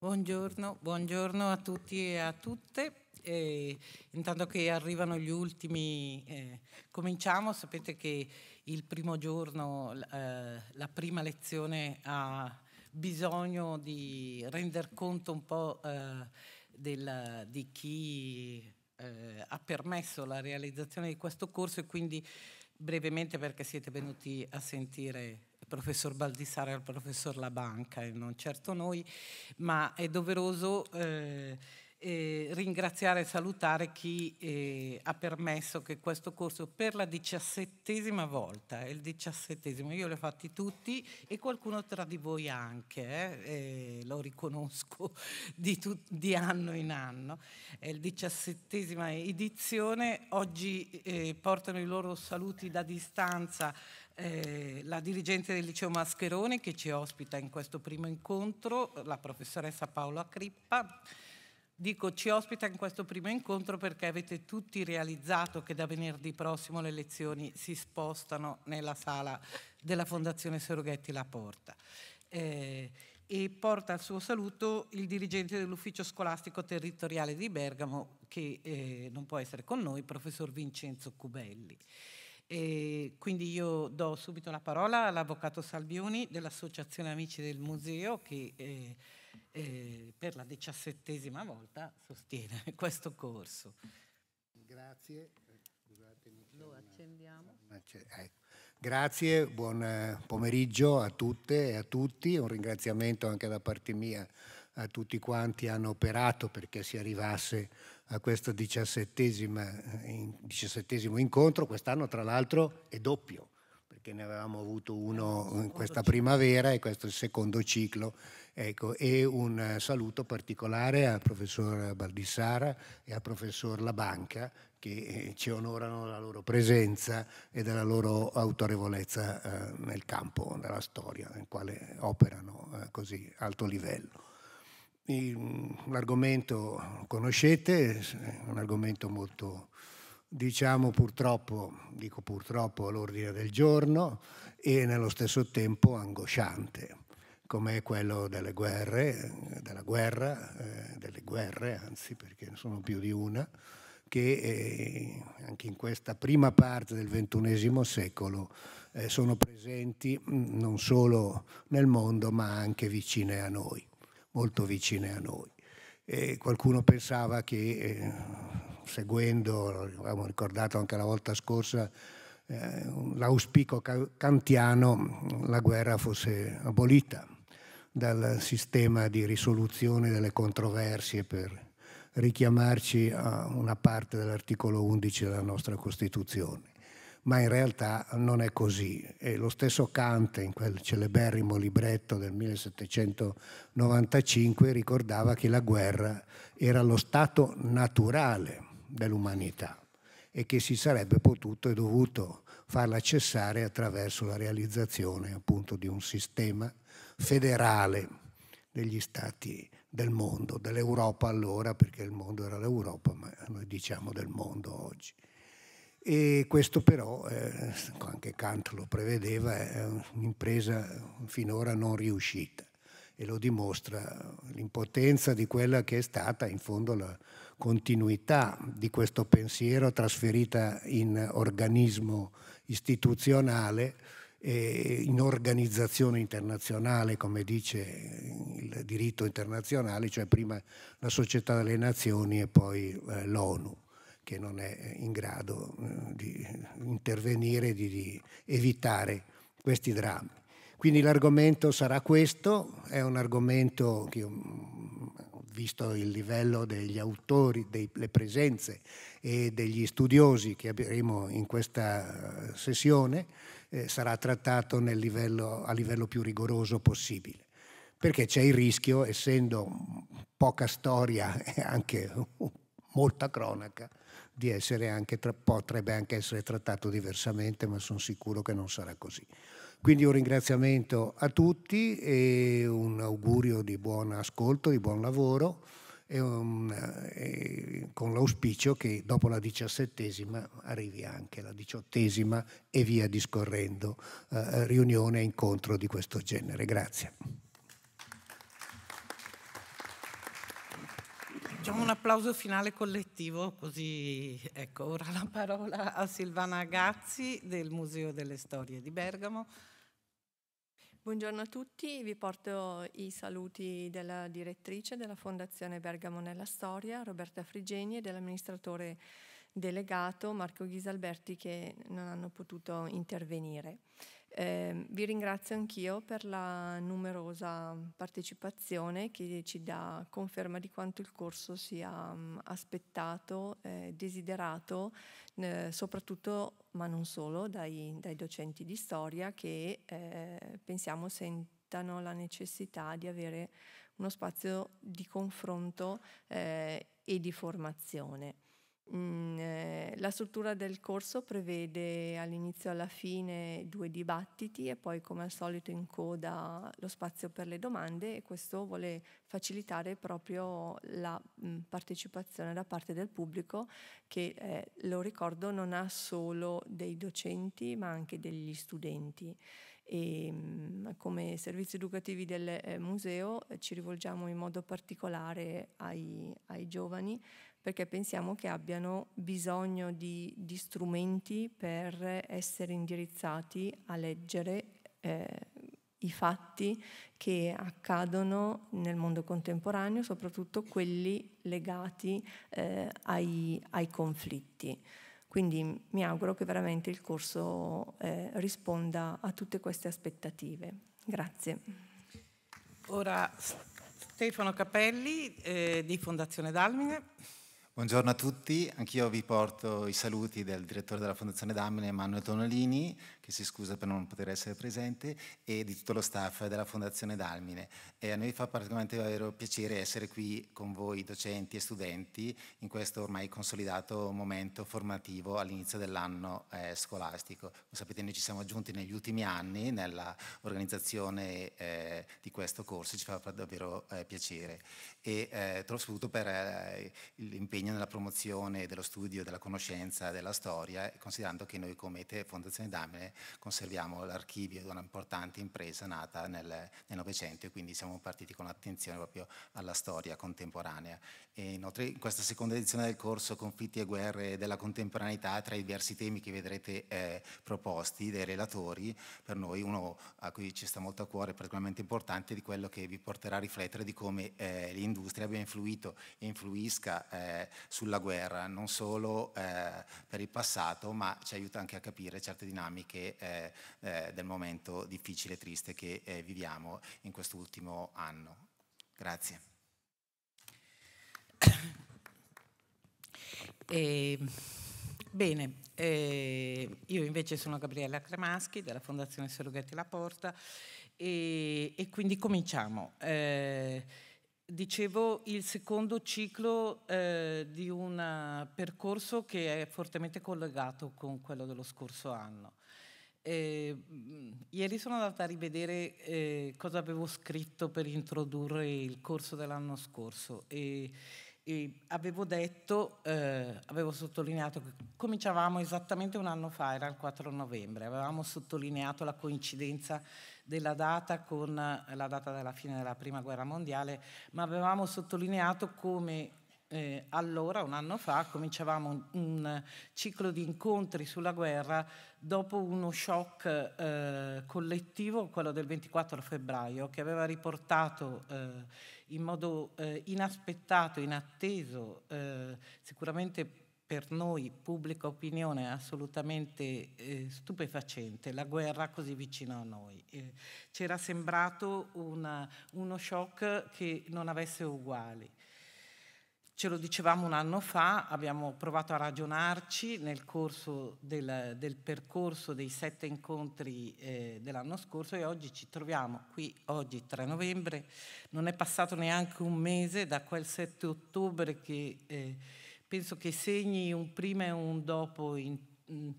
Buongiorno, buongiorno, a tutti e a tutte. E intanto che arrivano gli ultimi, eh, cominciamo. Sapete che il primo giorno, eh, la prima lezione ha bisogno di rendere conto un po' eh, del, di chi eh, ha permesso la realizzazione di questo corso e quindi brevemente perché siete venuti a sentire professor Baldissare al professor Labanca e non certo noi, ma è doveroso eh, eh, ringraziare e salutare chi eh, ha permesso che questo corso per la diciassettesima volta, è il diciassettesimo, io l'ho fatti tutti e qualcuno tra di voi anche, eh, lo riconosco di, di, anno in anno, è il diciassettesima edizione, oggi eh, portano i loro saluti da distanza eh, la dirigente del liceo Mascheroni che ci ospita in questo primo incontro, la professoressa Paola Crippa. Dico ci ospita in questo primo incontro perché avete tutti realizzato che da venerdì prossimo le lezioni si spostano nella sala della Fondazione Seroghetti La Porta. Eh, e porta al suo saluto il dirigente dell'ufficio scolastico territoriale di Bergamo che eh, non può essere con noi, professor Vincenzo Cubelli. E quindi io do subito la parola all'Avvocato Salvioni dell'Associazione Amici del Museo che eh, eh, per la diciassettesima volta sostiene questo corso. Grazie, Lo accendiamo. Una, ecco. Grazie, buon eh, pomeriggio a tutte e a tutti, un ringraziamento anche da parte mia a tutti quanti hanno operato perché si arrivasse a questo eh, diciassettesimo incontro. Quest'anno, tra l'altro, è doppio, perché ne avevamo avuto uno eh, in questa primavera e questo è il secondo ciclo. Ecco, e un eh, saluto particolare al professor Baldissara e al professor Labanca che ci onorano della loro presenza e della loro autorevolezza nel campo, della storia, nel quale operano a così alto livello. L'argomento conoscete, è un argomento molto, diciamo purtroppo, dico purtroppo all'ordine del giorno e nello stesso tempo angosciante, come è quello delle guerre, della guerra, eh, delle guerre anzi perché ne sono più di una, che eh, anche in questa prima parte del XXI secolo eh, sono presenti mm, non solo nel mondo ma anche vicine a noi molto vicine a noi. E qualcuno pensava che, eh, seguendo, l'avevamo ricordato anche la volta scorsa, eh, l'auspicio kantiano, la guerra fosse abolita dal sistema di risoluzione delle controversie per richiamarci a una parte dell'articolo 11 della nostra Costituzione ma in realtà non è così. E lo stesso Kant, in quel celeberrimo libretto del 1795, ricordava che la guerra era lo stato naturale dell'umanità e che si sarebbe potuto e dovuto farla cessare attraverso la realizzazione appunto di un sistema federale degli stati del mondo, dell'Europa allora, perché il mondo era l'Europa, ma noi diciamo del mondo oggi. E questo però, eh, anche Kant lo prevedeva, è un'impresa finora non riuscita e lo dimostra l'impotenza di quella che è stata in fondo la continuità di questo pensiero trasferita in organismo istituzionale e in organizzazione internazionale, come dice il diritto internazionale, cioè prima la Società delle Nazioni e poi eh, l'ONU che non è eh, in grado eh, di eh, intervenire, di, di evitare questi drammi. Quindi l'argomento sarà questo, è un argomento che mm, visto il livello degli autori, delle presenze e degli studiosi che avremo in questa sessione, eh, sarà trattato livello, a livello più rigoroso possibile. Perché c'è il rischio, essendo poca storia e anche molta cronaca, di essere anche, potrebbe anche essere trattato diversamente, ma sono sicuro che non sarà così. Quindi un ringraziamento a tutti e un augurio di buon ascolto, di buon lavoro e, un, eh, e con l'auspicio che dopo la diciassettesima arrivi anche la diciottesima e via discorrendo eh, riunione e incontro di questo genere. Grazie. Facciamo un applauso finale collettivo, così ecco ora la parola a Silvana Gazzi del Museo delle Storie di Bergamo. Buongiorno a tutti, vi porto i saluti della direttrice della Fondazione Bergamo nella Storia, Roberta Frigeni, e dell'amministratore delegato Marco Ghisalberti che non hanno potuto intervenire. Eh, vi ringrazio anch'io per la numerosa partecipazione che ci dà conferma di quanto il corso sia mm, aspettato, eh, desiderato, eh, soprattutto, ma non solo, dai, dai docenti di storia che eh, pensiamo sentano la necessità di avere uno spazio di confronto eh, e di formazione. Mm, eh, la struttura del corso prevede all'inizio e alla fine due dibattiti e poi come al solito in coda lo spazio per le domande e questo vuole facilitare proprio la mm, partecipazione da parte del pubblico che, eh, lo ricordo, non ha solo dei docenti ma anche degli studenti. E, mm, come servizi educativi del eh, museo eh, ci rivolgiamo in modo particolare ai, ai giovani perché pensiamo che abbiano bisogno di, di strumenti per essere indirizzati a leggere eh, i fatti che accadono nel mondo contemporaneo, soprattutto quelli legati eh, ai, ai, conflitti. Quindi mi auguro che veramente il corso eh, risponda a tutte queste aspettative. Grazie. Ora Stefano Capelli eh, di Fondazione Dalmine. Buongiorno a tutti, anch'io vi porto i saluti del direttore della Fondazione Damine, Emanuele Tonolini, che si scusa per non poter essere presente, e di tutto lo staff della Fondazione Dalmine. E a noi fa particolarmente piacere essere qui con voi, docenti e studenti, in questo ormai consolidato momento formativo all'inizio dell'anno eh, scolastico. Come sapete, noi ci siamo aggiunti negli ultimi anni nell'organizzazione eh, di questo corso, ci fa davvero eh, piacere. E eh, trovo soprattutto per eh, l'impegno nella promozione dello studio, della conoscenza, della storia, considerando che noi come Fondazione Damine conserviamo l'archivio di una importante impresa nata nel Novecento e quindi siamo partiti con attenzione proprio alla storia contemporanea. E inoltre in questa seconda edizione del corso Conflitti e guerre della contemporaneità, tra i diversi temi che vedrete eh, proposti dai relatori, per noi uno a cui ci sta molto a cuore, particolarmente importante, di quello che vi porterà a riflettere di come eh, l'industria abbia influito e influisca eh, sulla guerra, non solo eh, per il passato, ma ci aiuta anche a capire certe dinamiche eh, del momento difficile e triste che eh, viviamo in quest'ultimo anno. Grazie. Ehm, bene, eh, io invece sono Gabriella Cremaschi della Fondazione Serughetti La Porta e, e quindi cominciamo eh, dicevo, il secondo ciclo eh, di un eh, percorso che è fortemente collegato con quello dello scorso anno. Eh, ieri sono andata a rivedere eh, cosa avevo scritto per introdurre il corso dell'anno scorso e, e avevo detto, eh, avevo sottolineato che cominciavamo esattamente un anno fa, era il 4 novembre, avevamo sottolineato la coincidenza della data con la data della fine della Prima Guerra Mondiale, ma avevamo sottolineato come eh, allora, un anno fa, cominciavamo un, un, ciclo di incontri sulla guerra dopo uno shock eh, collettivo, quello del 24 febbraio, che aveva riportato eh, in modo eh, inaspettato, inatteso, eh, sicuramente per noi, pubblica opinione, assolutamente eh, stupefacente, la guerra così vicino a noi. c'era sembrato una, uno shock che non avesse uguali. Ce lo dicevamo un anno fa, abbiamo provato a ragionarci nel corso del, del percorso dei sette incontri eh, dell'anno scorso e oggi ci troviamo qui, oggi 3 novembre, non è passato neanche un mese da quel 7 ottobre che eh, penso che segni un prima e un dopo in, in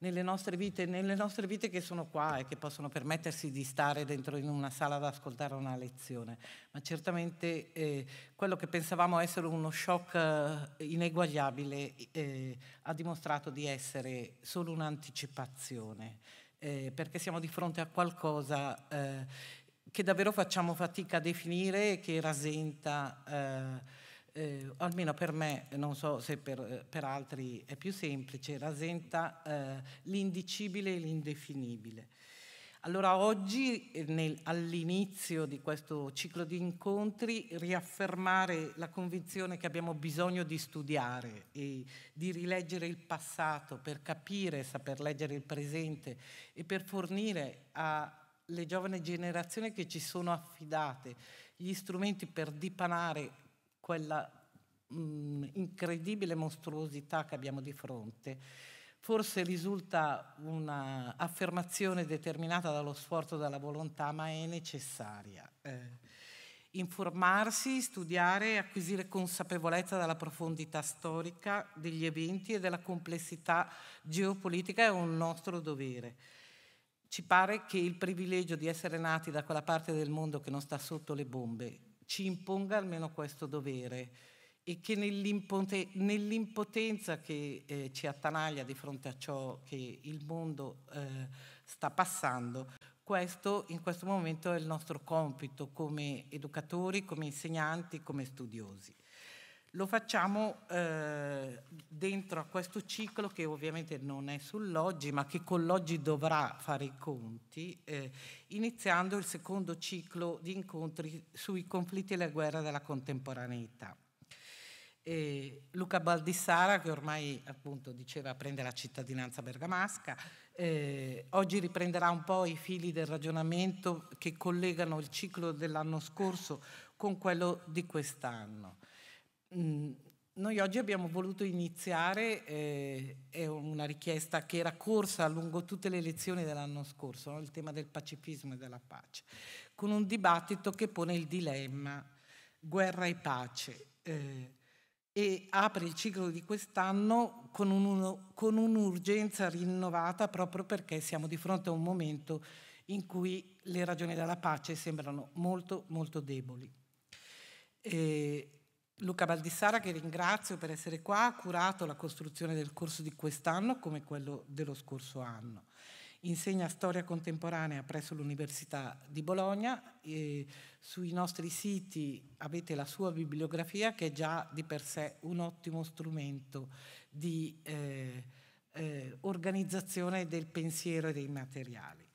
nelle nostre vite, nelle nostre vite che sono qua e che possono permettersi di stare dentro in una sala ad ascoltare una lezione, ma certamente eh, quello che pensavamo essere uno shock eh, ineguagliabile eh, ha dimostrato di essere solo un'anticipazione, eh, perché siamo di fronte a qualcosa eh, che davvero facciamo fatica a definire e che rasenta eh, eh, almeno per me, non so se per, eh, per altri è più semplice, rasenta eh, l'indicibile e l'indefinibile. Allora oggi, eh, all'inizio di questo ciclo di incontri, riaffermare la convinzione che abbiamo bisogno di studiare e di rileggere il passato per capire, saper leggere il presente e per fornire alle giovani generazioni che ci sono affidate gli strumenti per dipanare quella mh, mm, incredibile mostruosità che abbiamo di fronte. Forse risulta un'affermazione determinata dallo sforzo e dalla volontà, ma è necessaria. Eh informarsi, studiare acquisire consapevolezza della profondità storica degli eventi e della complessità geopolitica è un nostro dovere. Ci pare che il privilegio di essere nati da quella parte del mondo che non sta sotto le bombe ci imponga almeno questo dovere e che nell'impotenza che eh, ci attanaglia di fronte a ciò che il mondo eh, sta passando, questo in questo momento è il nostro compito come educatori, come insegnanti, come studiosi. Lo facciamo eh, dentro a questo ciclo che ovviamente non è sull'oggi, ma che con l'oggi dovrà fare i conti, eh, iniziando il secondo ciclo di incontri sui conflitti e la guerra della contemporaneità. E Luca Baldissara, che ormai appunto diceva prende la cittadinanza bergamasca, eh, oggi riprenderà un po' i fili del ragionamento che collegano il ciclo dell'anno scorso con quello di quest'anno. Mm, noi oggi abbiamo voluto iniziare, eh, è una richiesta che era corsa lungo tutte le lezioni dell'anno scorso, no? il tema del pacifismo e della pace, con un dibattito che pone il dilemma guerra e pace eh, e apre il ciclo di quest'anno con, un, con un'urgenza rinnovata proprio perché siamo di fronte a un momento in cui le ragioni della pace sembrano molto molto deboli. Eh, Luca Baldissara, che ringrazio per essere qua, ha curato la costruzione del corso di quest'anno come quello dello scorso anno. Insegna storia contemporanea presso l'Università di Bologna e sui nostri siti avete la sua bibliografia che è già di per sé un ottimo strumento di eh, eh, organizzazione del pensiero e dei materiali.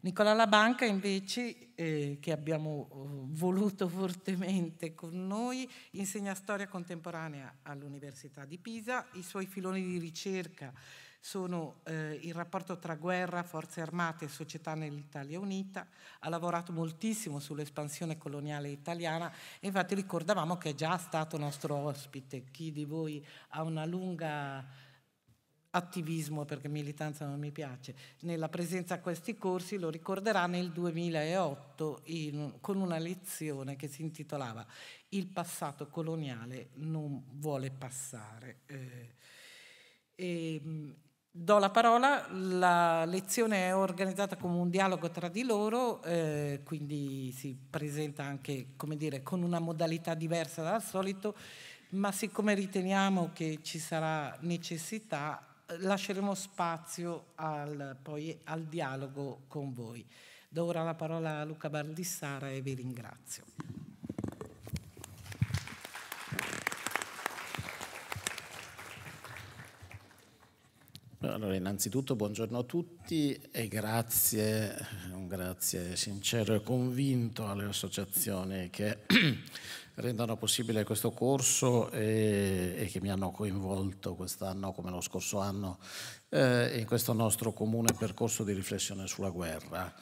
Nicola Labanca invece, eh, che abbiamo eh, voluto fortemente con noi, insegna storia contemporanea all'Università di Pisa. I suoi filoni di ricerca sono eh, il rapporto tra guerra, forze armate e società nell'Italia unita. Ha lavorato moltissimo sull'espansione coloniale italiana e infatti ricordavamo che è già stato nostro ospite. Chi di voi ha una lunga attivismo perché militanza non mi piace, nella presenza a questi corsi, lo ricorderà nel 2008 in, con una lezione che si intitolava Il passato coloniale non vuole passare. Eh, e, ehm, do la parola, la lezione è organizzata come un dialogo tra di loro, eh, quindi si presenta anche come dire, con una modalità diversa dal solito, ma siccome riteniamo che ci sarà necessità lasceremo spazio al, poi al dialogo con voi. Do ora la parola a Luca Baldissara e vi ringrazio. Allora, innanzitutto buongiorno a tutti e grazie, un grazie sincero e convinto alle associazioni che rendano possibile questo corso e, e che mi hanno coinvolto quest'anno come lo scorso anno eh, in questo nostro comune percorso di riflessione sulla guerra.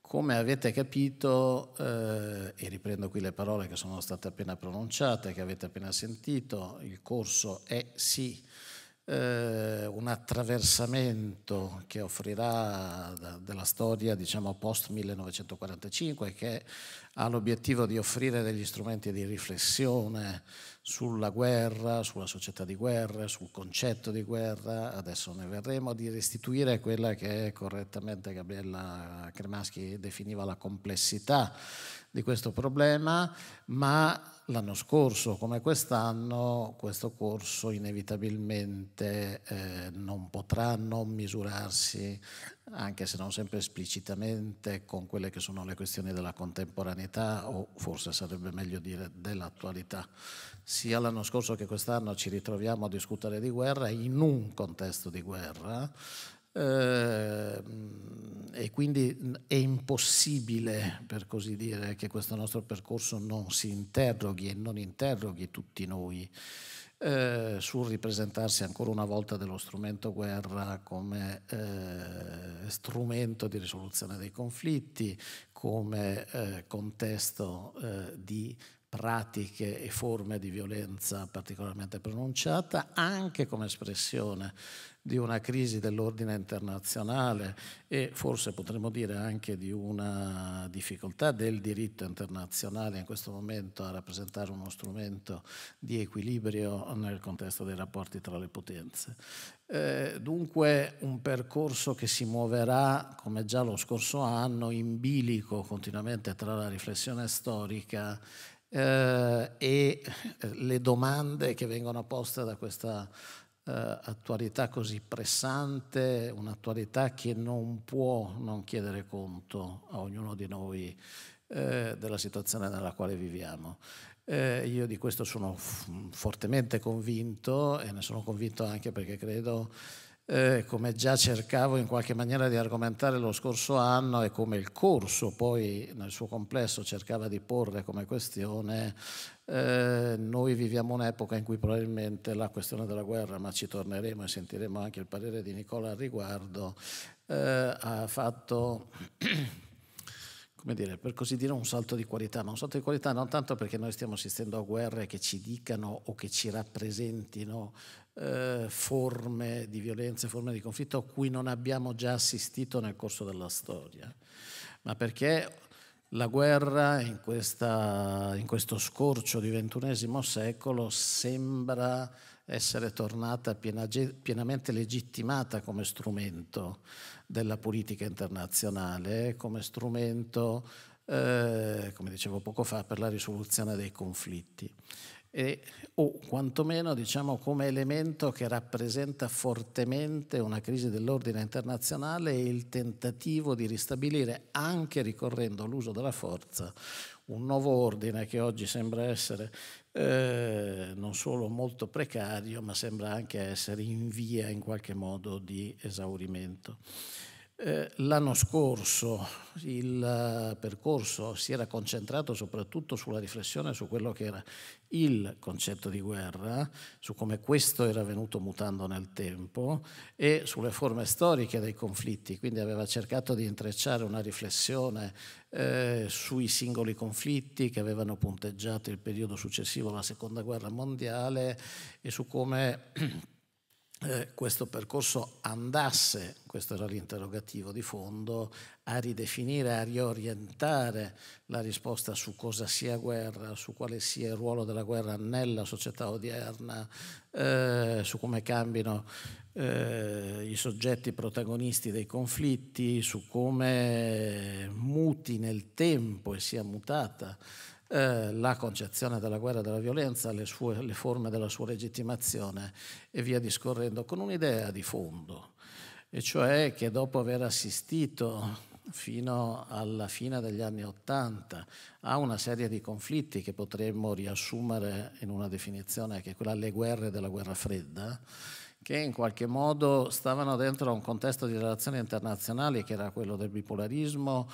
Come avete capito, eh, e riprendo qui le parole che sono state appena pronunciate, che avete appena sentito, il corso è sì eh, un attraversamento che offrirà da, della storia diciamo, post 1945 che ha l'obiettivo di offrire degli strumenti di riflessione sulla guerra, sulla società di guerra, sul concetto di guerra, adesso ne verremo, di restituire quella che correttamente Gabriella Cremaschi definiva la complessità di questo problema, ma l'anno scorso come quest'anno questo corso inevitabilmente eh, non potrà non misurarsi, anche se non sempre esplicitamente, con quelle che sono le questioni della contemporaneità o forse sarebbe meglio dire dell'attualità. Sia l'anno scorso che quest'anno ci ritroviamo a discutere di guerra in un contesto di guerra eh, e quindi è impossibile, per così dire, che questo nostro percorso non si interroghi e non interroghi tutti noi eh, sul ripresentarsi ancora una volta dello strumento guerra come eh, strumento di risoluzione dei conflitti, come eh, contesto eh, di pratiche e forme di violenza particolarmente pronunciata, anche come espressione di una crisi dell'ordine internazionale e forse potremmo dire anche di una difficoltà del diritto internazionale in questo momento a rappresentare uno strumento di equilibrio nel contesto dei rapporti tra le potenze. Eh, dunque un percorso che si muoverà, come già lo scorso anno, in bilico continuamente tra la riflessione storica eh, e eh, le domande che vengono poste da questa eh, attualità così pressante, un'attualità che non può non chiedere conto a ognuno di noi eh, della situazione nella quale viviamo. Eh, io di questo sono fortemente convinto e ne sono convinto anche perché credo eh, come già cercavo in qualche maniera di argomentare lo scorso anno e come il corso poi nel suo complesso cercava di porre come questione, eh, noi viviamo un'epoca in cui probabilmente la questione della guerra, ma ci torneremo e sentiremo anche il parere di Nicola al riguardo, eh, ha fatto... come dire, per così dire, un salto di qualità, ma un salto di qualità non tanto perché noi stiamo assistendo a guerre che ci dicano o che ci rappresentino eh, forme di violenza, forme di conflitto a cui non abbiamo già assistito nel corso della storia, ma perché la guerra in, questa, in questo scorcio di XXI secolo sembra essere tornata piena, pienamente legittimata come strumento della politica internazionale, come strumento, eh, come dicevo poco fa, per la risoluzione dei conflitti e, o quantomeno diciamo, come elemento che rappresenta fortemente una crisi dell'ordine internazionale e il tentativo di ristabilire, anche ricorrendo all'uso della forza, un nuovo ordine che oggi sembra essere eh, non solo molto precario, ma sembra anche essere in via in qualche modo di esaurimento. Eh, l'anno scorso il eh, percorso si era concentrato soprattutto sulla riflessione su quello che era il concetto di guerra, su come questo era venuto mutando nel tempo e sulle forme storiche dei conflitti, quindi aveva cercato di intrecciare una riflessione eh, sui singoli conflitti che avevano punteggiato il periodo successivo alla Seconda Guerra Mondiale e su come eh, questo percorso andasse, questo era l'interrogativo di fondo, a ridefinire, a riorientare la risposta su cosa sia guerra, su quale sia il ruolo della guerra nella società odierna, eh, su come cambino eh, i soggetti protagonisti dei conflitti, su come muti nel tempo e sia mutata eh, la concezione della guerra e della violenza, le, sue, le forme della sua legittimazione e via discorrendo, con un'idea di fondo, e cioè che dopo aver assistito fino alla fine degli anni Ottanta a una serie di conflitti che potremmo riassumere in una definizione che è quella delle guerre della guerra fredda, che in qualche modo stavano dentro un contesto di relazioni internazionali che era quello del bipolarismo,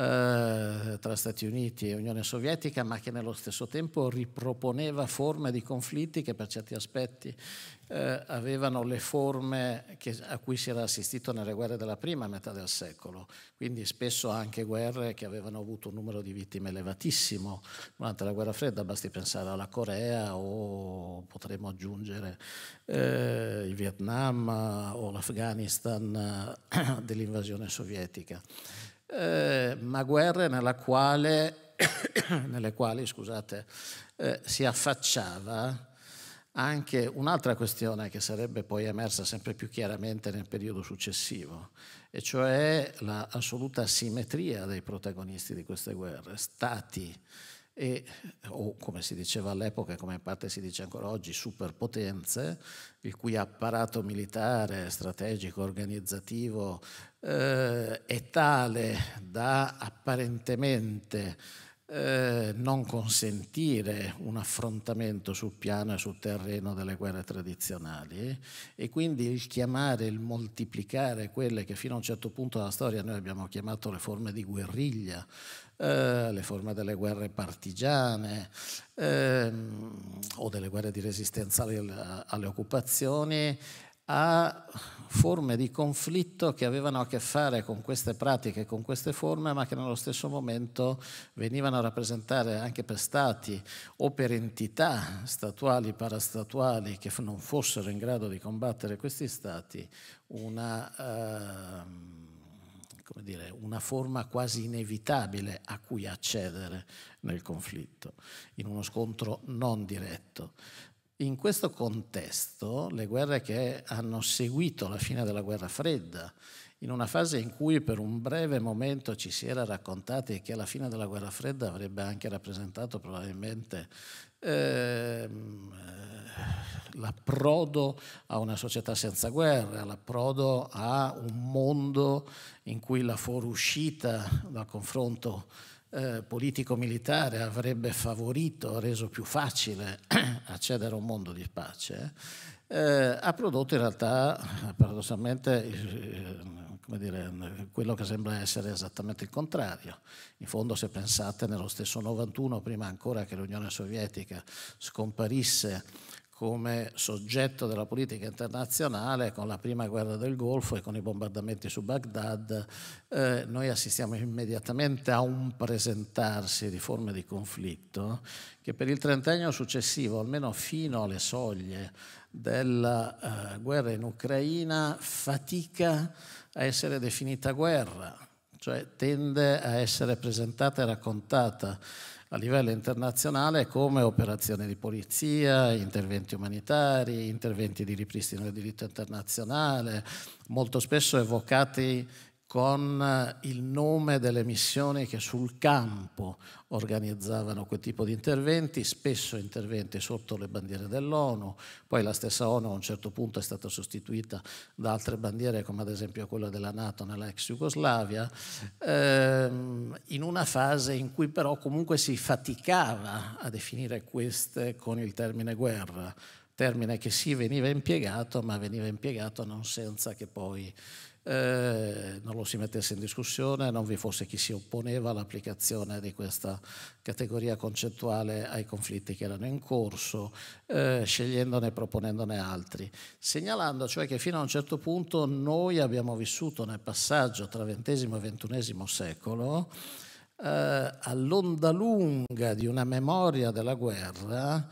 eh, tra Stati Uniti e Unione Sovietica, ma che nello stesso tempo riproponeva forme di conflitti che per certi aspetti eh, avevano le forme che, a cui si era assistito nelle guerre della prima metà del secolo, quindi spesso anche guerre che avevano avuto un numero di vittime elevatissimo durante la guerra fredda, basti pensare alla Corea o potremmo aggiungere eh, il Vietnam o l'Afghanistan eh, dell'invasione sovietica eh, ma guerre quale, nelle quali scusate, eh, si affacciava anche un'altra questione che sarebbe poi emersa sempre più chiaramente nel periodo successivo, e cioè l'assoluta simmetria dei protagonisti di queste guerre, stati e, o come si diceva all'epoca, e come in parte si dice ancora oggi, superpotenze, il cui apparato militare, strategico, organizzativo eh, è tale da apparentemente eh, non consentire un affrontamento sul piano e sul terreno delle guerre tradizionali eh? e quindi il chiamare, il moltiplicare quelle che fino a un certo punto della storia noi abbiamo chiamato le forme di guerriglia, eh, le forme delle guerre partigiane ehm, o delle guerre di resistenza alle, alle occupazioni a forme di conflitto che avevano a che fare con queste pratiche, con queste forme, ma che nello stesso momento venivano a rappresentare anche per stati o per entità statuali, parastatuali, che non fossero in grado di combattere questi stati, una, eh, dire, una forma quasi inevitabile a cui accedere nel conflitto, in uno scontro non diretto. In questo contesto, le guerre che hanno seguito la fine della guerra fredda, in una fase in cui per un breve momento ci si era raccontati che la fine della guerra fredda avrebbe anche rappresentato probabilmente ehm, eh, l'approdo a una società senza guerra, l'approdo a un mondo in cui la fuoriuscita dal confronto eh, politico-militare avrebbe favorito, reso più facile accedere a un mondo di pace, eh, ha prodotto in realtà paradossalmente eh, dire, quello che sembra essere esattamente il contrario. In fondo se pensate nello stesso 91, prima ancora che l'Unione Sovietica scomparisse come soggetto della politica internazionale con la prima guerra del Golfo e con i bombardamenti su Baghdad, eh, noi assistiamo immediatamente a un presentarsi di forme di conflitto che per il trentennio successivo, almeno fino alle soglie della eh, guerra in Ucraina, fatica a essere definita guerra, cioè tende a essere presentata e raccontata a livello internazionale come operazioni di polizia, interventi umanitari, interventi di ripristino del diritto internazionale, molto spesso evocati con eh, il nome delle missioni che sul campo organizzavano quel tipo di interventi, spesso interventi sotto le bandiere dell'ONU, poi la stessa ONU a un certo punto è stata sostituita da altre bandiere come ad esempio quella della Nato nella ex Jugoslavia, ehm, in una fase in cui però comunque si faticava a definire queste con il termine guerra, termine che sì veniva impiegato ma veniva impiegato non senza che poi eh, non lo si mettesse in discussione, non vi fosse chi si opponeva all'applicazione di questa categoria concettuale ai conflitti che erano in corso, eh, scegliendone e proponendone altri, segnalando cioè che fino a un certo punto noi abbiamo vissuto nel passaggio tra XX e XXI secolo eh, all'onda lunga di una memoria della guerra,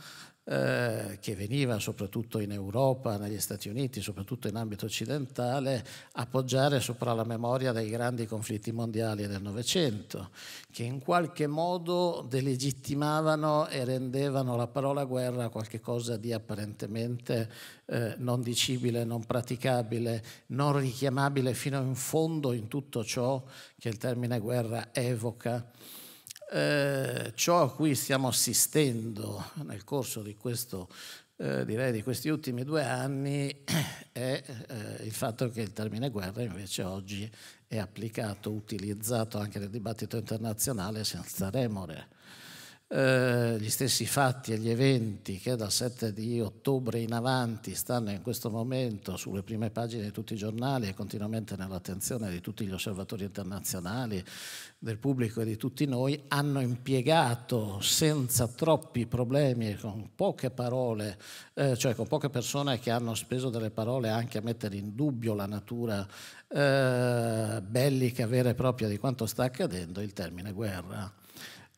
eh, che veniva soprattutto in Europa, negli Stati Uniti, soprattutto in ambito occidentale, appoggiare sopra la memoria dei grandi conflitti mondiali del Novecento, che in qualche modo delegittimavano e rendevano la parola guerra qualcosa di apparentemente eh, non dicibile, non praticabile, non richiamabile fino in fondo in tutto ciò che il termine guerra evoca eh, ciò a cui stiamo assistendo nel corso di, questo, eh, di questi ultimi due anni è eh, il fatto che il termine guerra invece oggi è applicato, utilizzato anche nel dibattito internazionale senza remore. Eh, gli stessi fatti e gli eventi che dal 7 di ottobre in avanti stanno in questo momento sulle prime pagine di tutti i giornali e continuamente nell'attenzione di tutti gli osservatori internazionali, del pubblico e di tutti noi, hanno impiegato senza troppi problemi e con poche parole, eh, cioè con poche persone che hanno speso delle parole anche a mettere in dubbio la natura eh, bellica vera e propria di quanto sta accadendo, il termine guerra.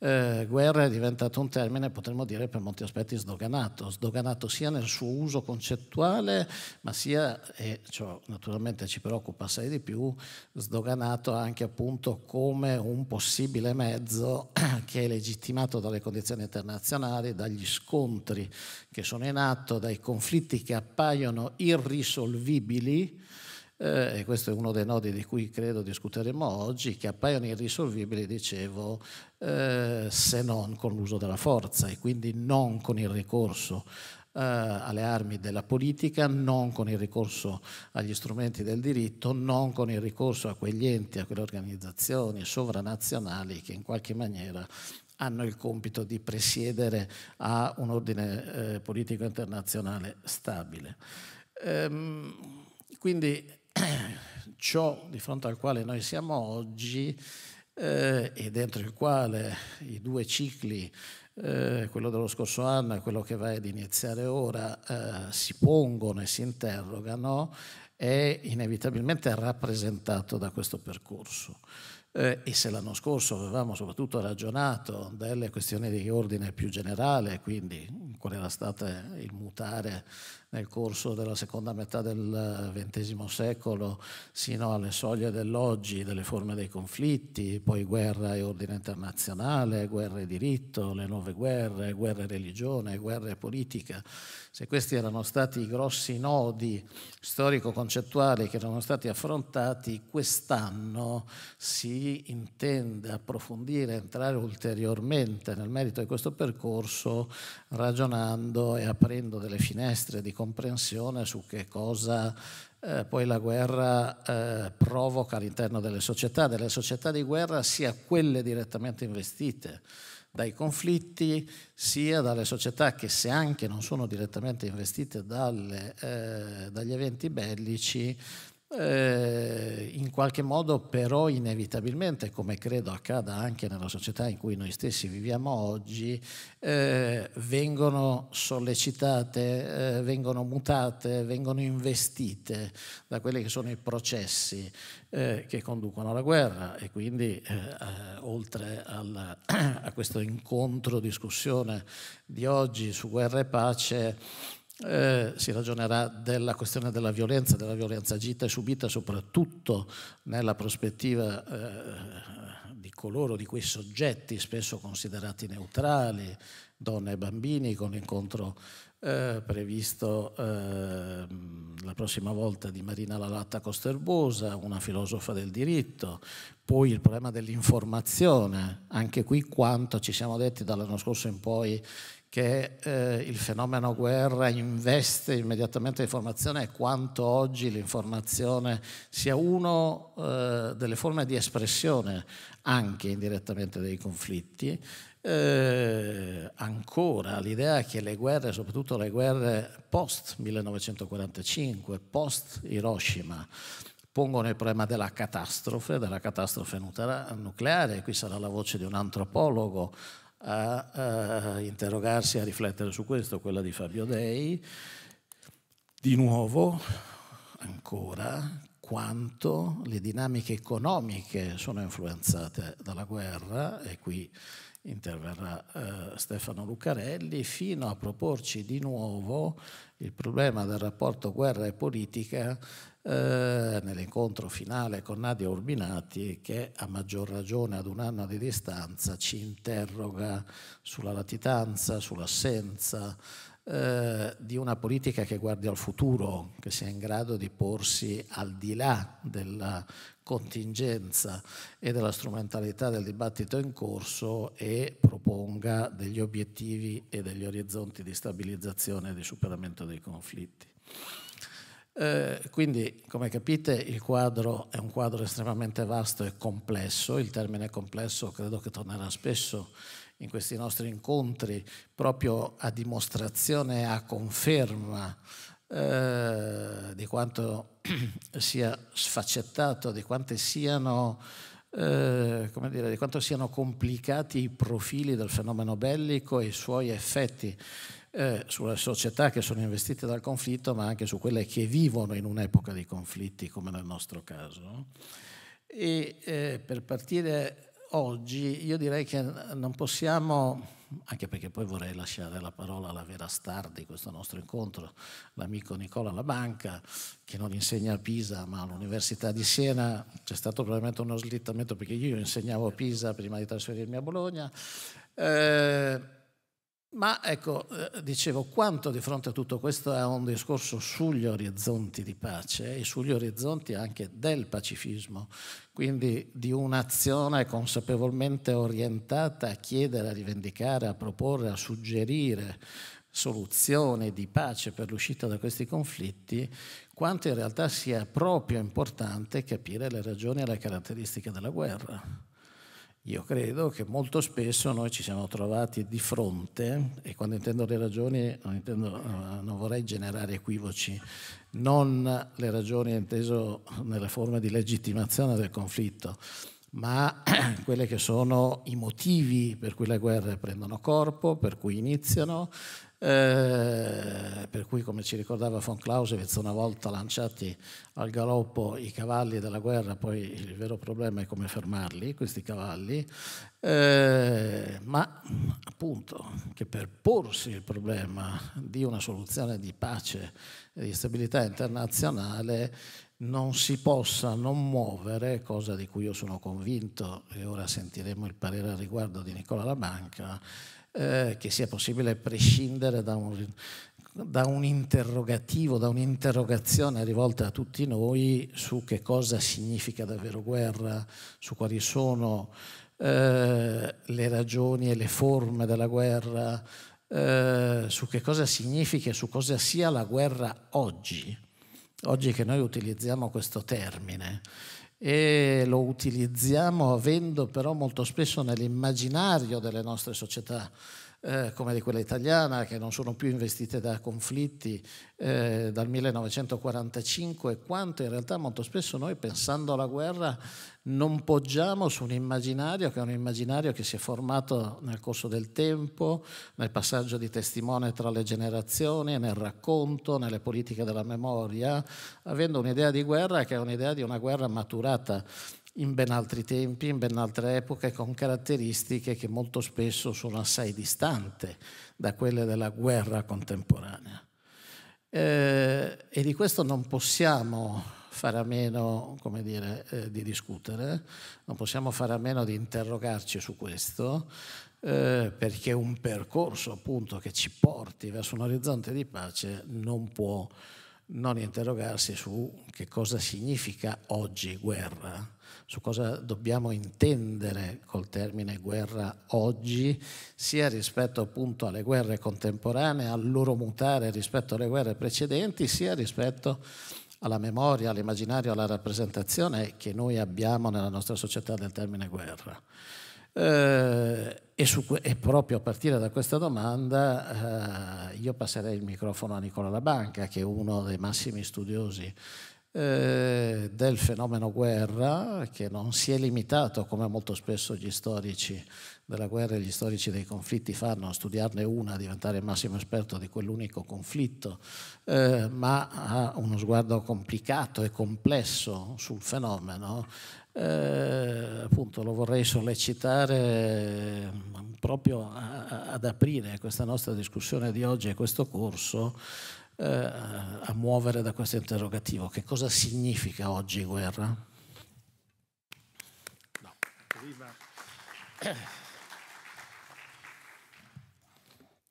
Eh, guerra è diventato un termine, potremmo dire, per molti aspetti sdoganato, sdoganato sia nel suo uso concettuale, ma sia, e ciò naturalmente ci preoccupa assai di più, sdoganato anche appunto come un possibile mezzo che è legittimato dalle condizioni internazionali, dagli scontri che sono in atto, dai conflitti che appaiono irrisolvibili eh, e questo è uno dei nodi di cui credo discuteremo oggi, che appaiono irrisolvibili, dicevo, eh, se non con l'uso della forza e quindi non con il ricorso eh, alle armi della politica, non con il ricorso agli strumenti del diritto, non con il ricorso a quegli enti, a quelle organizzazioni sovranazionali che in qualche maniera hanno il compito di presiedere a un ordine eh, politico internazionale stabile. Ehm, quindi ciò di fronte al quale noi siamo oggi eh, e dentro il quale i due cicli, eh, quello dello scorso anno e quello che va ad iniziare ora, eh, si pongono e si interrogano, è inevitabilmente rappresentato da questo percorso. Eh, e se l'anno scorso avevamo soprattutto ragionato delle questioni di ordine più generale, quindi qual era stato il mutare nel corso della seconda metà del XX secolo sino alle soglie dell'oggi, delle forme dei conflitti, poi guerra e ordine internazionale, guerra e diritto, le nuove guerre, guerra e religione, guerra e politica, se questi erano stati i grossi nodi storico-concettuali che erano stati affrontati, quest'anno si intende approfondire, entrare ulteriormente nel merito di questo percorso ragionando e aprendo delle finestre di comprensione su che cosa eh, poi la guerra eh, provoca all'interno delle società, delle società di guerra sia quelle direttamente investite dai conflitti, sia dalle società che se anche non sono direttamente investite dalle, eh, dagli eventi bellici, eh, in qualche modo però inevitabilmente, come credo accada anche nella società in cui noi stessi viviamo oggi, eh, vengono sollecitate, eh, vengono mutate, vengono investite da quelli che sono i processi eh, che conducono alla guerra e quindi eh, eh, oltre al, a questo incontro, discussione di oggi su guerra e pace, eh, si ragionerà della questione della violenza, della violenza agita e subita soprattutto nella prospettiva eh, di coloro, di quei soggetti spesso considerati neutrali, donne e bambini, con l'incontro eh, previsto ehm, la prossima volta di Marina Lalatta Costerbosa, una filosofa del diritto, poi il problema dell'informazione, anche qui quanto ci siamo detti dall'anno scorso in poi che eh, il fenomeno guerra investe immediatamente l'informazione e quanto oggi l'informazione sia una eh, delle forme di espressione anche indirettamente dei conflitti. Eh, ancora l'idea che le guerre, soprattutto le guerre post 1945, post Hiroshima, pongono il problema della catastrofe, della catastrofe nucleare, qui sarà la voce di un antropologo a, a interrogarsi, a riflettere su questo, quella di Fabio Dei, di nuovo ancora quanto le dinamiche economiche sono influenzate dalla guerra, e qui interverrà eh, Stefano Lucarelli, fino a proporci di nuovo il problema del rapporto guerra e politica eh, nell'incontro finale con Nadia Urbinati che a maggior ragione ad un anno di distanza ci interroga sulla latitanza, sull'assenza eh, di una politica che guardi al futuro, che sia in grado di porsi al di là della contingenza e della strumentalità del dibattito in corso e proponga degli obiettivi e degli orizzonti di stabilizzazione e di superamento dei conflitti. Eh, quindi, come capite, il quadro è un quadro estremamente vasto e complesso. Il termine complesso credo che tornerà spesso in questi nostri incontri, proprio a dimostrazione e a conferma eh, di quanto sia sfaccettato, di quante siano... Eh, come dire, di quanto siano complicati i profili del fenomeno bellico e i suoi effetti eh, sulle società che sono investite dal conflitto, ma anche su quelle che vivono in un'epoca di conflitti, come nel nostro caso. E eh, per partire oggi, io direi che non possiamo, anche perché poi vorrei lasciare la parola alla vera star di questo nostro incontro, l'amico Nicola Labanca, che non insegna a Pisa, ma all'Università di Siena c'è stato probabilmente uno slittamento perché io insegnavo a Pisa prima di trasferirmi a Bologna. Eh, ma ecco, eh, dicevo, quanto di fronte a tutto questo è un discorso sugli orizzonti di pace e sugli orizzonti anche del pacifismo, quindi di un'azione consapevolmente orientata a chiedere, a rivendicare, a proporre, a suggerire soluzioni di pace per l'uscita da questi conflitti, quanto in realtà sia proprio importante capire le ragioni e le caratteristiche della guerra io credo che molto spesso noi ci siamo trovati di fronte, e quando intendo le ragioni non, intendo, eh, non vorrei generare equivoci, non le ragioni inteso nella forma di legittimazione del conflitto, ma quelli che sono i motivi per cui le guerre prendono corpo, per cui iniziano, eh, per cui, come ci ricordava von Clausewitz, una volta lanciati al galoppo i cavalli della guerra, poi il vero problema è come fermarli, questi cavalli, eh, ma appunto che per porsi il problema di una soluzione di pace e di stabilità internazionale non si possa non muovere, cosa di cui io sono convinto, e ora sentiremo il parere al riguardo di Nicola Labanca, eh, che sia possibile prescindere da un, da un interrogativo, da un'interrogazione rivolta a tutti noi su che cosa significa davvero guerra, su quali sono eh, le ragioni e le forme della guerra, eh, su che cosa significa e su cosa sia la guerra oggi, oggi che noi utilizziamo questo termine e lo utilizziamo avendo però molto spesso nell'immaginario delle nostre società eh, come di quella italiana, che non sono più investite da conflitti eh, dal 1945, quanto in realtà molto spesso noi pensando alla guerra non poggiamo su un immaginario che è un immaginario che si è formato nel corso del tempo, nel passaggio di testimone tra le generazioni, nel racconto, nelle politiche della memoria, avendo un'idea di guerra che è un'idea di una guerra maturata in ben altri tempi, in ben altre epoche, con caratteristiche che molto spesso sono assai distante da quelle della guerra contemporanea. Eh, e di questo non possiamo fare a meno come dire, eh, di discutere, non possiamo fare a meno di interrogarci su questo, eh, perché un percorso appunto che ci porti verso un orizzonte di pace non può non interrogarsi su che cosa significa oggi guerra su cosa dobbiamo intendere col termine guerra oggi, sia rispetto appunto alle guerre contemporanee, al loro mutare rispetto alle guerre precedenti, sia rispetto alla memoria, all'immaginario, alla rappresentazione che noi abbiamo nella nostra società del termine guerra. Eh, e, su, e, proprio a partire da questa domanda eh, io passerei il microfono a Nicola Labanca, che è uno dei massimi studiosi eh, del fenomeno guerra, che non si è limitato, come molto spesso gli storici della guerra e gli storici dei conflitti fanno, a studiarne una, a diventare il massimo esperto di quell'unico conflitto, eh, ma ha uno sguardo complicato e complesso sul fenomeno. Eh, appunto lo vorrei sollecitare eh, proprio a, a, ad aprire questa nostra discussione di oggi e questo corso eh, a muovere da questo interrogativo. Che cosa significa oggi guerra? No.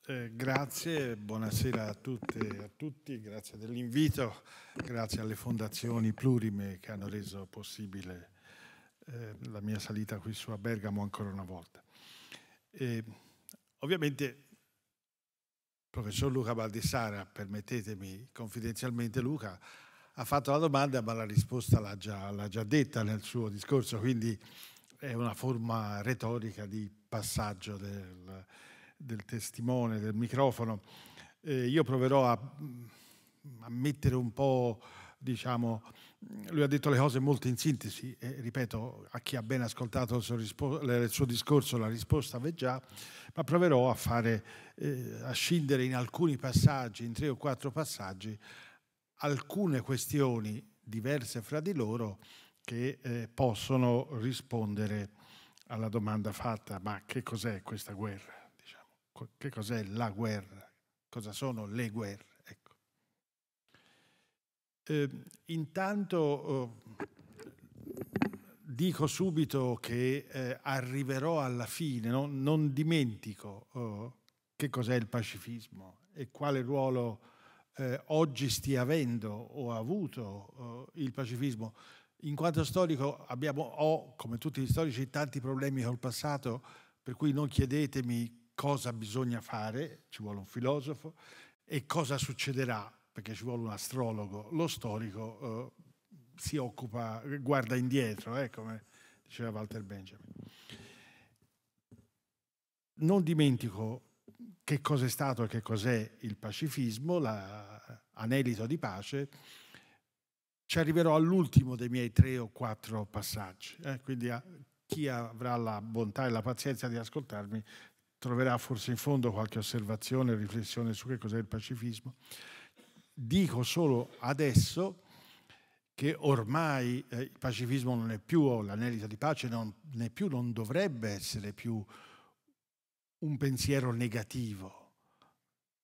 Eh, grazie, buonasera a tutte e a tutti, grazie dell'invito, grazie alle fondazioni plurime che hanno reso possibile eh, la mia salita qui su a Bergamo ancora una volta. E, ovviamente professor Luca Baldissara, permettetemi confidenzialmente Luca, ha fatto la domanda ma la risposta l'ha già, già, detta nel suo discorso, quindi è una forma retorica di passaggio del, del testimone, del microfono. Eh, io proverò a, a mettere un po' diciamo, lui ha detto le cose molto in sintesi e ripeto a chi ha ben ascoltato il suo, il suo discorso la risposta ve già, ma proverò a, fare, eh, a scindere in alcuni passaggi, in tre o quattro passaggi, alcune questioni diverse fra di loro che eh, possono rispondere alla domanda fatta, ma che cos'è questa guerra? Diciamo, che cos'è la guerra? Cosa sono le guerre? Ehm, eh, intanto dico subito che eh, arriverò alla fine, no? non dimentico oh, che cos'è il pacifismo e quale ruolo eh, oggi stia avendo o ha avuto oh, il pacifismo. In quanto storico abbiamo, ho, come tutti gli storici, tanti problemi col passato, per cui non chiedetemi cosa bisogna fare, ci vuole un filosofo, e cosa succederà perché ci vuole un astrologo, lo storico eh, si occupa, guarda indietro, eh, come diceva Walter Benjamin. Non dimentico che cos'è stato e che cos'è il pacifismo, l'anelito di pace, ci arriverò all'ultimo dei miei tre o quattro passaggi, eh, quindi a, chi avrà la bontà e la pazienza di ascoltarmi troverà forse in fondo qualche osservazione, riflessione su che cos'è il pacifismo. Dico solo adesso che ormai eh, il pacifismo non è più, o l'anelita di pace non è più, non dovrebbe essere più un pensiero negativo,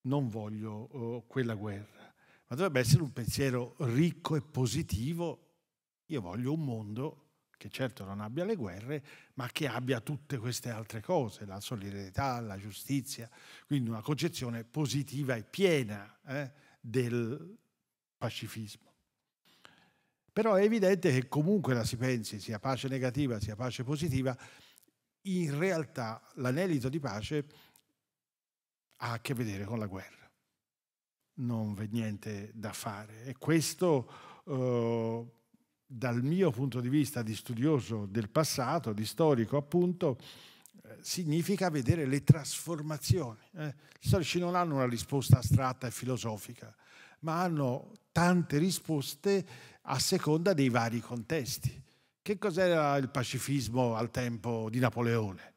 non voglio oh, quella guerra, ma dovrebbe essere un pensiero ricco e positivo, io voglio un mondo che certo non abbia le guerre, ma che abbia tutte queste altre cose, la solidarietà, la giustizia, quindi una concezione positiva e piena. Eh? del pacifismo. Però è evidente che comunque la si pensi, sia pace negativa, sia pace positiva, in realtà l'anelito di pace ha a che vedere con la guerra. Non v'è niente da fare. E questo, eh, dal mio punto di vista di studioso del passato, di storico appunto, significa vedere le trasformazioni. Eh. gli storici non hanno una risposta astratta e filosofica, ma hanno tante risposte a seconda dei vari contesti. Che cos'era il pacifismo al tempo di Napoleone,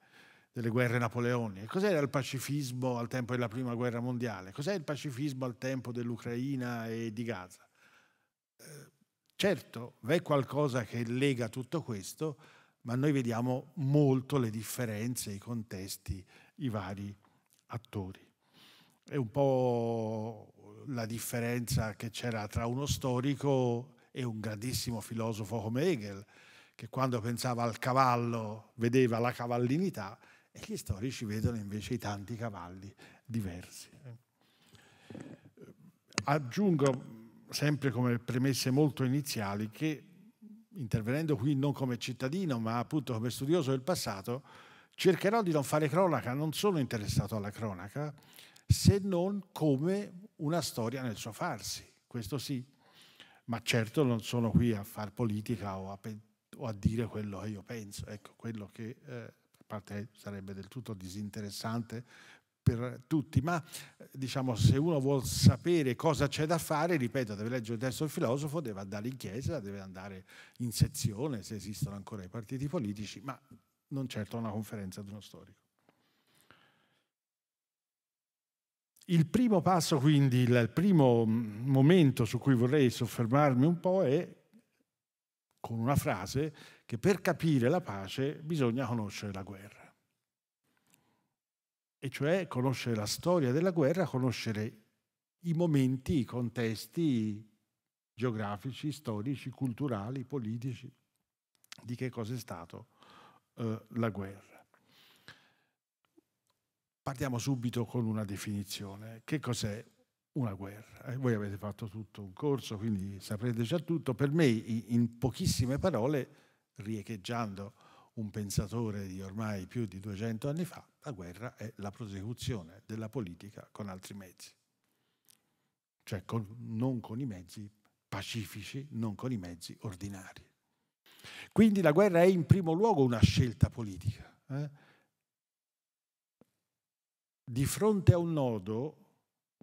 delle guerre napoleoniche? Cos'era il pacifismo al tempo della Prima Guerra Mondiale? Cos'è il pacifismo al tempo dell'Ucraina e di Gaza? Eh, certo, v'è qualcosa che lega tutto questo, ma noi vediamo molto le differenze, i contesti, i vari attori. È un po' la differenza che c'era tra uno storico e un grandissimo filosofo come Hegel, che quando pensava al cavallo vedeva la cavallinità e gli storici vedono invece i tanti cavalli diversi. Aggiungo sempre come premesse molto iniziali che intervenendo qui non come cittadino, ma appunto come studioso del passato, cercherò di non fare cronaca, non sono interessato alla cronaca, se non come una storia nel suo farsi, questo sì, ma certo non sono qui a far politica o a, o a dire quello che io penso, ecco, quello che eh, a parte sarebbe del tutto disinteressante per tutti, ma eh, diciamo, se uno vuole sapere cosa c'è da fare, ripeto, deve leggere il testo del filosofo, deve andare in chiesa, deve andare in sezione, se esistono ancora i partiti politici, ma non certo una conferenza di uno storico. Il primo passo, quindi, il primo mm, momento su cui vorrei soffermarmi un po' è con una frase che per capire la pace bisogna conoscere la guerra e cioè conoscere la storia della guerra, conoscere i momenti, i contesti geografici, storici, culturali, politici, di che cosa è stata eh, la guerra. Partiamo subito con una definizione. Che cos'è una guerra? Eh, voi avete fatto tutto un corso, quindi saprete già tutto. Per me, in pochissime parole, riecheggiando un pensatore di ormai più di 200 anni fa, la guerra è la prosecuzione della politica con altri mezzi, cioè con, non con i mezzi pacifici, non con i mezzi ordinari. Quindi la guerra è in primo luogo una scelta politica. Eh? Di fronte a un nodo,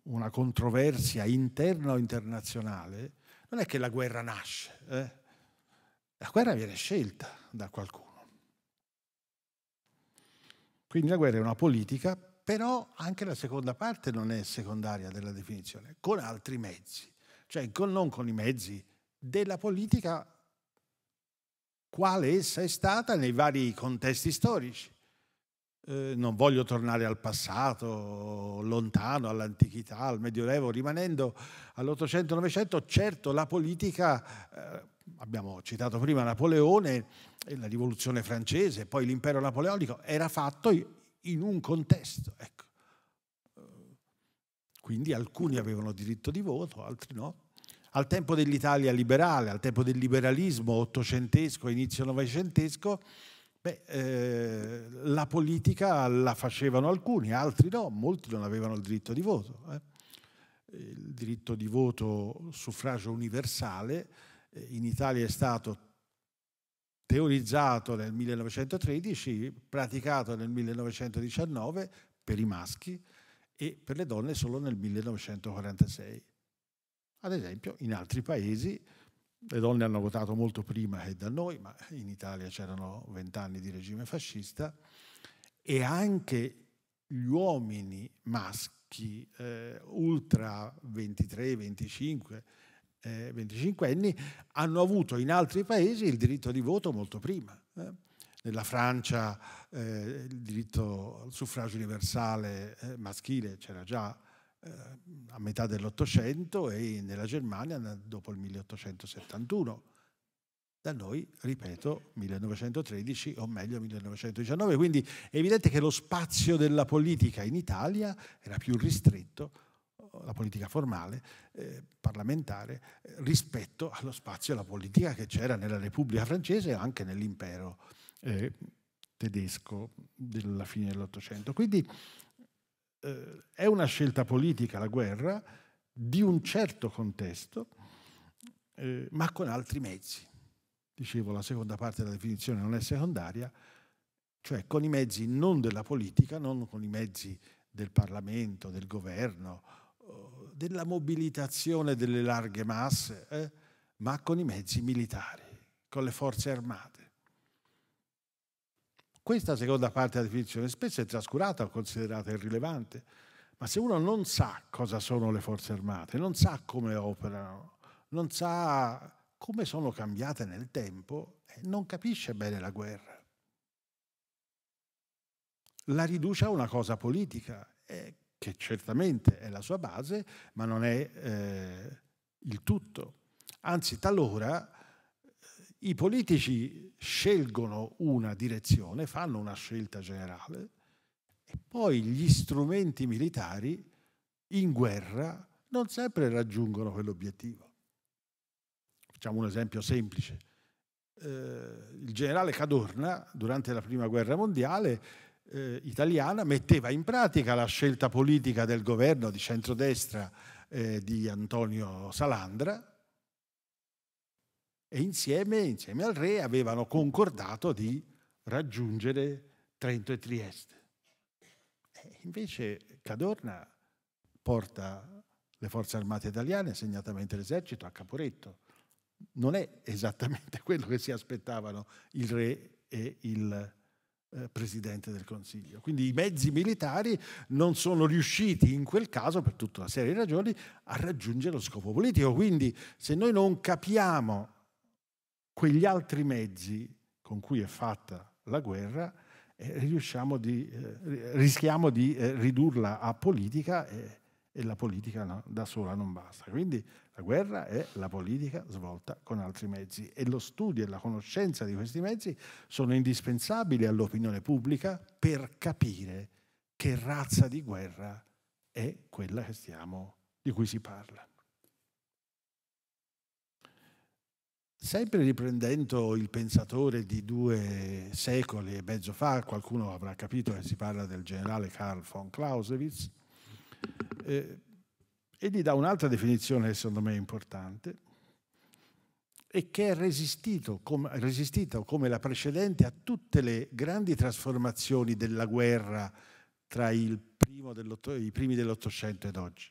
una controversia interna o internazionale, non è che la guerra nasce, eh? la guerra viene scelta da qualcuno. Quindi la guerra è una politica, però anche la seconda parte non è secondaria della definizione, con altri mezzi, cioè con, non con i mezzi della politica quale essa è stata nei vari contesti storici. Eh, non voglio tornare al passato, lontano, all'antichità, al Medioevo, rimanendo all'Ottocento-Novecento, certo la politica eh, abbiamo citato prima Napoleone, la rivoluzione francese, poi l'impero napoleonico, era fatto in un contesto. Ecco. Eh, quindi alcuni avevano diritto di voto, altri no. Al tempo dell'Italia liberale, al tempo del liberalismo ottocentesco, inizio novecentesco, beh, eh, la politica la facevano alcuni, altri no, molti non avevano il diritto di voto. Eh. Il diritto di voto, suffragio universale, eh, in Italia è stato teorizzato nel 1913, praticato nel 1919 per i maschi e per le donne solo nel 1946. Ad esempio, in altri paesi le donne hanno votato molto prima che da noi, ma in Italia c'erano vent'anni di regime fascista, e anche gli uomini maschi eh, ultra 23, 25, 25 eh, anni, hanno avuto in altri paesi il diritto di voto molto prima. Eh. Nella Francia eh, il diritto al suffragio universale eh, maschile c'era già a metà dell'Ottocento e nella Germania dopo il 1871 da noi, ripeto, 1913 o meglio 1919. Quindi è evidente che lo spazio della politica in Italia era più ristretto la politica formale eh, parlamentare eh, rispetto allo spazio della politica che c'era nella Repubblica francese e anche nell'impero eh, tedesco della fine dell'Ottocento. Quindi eh, è una scelta politica la guerra di un certo contesto, ma con altri mezzi. Dicevo, la seconda parte della definizione non è secondaria, cioè con i mezzi non della politica, non con i mezzi del Parlamento, del governo della mobilitazione delle larghe masse, eh? ma con i mezzi militari, con le forze armate. Questa seconda parte della definizione spesso è trascurata o considerata irrilevante, ma se uno non sa cosa sono le forze armate, non sa come operano, non sa come sono cambiate nel tempo, eh, non capisce bene la guerra. La riduce a una cosa politica, eh, che certamente è la sua base, ma non è eh, il tutto. Anzi, talora eh, i politici scelgono una direzione, fanno una scelta generale, e poi gli strumenti militari in guerra non sempre raggiungono quell'obiettivo. Facciamo un esempio semplice. Eh, il generale Cadorna, durante la Prima Guerra Mondiale, eh, italiana metteva in pratica la scelta politica del governo di centrodestra eh, di Antonio Salandra e insieme, insieme al re avevano concordato di raggiungere Trento e Trieste. E invece Cadorna porta le forze armate italiane, segnatamente l'esercito, a Caporetto. Non è esattamente quello che si aspettavano il re e il eh, presidente del Consiglio. Quindi i mezzi militari non sono riusciti in quel caso, per tutta una serie di ragioni, a raggiungere lo scopo politico. Quindi se noi non capiamo quegli altri mezzi con cui è fatta la guerra, eh, di, eh, rischiamo di eh, ridurla a politica. E, e la politica no, da sola non basta. Quindi la guerra è la politica svolta con altri mezzi e lo studio e la conoscenza di questi mezzi sono indispensabili all'opinione pubblica per capire che razza di guerra è quella stiamo, di cui si parla. Sempre riprendendo il pensatore di due secoli e mezzo fa, qualcuno avrà capito che si parla del generale Karl von Clausewitz, eh, gli dà un'altra definizione che secondo me è importante e che è resistito, com, resistita come la precedente a tutte le grandi trasformazioni della guerra tra dell i primi dell'Ottocento ed oggi.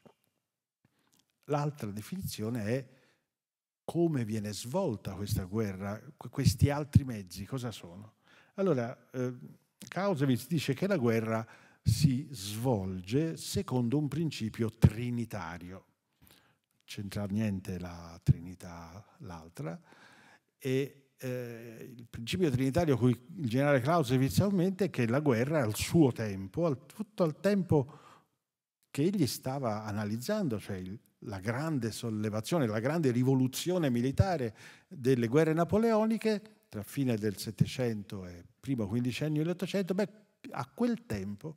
L'altra definizione è come viene svolta questa guerra, questi altri mezzi, cosa sono? Allora, eh, Clausewitz dice che la guerra si svolge secondo un principio trinitario. C'entra niente la Trinità, l'altra, e eh, il principio trinitario cui il generale Clausewitz aumenta è che la guerra al suo tempo, al, tutto al tempo che egli stava analizzando, cioè il, la grande sollevazione, la grande rivoluzione militare delle guerre napoleoniche tra fine del Settecento e primo quindicennio dell'Ottocento, beh, a quel tempo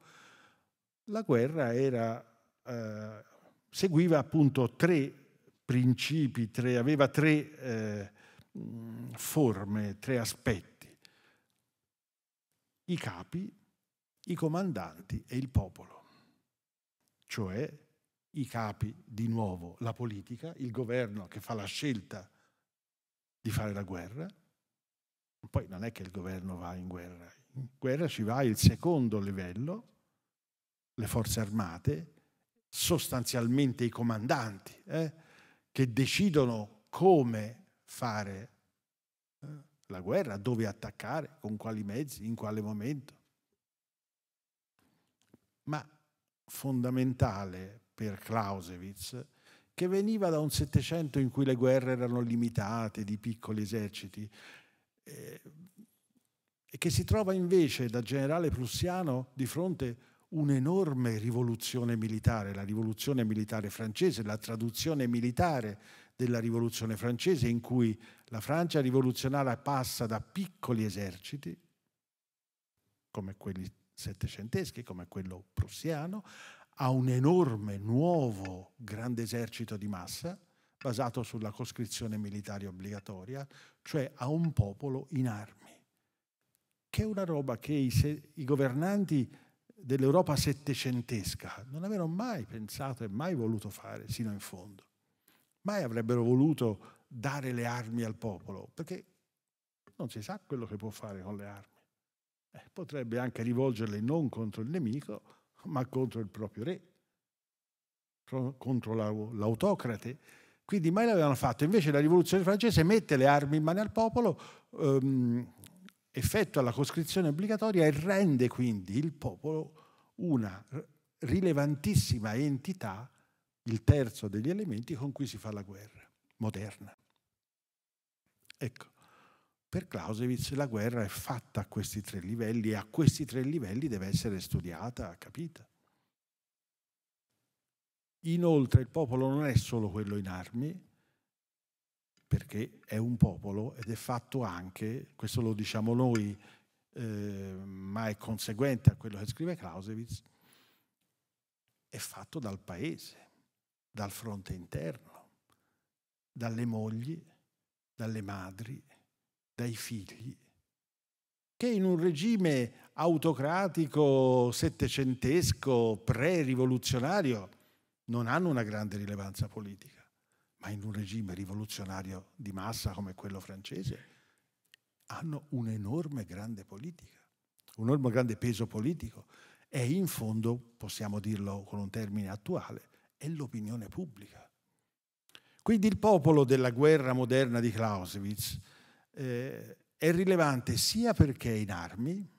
la guerra era, eh, seguiva appunto tre principi, tre, aveva tre eh, forme, tre aspetti. I capi, i comandanti e il popolo, cioè i capi di nuovo, la politica, il governo che fa la scelta di fare la guerra, poi non è che il governo va in guerra, in guerra ci va il secondo livello, le forze armate, sostanzialmente i comandanti, eh, che decidono come fare eh, la guerra, dove attaccare, con quali mezzi, in quale momento. Ma fondamentale per Clausewitz, che veniva da un Settecento in cui le guerre erano limitate, di piccoli eserciti, eh, e che si trova invece da generale prussiano di fronte un'enorme rivoluzione militare, la rivoluzione militare francese, la traduzione militare della rivoluzione francese in cui la Francia rivoluzionaria passa da piccoli eserciti, come quelli settecenteschi, come quello prussiano, a un enorme, nuovo, grande esercito di massa basato sulla coscrizione militare obbligatoria, cioè a un popolo in armi che è una roba che i, se, i governanti dell'Europa settecentesca non avevano mai pensato e mai voluto fare sino in fondo. Mai avrebbero voluto dare le armi al popolo, perché non si sa quello che può fare con le armi. Eh, potrebbe anche rivolgerle non contro il nemico, ma contro il proprio re, contro l'autocrate. Quindi mai l'avevano fatto. Invece la rivoluzione francese mette le armi in mano al popolo, ehm, effettua la coscrizione obbligatoria e rende quindi il popolo una rilevantissima entità, il terzo degli elementi con cui si fa la guerra moderna. Ecco, per Clausewitz la guerra è fatta a questi tre livelli e a questi tre livelli deve essere studiata, capita. Inoltre il popolo non è solo quello in armi, perché è un popolo ed è fatto anche, questo lo diciamo noi, eh, ma è conseguente a quello che scrive Clausewitz, è fatto dal paese, dal fronte interno, dalle mogli, dalle madri, dai figli, che in un regime autocratico, settecentesco, pre-rivoluzionario, non hanno una grande rilevanza politica ma in un regime rivoluzionario di massa come quello francese, hanno un'enorme grande politica, un enorme grande peso politico e in fondo, possiamo dirlo con un termine attuale, è l'opinione pubblica. Quindi il popolo della guerra moderna di Clausewitz eh, è rilevante sia perché è in armi,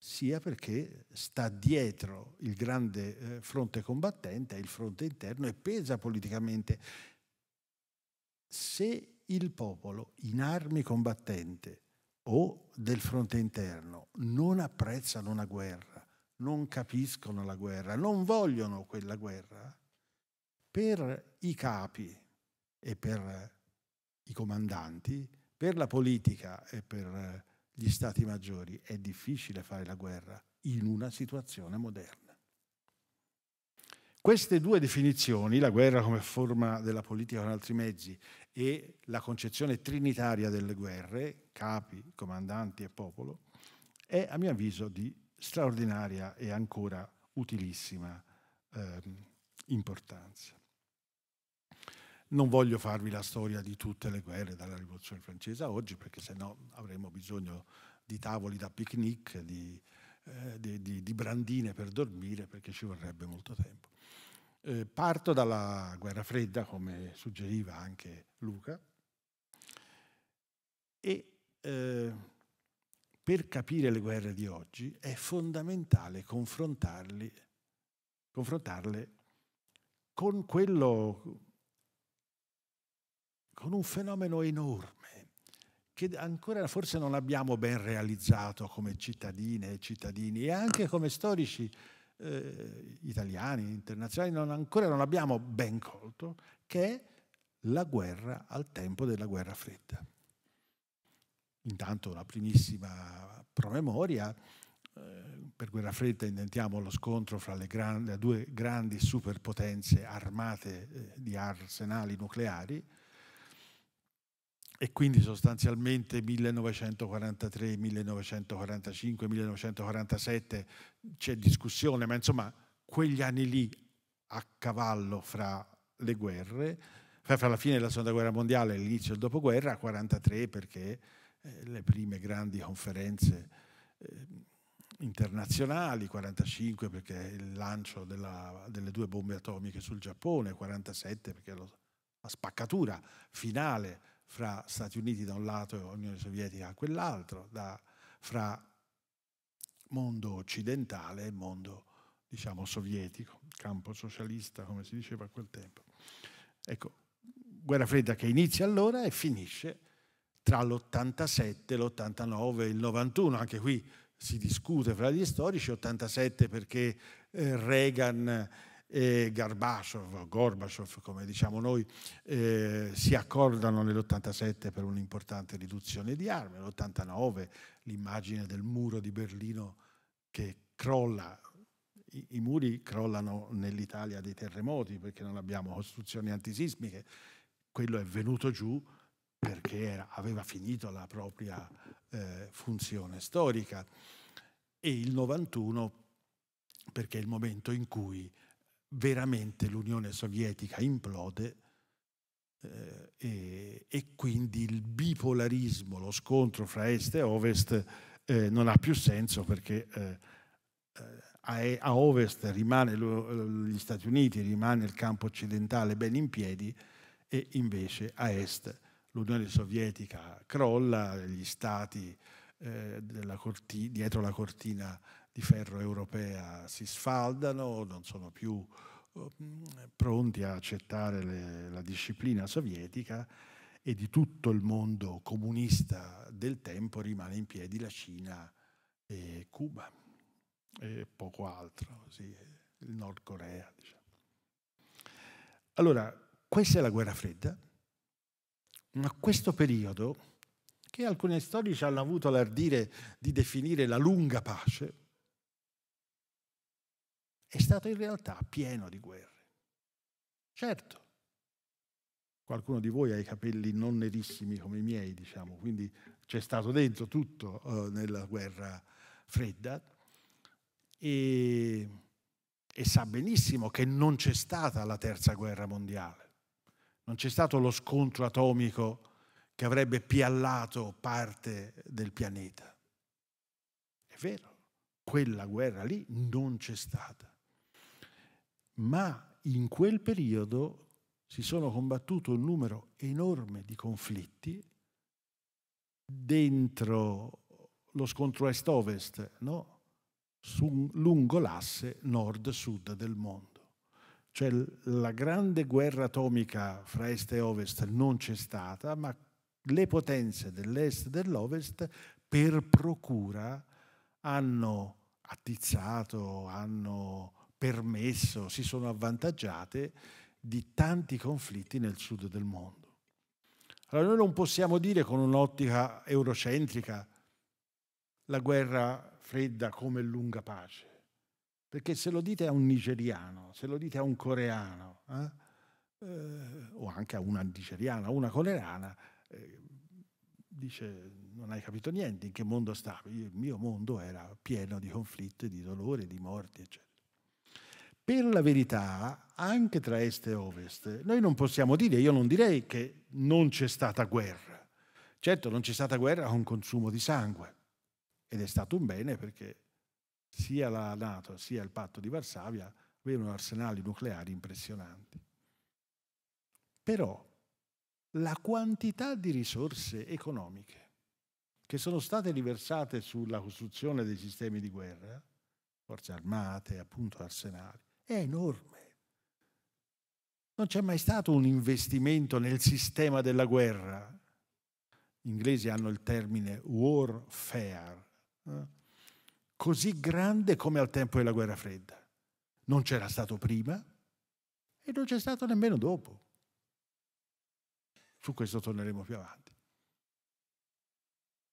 sia perché sta dietro il grande eh, fronte combattente, il fronte interno e pesa politicamente. Se il popolo in armi combattente o del fronte interno non apprezzano una guerra, non capiscono la guerra, non vogliono quella guerra, per i capi e per i comandanti, per la politica e per eh, gli stati maggiori. È difficile fare la guerra in una situazione moderna. Queste due definizioni, la guerra come forma della politica con altri mezzi e la concezione trinitaria delle guerre, capi, comandanti e popolo, è a mio avviso di straordinaria e ancora utilissima eh, importanza. Non voglio farvi la storia di tutte le guerre, dalla rivoluzione francese a oggi, perché sennò avremo bisogno di tavoli da picnic, di, eh, di, di, di brandine per dormire, perché ci vorrebbe molto tempo. Eh, parto dalla guerra fredda, come suggeriva anche Luca, e eh, per capire le guerre di oggi è fondamentale confrontarle con quello con un fenomeno enorme che ancora forse non abbiamo ben realizzato come cittadine e cittadini e anche come storici eh, italiani, internazionali, non, ancora non abbiamo ben colto, che è la guerra al tempo della guerra fredda. Intanto una primissima promemoria, eh, per guerra fredda intendiamo lo scontro fra le, grandi, le due grandi superpotenze armate eh, di arsenali nucleari, e quindi sostanzialmente 1943, 1945, 1947 c'è discussione, ma insomma quegli anni lì a cavallo fra le guerre, fra la fine della seconda guerra mondiale e l'inizio del dopoguerra, 1943 perché eh, le prime grandi conferenze eh, internazionali, 1945 perché il lancio della, delle due bombe atomiche sul Giappone, 1947 perché la spaccatura finale fra Stati Uniti da un lato e Unione Sovietica da quell'altro, da, fra mondo occidentale e mondo diciamo sovietico, campo socialista come si diceva a quel tempo. Ecco, guerra fredda che inizia allora e finisce tra l'87, l'89 e il 91, anche qui si discute fra gli storici, 87 perché eh, Reagan e Gorbachev, Gorbachev come diciamo noi, eh, si accordano nell'87 per un'importante riduzione di armi, nell'89 l'immagine del muro di Berlino che crolla, i, i muri crollano nell'Italia dei terremoti perché non abbiamo costruzioni antisismiche, quello è venuto giù perché era, aveva finito la propria eh, funzione storica e il 91 perché è il momento in cui veramente l'Unione Sovietica implode eh, e, e, quindi il bipolarismo, lo scontro fra est e ovest eh, non ha più senso perché eh, eh, a, a, ovest rimane lo, gli Stati Uniti, rimane il campo occidentale ben in piedi e invece a est l'Unione Sovietica crolla, gli stati eh, corti, dietro la cortina di ferro europea si sfaldano, non sono più ehm, pronti a accettare le, la disciplina sovietica e di tutto il mondo comunista del tempo rimane in piedi la Cina e Cuba e poco altro, sì, il Nord Corea. Diciamo. Allora, questa è la guerra fredda, ma questo periodo, che alcuni storici hanno avuto l'ardire di definire la lunga pace, è stato in realtà pieno di guerre. Certo, qualcuno di voi ha i capelli non nerissimi come i miei, diciamo, quindi c'è stato dentro tutto eh, nella guerra fredda e, e sa benissimo che non c'è stata la terza guerra mondiale, non c'è stato lo scontro atomico che avrebbe piallato parte del pianeta. È vero, quella guerra lì non c'è stata ma in quel periodo si sono combattuto un numero enorme di conflitti dentro lo scontro est-ovest, no? lungo l'asse nord-sud del mondo. Cioè la grande guerra atomica fra est e ovest non c'è stata, ma le potenze dell'est e dell'ovest per procura hanno attizzato, hanno permesso, si sono avvantaggiate di tanti conflitti nel sud del mondo. Allora noi non possiamo dire con un'ottica eurocentrica la guerra fredda come lunga pace, perché se lo dite a un nigeriano, se lo dite a un coreano, eh, eh, o anche a una nigeriana, una coreana, eh, dice non hai capito niente in che mondo stavi, il mio mondo era pieno di conflitti, di dolore, di morti, eccetera. Per la verità, anche tra est e ovest, noi non possiamo dire, io non direi che non c'è stata guerra. Certo, non c'è stata guerra con consumo di sangue ed è stato un bene perché sia la Nato sia il patto di Varsavia avevano arsenali nucleari impressionanti. Però la quantità di risorse economiche che sono state riversate sulla costruzione dei sistemi di guerra, forze armate, appunto arsenali, è enorme. Non c'è mai stato un investimento nel sistema della guerra. Gli inglesi hanno il termine warfare, eh? così grande come al tempo della guerra fredda. Non c'era stato prima e non c'è stato nemmeno dopo. Su questo torneremo più avanti.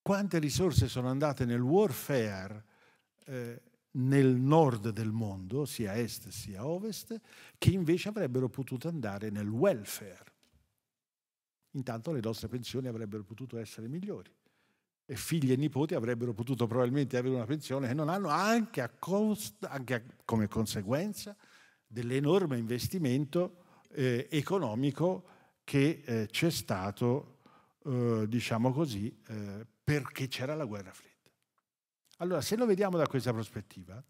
Quante risorse sono andate nel warfare? Eh, nel nord del mondo, sia a est sia ovest, che invece avrebbero potuto andare nel welfare. Intanto le nostre pensioni avrebbero potuto essere migliori e figli e nipoti avrebbero potuto probabilmente avere una pensione che non hanno anche, a costa, anche a, come conseguenza dell'enorme investimento eh, economico che eh, c'è stato, eh, diciamo così, eh, perché c'era la guerra fredda. Allora, se lo vediamo da questa prospettiva,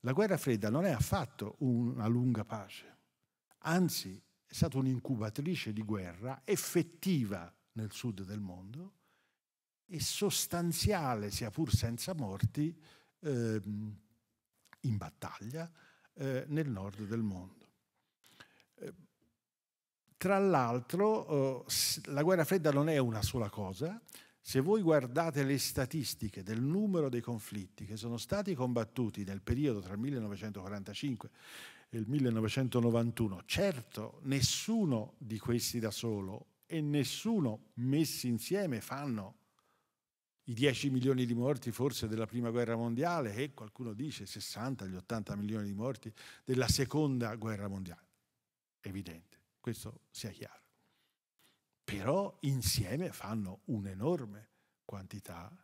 la guerra fredda non è affatto una lunga pace, anzi è stata un'incubatrice di guerra effettiva nel sud del mondo e sostanziale, sia pur senza morti, ehm, in battaglia eh, nel nord del mondo. Eh, tra l'altro, eh, la guerra fredda non è una sola cosa, se voi guardate le statistiche del numero dei conflitti che sono stati combattuti nel periodo tra il 1945 e il 1991, certo nessuno di questi da solo e nessuno messi insieme fanno i 10 milioni di morti forse della prima guerra mondiale e qualcuno dice 60, gli 80 milioni di morti della seconda guerra mondiale. Evidente, questo sia chiaro però insieme fanno un'enorme quantità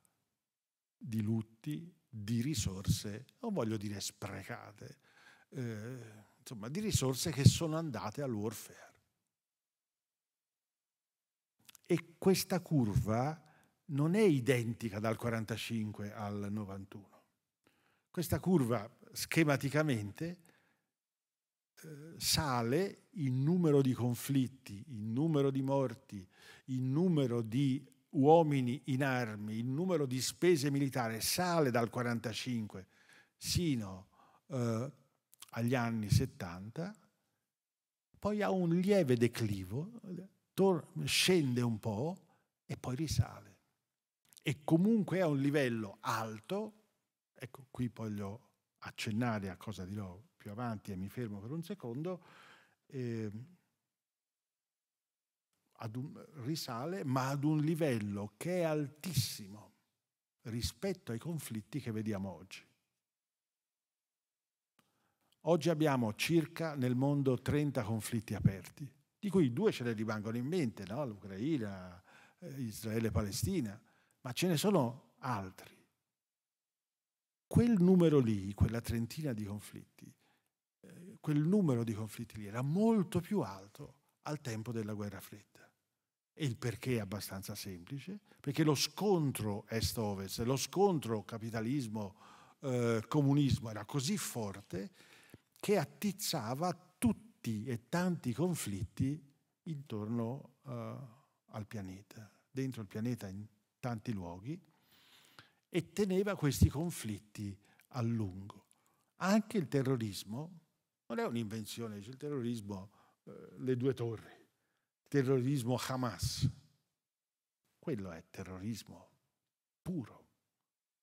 di lutti, di risorse, non voglio dire sprecate, eh, insomma di risorse che sono andate al warfare. E questa curva non è identica dal 45 al 91. Questa curva schematicamente sale il numero di conflitti, il numero di morti, il numero di uomini in armi, il numero di spese militari sale dal 45 sino eh, agli anni 70, poi ha un lieve declivo, scende un po' e poi risale. E comunque è a un livello alto, ecco qui voglio accennare a cosa dirò più avanti e mi fermo per un secondo, eh, un, risale ma ad un livello che è altissimo rispetto ai conflitti che vediamo oggi. Oggi abbiamo circa nel mondo 30 conflitti aperti, di cui due ce ne rimangono in mente, no? l'Ucraina, eh, Israele e Palestina, ma ce ne sono altri. Quel numero lì, quella trentina di conflitti, quel numero di conflitti lì era molto più alto al tempo della guerra fredda. E il perché è abbastanza semplice, perché lo scontro est-ovest, lo scontro capitalismo-comunismo eh, era così forte che attizzava tutti e tanti conflitti intorno eh, al pianeta, dentro il pianeta in tanti luoghi, e teneva questi conflitti a lungo. Anche il terrorismo, non è un'invenzione, c'è il terrorismo, eh, le due torri, terrorismo Hamas. Quello è terrorismo puro,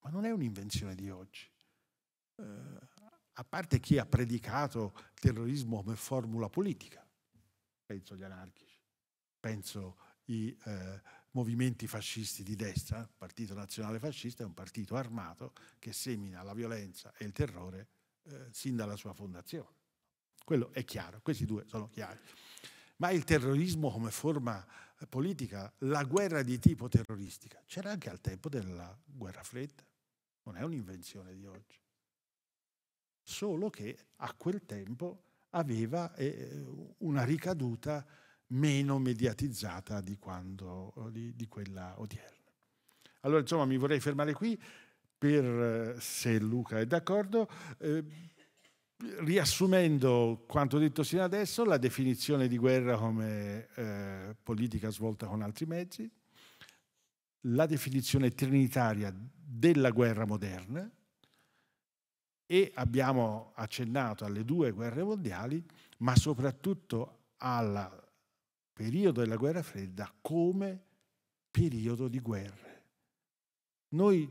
ma non è un'invenzione di oggi. Eh, a parte chi ha predicato terrorismo come formula politica, penso agli anarchici, penso ai eh, movimenti fascisti di destra, il Partito Nazionale Fascista è un partito armato che semina la violenza e il terrore eh, sin dalla sua fondazione. Quello è chiaro, questi due sono chiari. Ma il terrorismo come forma eh, politica, la guerra di tipo terroristica, c'era anche al tempo della guerra fredda, non è un'invenzione di oggi. Solo che a quel tempo aveva eh, eh, una ricaduta meno mediatizzata di, quando, di, di quella odierna. Allora, insomma, mi vorrei fermare qui per, se Luca è d'accordo. Eh, riassumendo quanto detto sino adesso, la definizione di guerra come eh, politica svolta con altri mezzi, la definizione trinitaria della guerra moderna e abbiamo accennato alle due guerre mondiali, ma soprattutto al periodo della guerra fredda come periodo di guerre. Noi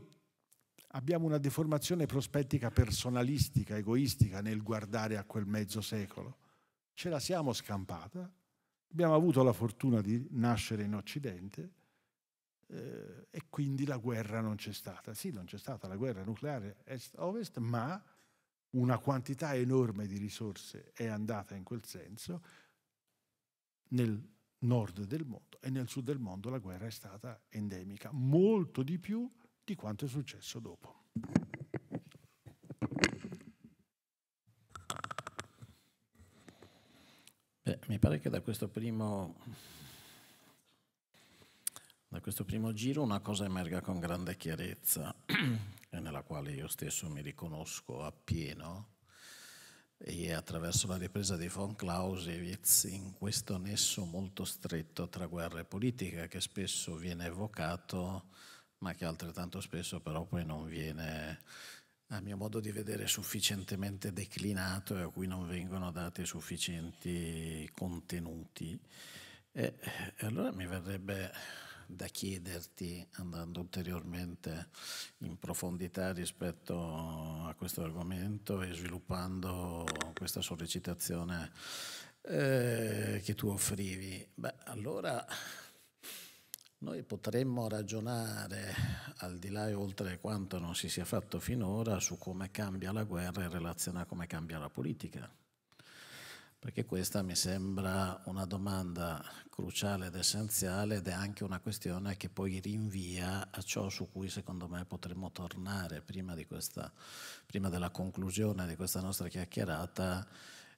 abbiamo una deformazione prospettica personalistica, egoistica nel guardare a quel mezzo secolo. Ce la siamo scampata, abbiamo avuto la fortuna di nascere in Occidente eh, e quindi la guerra non c'è stata. Sì, non c'è stata la guerra nucleare est-ovest, ma una quantità enorme di risorse è andata in quel senso. Nel nord del mondo e nel sud del mondo la guerra è stata endemica, molto di più di quanto è successo dopo. Beh, mi pare che da questo, primo, da questo primo giro una cosa emerga con grande chiarezza e nella quale io stesso mi riconosco appieno e attraverso la ripresa di von Clausewitz in questo nesso molto stretto tra guerra e politica che spesso viene evocato ma che altrettanto spesso però poi non viene, a mio modo di vedere, sufficientemente declinato e a cui non vengono dati sufficienti contenuti. E, e allora mi verrebbe da chiederti, andando ulteriormente in profondità rispetto a questo argomento e sviluppando questa sollecitazione eh, che tu offrivi, beh, allora noi potremmo ragionare, al di là e oltre quanto non si sia fatto finora, su come cambia la guerra in relazione a come cambia la politica. Perché questa mi sembra una domanda cruciale ed essenziale ed è anche una questione che poi rinvia a ciò su cui secondo me potremmo tornare prima, questa, prima della conclusione di questa nostra chiacchierata,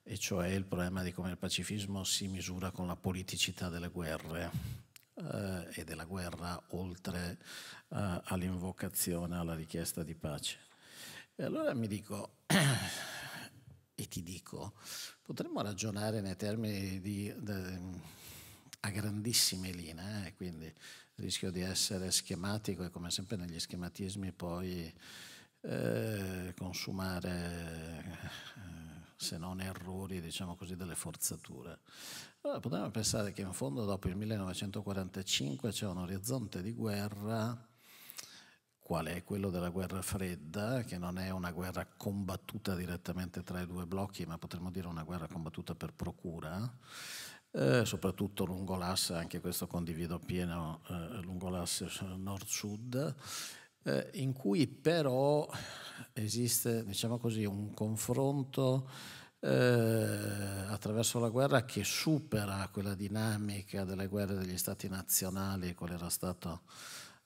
e cioè il problema di come il pacifismo si misura con la politicità delle guerre eh, e della guerra oltre eh, all'invocazione, alla richiesta di pace. E allora mi dico, e ti dico, potremmo ragionare nei termini di, de, a grandissime linee, eh? quindi rischio di essere schematico e come sempre negli schematismi poi eh, consumare, eh, se non errori, diciamo così, delle forzature. Allora potremmo pensare che in fondo dopo il 1945 c'è un orizzonte di guerra qual è quello della guerra fredda, che non è una guerra combattuta direttamente tra i due blocchi, ma potremmo dire una guerra combattuta per procura, eh, soprattutto lungo l'asse, anche questo condivido pieno, eh, lungo l'asse nord-sud, eh, in cui però esiste, diciamo così, un confronto eh, attraverso la guerra che supera quella dinamica delle guerre degli stati nazionali, qual era stato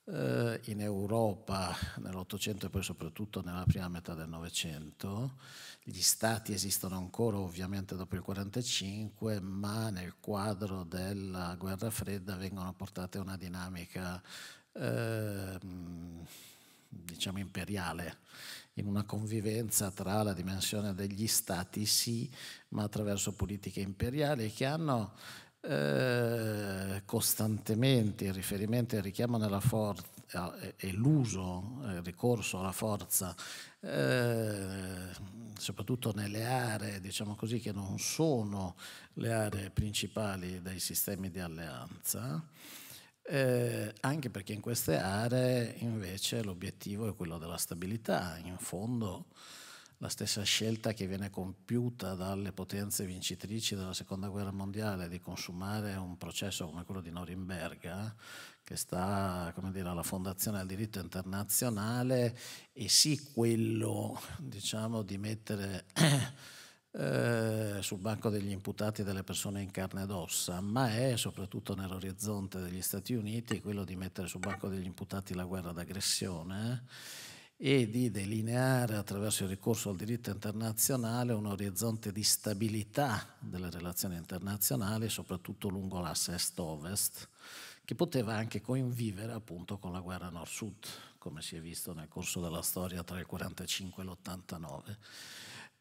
eh, in Europa nell'Ottocento e poi soprattutto nella prima metà del Novecento. Gli stati esistono ancora ovviamente dopo il 1945, ma nel quadro della guerra fredda vengono portate una dinamica eh, diciamo imperiale in una convivenza tra la dimensione degli stati, sì, ma attraverso politiche imperiali che hanno eh, costantemente il riferimento e il richiamo nella forza eh, e l'uso, eh, il ricorso alla forza, eh, soprattutto nelle aree, diciamo così, che non sono le aree principali dei sistemi di alleanza eh, anche perché in queste aree invece l'obiettivo è quello della stabilità. In fondo la stessa scelta che viene compiuta dalle potenze vincitrici della seconda guerra mondiale di consumare un processo come quello di Norimberga, che sta dire, alla fondazione del diritto internazionale, e sì quello diciamo, di mettere... Eh, sul banco degli imputati delle persone in carne ed ossa, ma è soprattutto nell'orizzonte degli Stati Uniti quello di mettere sul banco degli imputati la guerra d'aggressione e di delineare attraverso il ricorso al diritto internazionale un orizzonte di stabilità delle relazioni internazionali, soprattutto lungo l'asse est-ovest, che poteva anche coinvivere appunto con la guerra nord-sud, come si è visto nel corso della storia tra il 45 e l'89.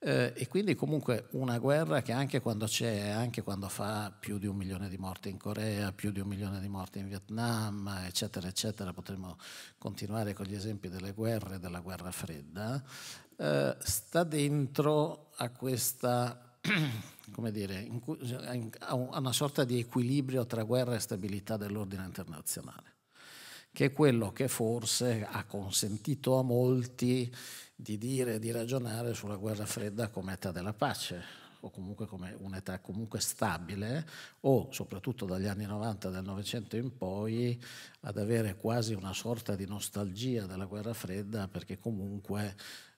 Eh, e quindi comunque una guerra che anche quando c'è, anche quando fa più di un milione di morti in Corea, più di un milione di morti in Vietnam, eccetera, eccetera, potremmo continuare con gli esempi delle guerre, della guerra fredda, eh, sta dentro a questa, come dire, a una sorta di equilibrio tra guerra e stabilità dell'ordine internazionale che è quello che forse ha consentito a molti di dire e di ragionare sulla guerra fredda come età della pace o comunque come un'età comunque stabile o soprattutto dagli anni 90 del Novecento in poi ad avere quasi una sorta di nostalgia della guerra fredda perché comunque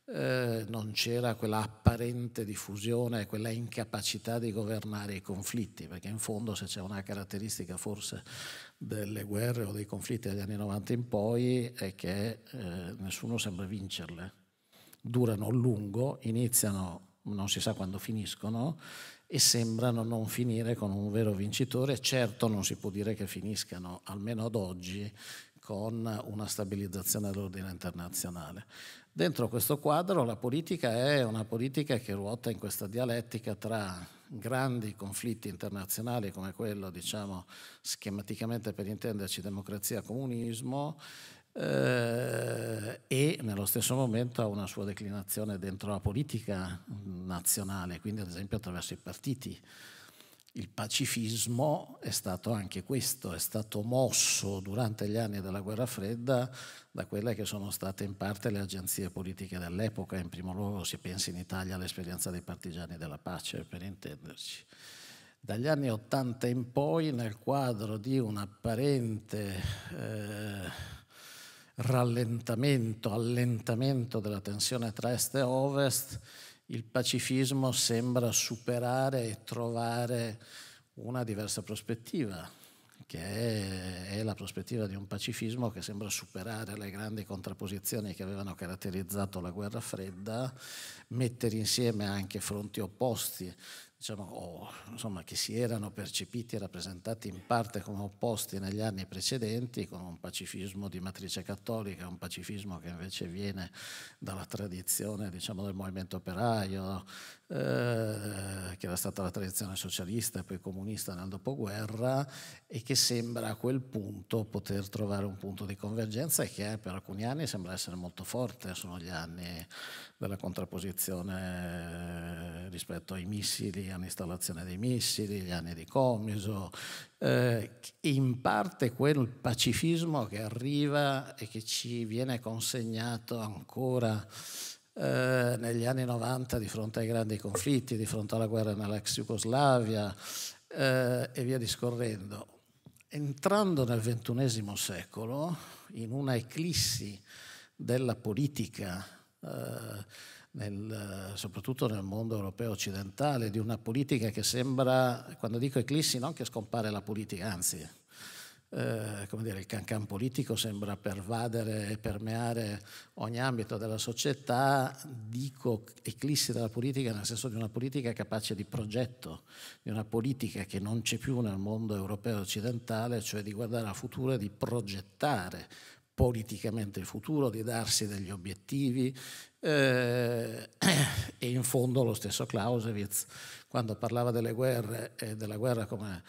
eh, non c'era quella apparente diffusione, quella incapacità di governare i conflitti, perché in fondo se c'è una caratteristica forse delle guerre o dei conflitti dagli anni 90 in poi è che eh, nessuno sembra vincerle durano a lungo, iniziano non si sa quando finiscono e sembrano non finire con un vero vincitore. Certo non si può dire che finiscano, almeno ad oggi, con una stabilizzazione dell'ordine internazionale. Dentro questo quadro la politica è una politica che ruota in questa dialettica tra grandi conflitti internazionali come quello, diciamo, schematicamente per intenderci democrazia-comunismo, eh, e nello stesso momento ha una sua declinazione dentro la politica nazionale, quindi ad esempio attraverso i partiti. Il pacifismo è stato anche questo, è stato mosso durante gli anni della guerra fredda da quelle che sono state in parte le agenzie politiche dell'epoca, in primo luogo si pensa in Italia all'esperienza dei partigiani della pace, per intenderci. Dagli anni Ottanta in poi, nel quadro di un'apparente... Eh, rallentamento, allentamento della tensione tra est e ovest, il pacifismo sembra superare e trovare una diversa prospettiva, che è, la prospettiva di un pacifismo che sembra superare le grandi contrapposizioni che avevano caratterizzato la guerra fredda, mettere insieme anche fronti opposti diciamo, o, insomma, che si erano percepiti e rappresentati in parte come opposti negli anni precedenti, con un pacifismo di matrice cattolica, un pacifismo che invece viene dalla tradizione diciamo, del movimento operaio, eh, che era stata la tradizione socialista e poi comunista nel dopoguerra, e che sembra a quel punto poter trovare un punto di convergenza e che eh, per alcuni anni sembra essere molto forte, sono gli anni della contrapposizione eh, rispetto ai missili installazione dei missili, gli anni di Comiso, eh, in parte quel pacifismo che arriva e che ci viene consegnato ancora eh, negli anni 90 di fronte ai grandi conflitti, di fronte alla guerra nell'ex Jugoslavia eh, e via discorrendo. Entrando nel XXI secolo, in una eclissi della politica, eh, nel, eh, soprattutto nel mondo europeo occidentale, di una politica che sembra, quando dico eclissi, non che scompare la politica, anzi, eh, come dire, il cancan politico sembra pervadere e permeare ogni ambito della società, dico eclissi della politica nel senso di una politica capace di progetto, di una politica che non c'è più nel mondo europeo occidentale, cioè di guardare al futuro e di progettare politicamente il futuro, di darsi degli obiettivi, eh, e in fondo lo stesso Clausewitz, quando parlava delle guerre e eh, della guerra come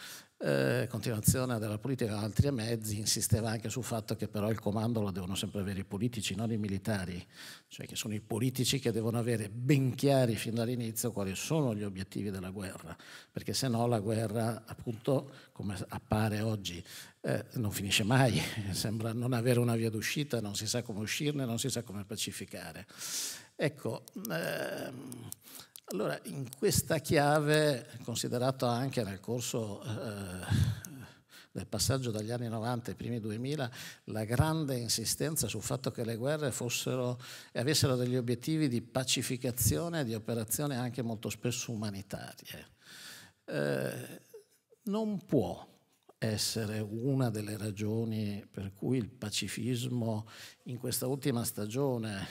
eh, continuazione della politica con altri mezzi, insisteva anche sul fatto che però il comando lo devono sempre avere i politici, non i militari, cioè che sono i politici che devono avere ben chiari fin dall'inizio quali sono gli obiettivi della guerra, perché se no la guerra, appunto, come appare oggi, eh, non finisce mai, sembra non avere una via d'uscita, non si sa come uscirne, non si sa come pacificare. Ecco, ehm, allora, in questa chiave, considerato anche nel corso eh, del passaggio dagli anni 90 ai primi 2000, la grande insistenza sul fatto che le guerre fossero e avessero degli obiettivi di pacificazione e di operazione anche molto spesso umanitarie. Eh, non può essere una delle ragioni per cui il pacifismo in questa ultima stagione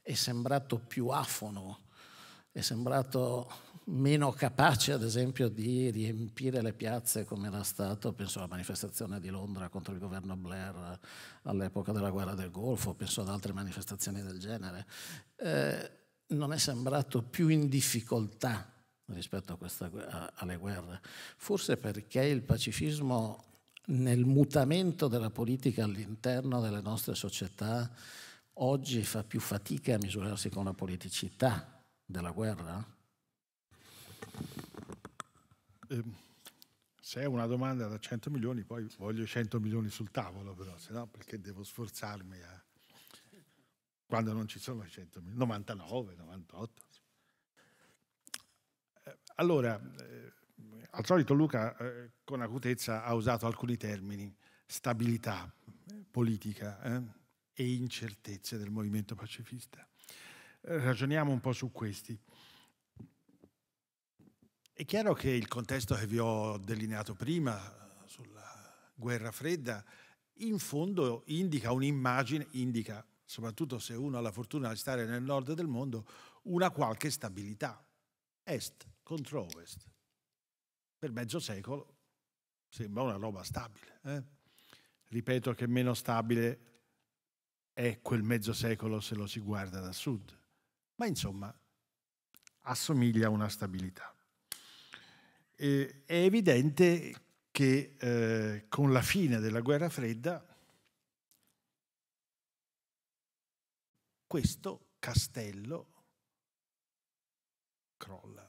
è sembrato più afono è sembrato meno capace, ad esempio, di riempire le piazze come era stato, penso alla manifestazione di Londra contro il governo Blair all'epoca della guerra del Golfo, penso ad altre manifestazioni del genere, eh, non è sembrato più in difficoltà rispetto a questa, a, alle guerre, forse perché il pacifismo nel mutamento della politica all'interno delle nostre società oggi fa più fatica a misurarsi con la politicità della guerra? Eh, se è una domanda da 100 milioni, poi voglio 100 milioni sul tavolo, però, se no perché devo sforzarmi a... quando non ci sono 100 milioni, 99, 98. Eh, allora, eh, al solito Luca eh, con acutezza ha usato alcuni termini, stabilità eh, politica eh, e incertezze del movimento pacifista. Eh, ragioniamo un po' su questi. È chiaro che il contesto che vi ho delineato prima eh, sulla guerra fredda in fondo indica un'immagine, indica soprattutto se uno ha la fortuna di stare nel nord del mondo, una qualche stabilità, est contro ovest. Per mezzo secolo sembra una roba stabile. Eh? Ripeto che meno stabile è quel mezzo secolo se lo si guarda da sud ma insomma assomiglia a una stabilità. E, è evidente che eh, con la fine della guerra fredda questo castello crolla.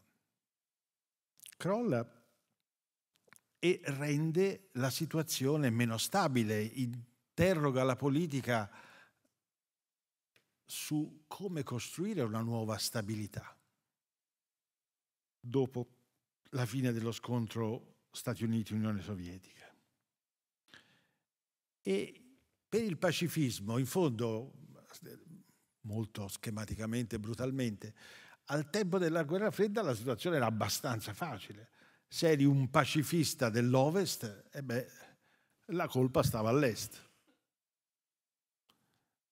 Crolla e rende la situazione meno stabile, interroga la politica su come costruire una nuova stabilità dopo la fine dello scontro Stati Uniti-Unione Sovietica. E per il pacifismo, in fondo, molto schematicamente brutalmente, al tempo della guerra fredda la situazione era abbastanza facile. Se eri un pacifista dell'Ovest, eh beh, la colpa stava all'Est.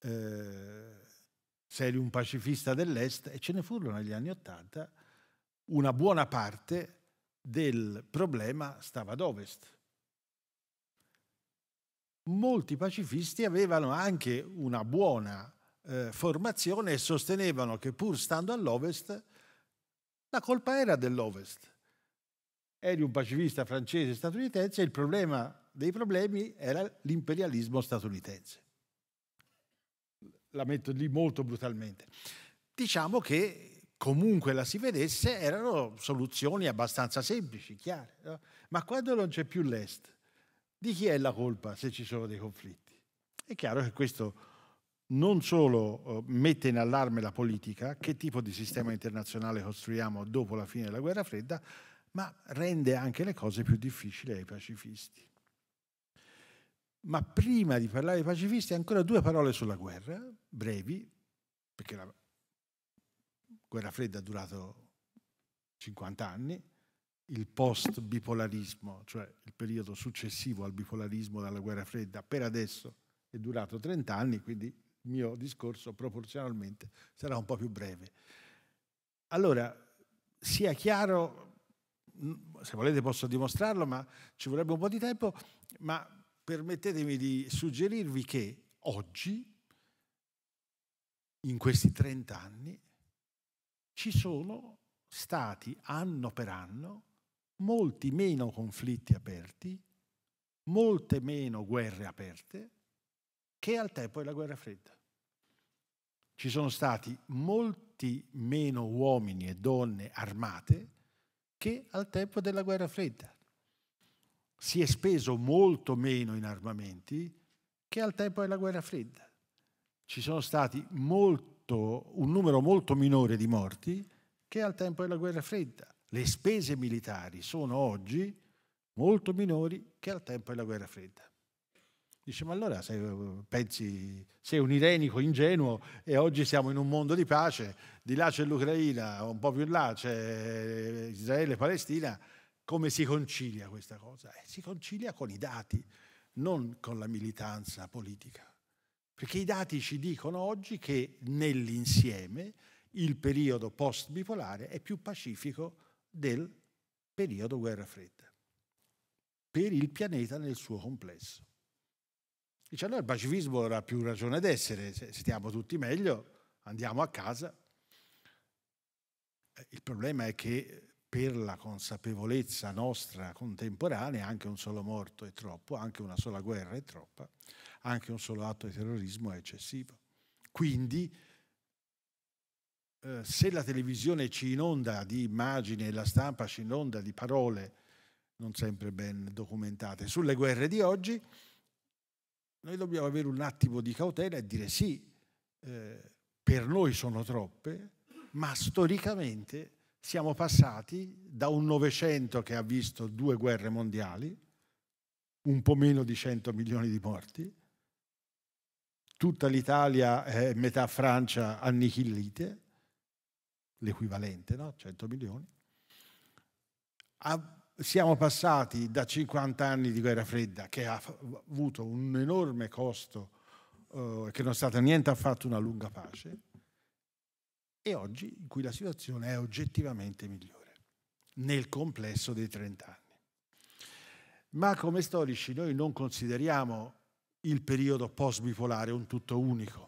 Eh, se eri un pacifista dell'Est, e ce ne furono negli anni Ottanta, una buona parte del problema stava ad ovest. Molti pacifisti avevano anche una buona eh, formazione e sostenevano che pur stando all'ovest, la colpa era dell'ovest. Eri un pacifista francese-statunitense e il problema dei problemi era l'imperialismo statunitense la metto lì molto brutalmente. Diciamo che comunque la si vedesse erano soluzioni abbastanza semplici, chiare. No? Ma quando non c'è più l'Est, di chi è la colpa se ci sono dei conflitti? È chiaro che questo non solo eh, mette in allarme la politica, che tipo di sistema internazionale costruiamo dopo la fine della guerra fredda, ma rende anche le cose più difficili ai pacifisti. Ma prima di parlare dei pacifisti, ancora due parole sulla guerra, brevi, perché la guerra fredda ha durato 50 anni, il post-bipolarismo, cioè il periodo successivo al bipolarismo dalla guerra fredda, per adesso è durato 30 anni, quindi il mio discorso proporzionalmente sarà un po' più breve. Allora, sia chiaro, se volete posso dimostrarlo, ma ci vorrebbe un po' di tempo, ma permettetemi di suggerirvi che oggi, in questi 30 anni, ci sono stati anno per anno molti meno conflitti aperti, molte meno guerre aperte che al tempo della guerra fredda. Ci sono stati molti meno uomini e donne armate che al tempo della guerra fredda si è speso molto meno in armamenti che al tempo della guerra fredda. Ci sono stati molto, un numero molto minore di morti che al tempo della guerra fredda. Le spese militari sono oggi molto minori che al tempo della guerra fredda. Dice, ma allora se pensi, sei un irenico ingenuo e oggi siamo in un mondo di pace, di là c'è l'Ucraina, un po' più in là c'è Israele e Palestina, come si concilia questa cosa? Eh, si concilia con i dati, non con la militanza politica. Perché i dati ci dicono oggi che nell'insieme il periodo post-bipolare è più pacifico del periodo guerra fredda per il pianeta nel suo complesso. Dice diciamo, allora il pacifismo avrà più ragione d'essere, se stiamo tutti meglio andiamo a casa. Eh, il problema è che per la consapevolezza nostra contemporanea, anche un solo morto è troppo, anche una sola guerra è troppa, anche un solo atto di terrorismo è eccessivo. Quindi, eh, se la televisione ci inonda di immagini e la stampa ci inonda di parole non sempre ben documentate sulle guerre di oggi, noi dobbiamo avere un attimo di cautela e dire sì, eh, per noi sono troppe, ma storicamente siamo passati da un Novecento che ha visto due guerre mondiali, un po' meno di 100 milioni di morti, tutta l'Italia e metà Francia annichilite, l'equivalente, no? 100 milioni. A, siamo passati da 50 anni di guerra fredda, che ha avuto un enorme costo, eh, che non è stata niente affatto una lunga pace, e oggi in cui la situazione è oggettivamente migliore nel complesso dei 30 anni. Ma come storici noi non consideriamo il periodo post-bipolare un tutto unico.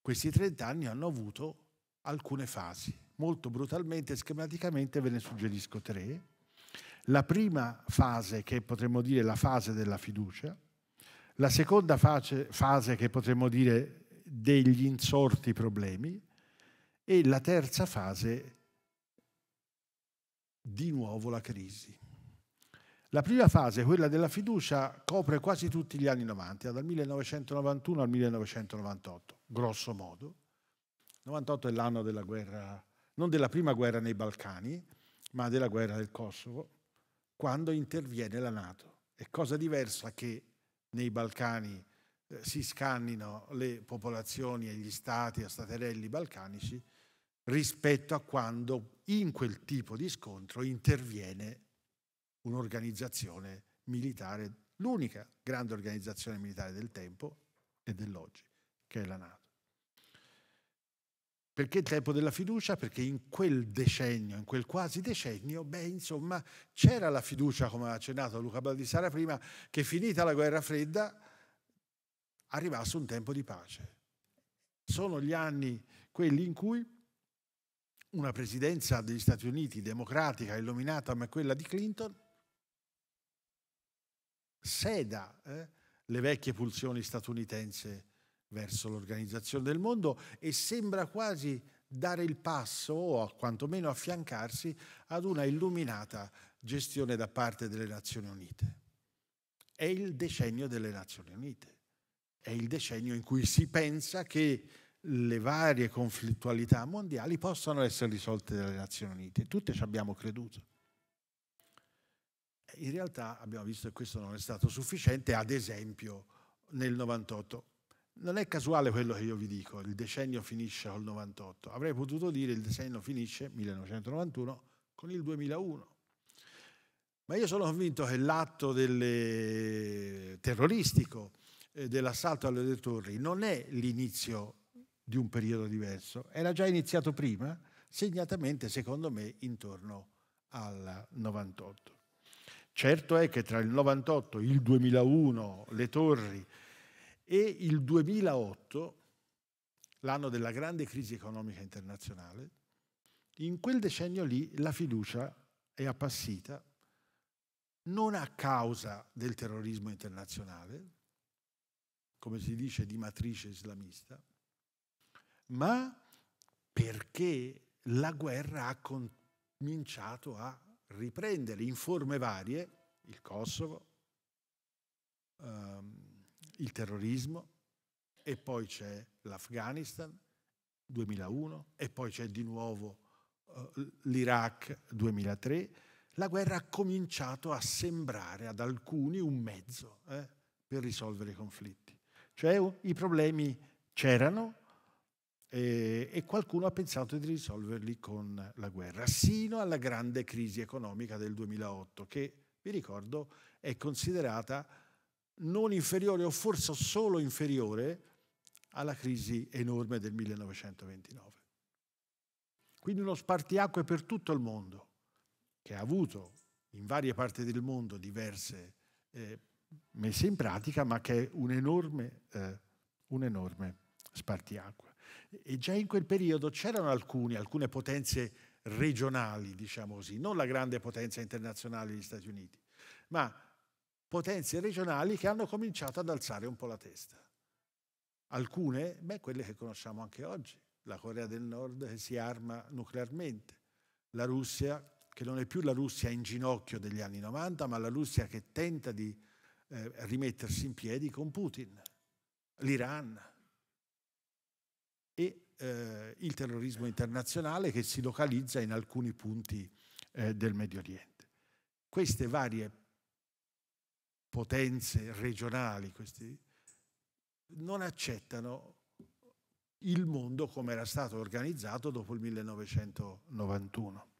Questi 30 anni hanno avuto alcune fasi. Molto brutalmente e schematicamente ve ne suggerisco tre. La prima fase, che potremmo dire la fase della fiducia, la seconda fase, fase che potremmo dire degli insorti problemi e la terza fase, di nuovo la crisi. La prima fase, quella della fiducia, copre quasi tutti gli anni 90, dal 1991 al 1998, grosso modo. 98 è l'anno della guerra, non della prima guerra nei Balcani, ma della guerra del Kosovo, quando interviene la Nato. È cosa diversa che nei Balcani eh, si scannino le popolazioni e gli stati a staterelli balcanici rispetto a quando in quel tipo di scontro interviene un'organizzazione militare, l'unica grande organizzazione militare del tempo e dell'oggi, che è la Nato. Perché il tempo della fiducia? Perché in quel decennio, in quel quasi decennio, beh, insomma, c'era la fiducia, come ha accennato Luca Baldissara prima, che finita la guerra fredda arrivasse un tempo di pace. Sono gli anni quelli in cui una presidenza degli Stati Uniti democratica, illuminata come quella di Clinton, seda eh, le vecchie pulsioni statunitense verso l'organizzazione del mondo e sembra quasi dare il passo o quantomeno affiancarsi ad una illuminata gestione da parte delle Nazioni Unite. È il decennio delle Nazioni Unite è il decennio in cui si pensa che le varie conflittualità mondiali possano essere risolte dalle Nazioni Unite. Tutte ci abbiamo creduto. Eh, in realtà abbiamo visto che questo non è stato sufficiente, ad esempio nel 98. Non è casuale quello che io vi dico, il decennio finisce col 98. Avrei potuto dire il decennio finisce 1991 con il 2001. Ma io sono convinto che l'atto terroristico eh, dell'assalto alle torri non è l'inizio di un periodo diverso, era già iniziato prima, segnatamente secondo me intorno al 98. Certo è che tra il 98, il 2001, le torri e il 2008, l'anno della grande crisi economica internazionale, in quel decennio lì la fiducia è appassita non a causa del terrorismo internazionale, come si dice, di matrice islamista, ma perché la guerra ha cominciato a riprendere in forme varie il Kosovo, ehm, il terrorismo e poi c'è l'Afghanistan 2001 e poi c'è di nuovo eh, l'Iraq 2003. La guerra ha cominciato a sembrare ad alcuni un mezzo eh, per risolvere i conflitti. Cioè oh, i problemi c'erano eh, e qualcuno ha pensato di risolverli con la guerra, sino alla grande crisi economica del 2008, che vi ricordo è considerata non inferiore o forse solo inferiore alla crisi enorme del 1929. Quindi uno spartiacque per tutto il mondo, che ha avuto in varie parti del mondo diverse eh, messa in pratica, ma che è un enorme, eh, un enorme spartiacque. E già in quel periodo c'erano alcuni, alcune potenze regionali, diciamo così, non la grande potenza internazionale degli Stati Uniti, ma potenze regionali che hanno cominciato ad alzare un po' la testa. Alcune, beh, quelle che conosciamo anche oggi, la Corea del Nord che si arma nuclearmente, la Russia che non è più la Russia in ginocchio degli anni 90, ma la Russia che tenta di eh, rimettersi in piedi con Putin, l'Iran e eh, il terrorismo internazionale che si localizza in alcuni punti eh, del Medio Oriente. Queste varie potenze regionali questi, non accettano il mondo come era stato organizzato dopo il 1991.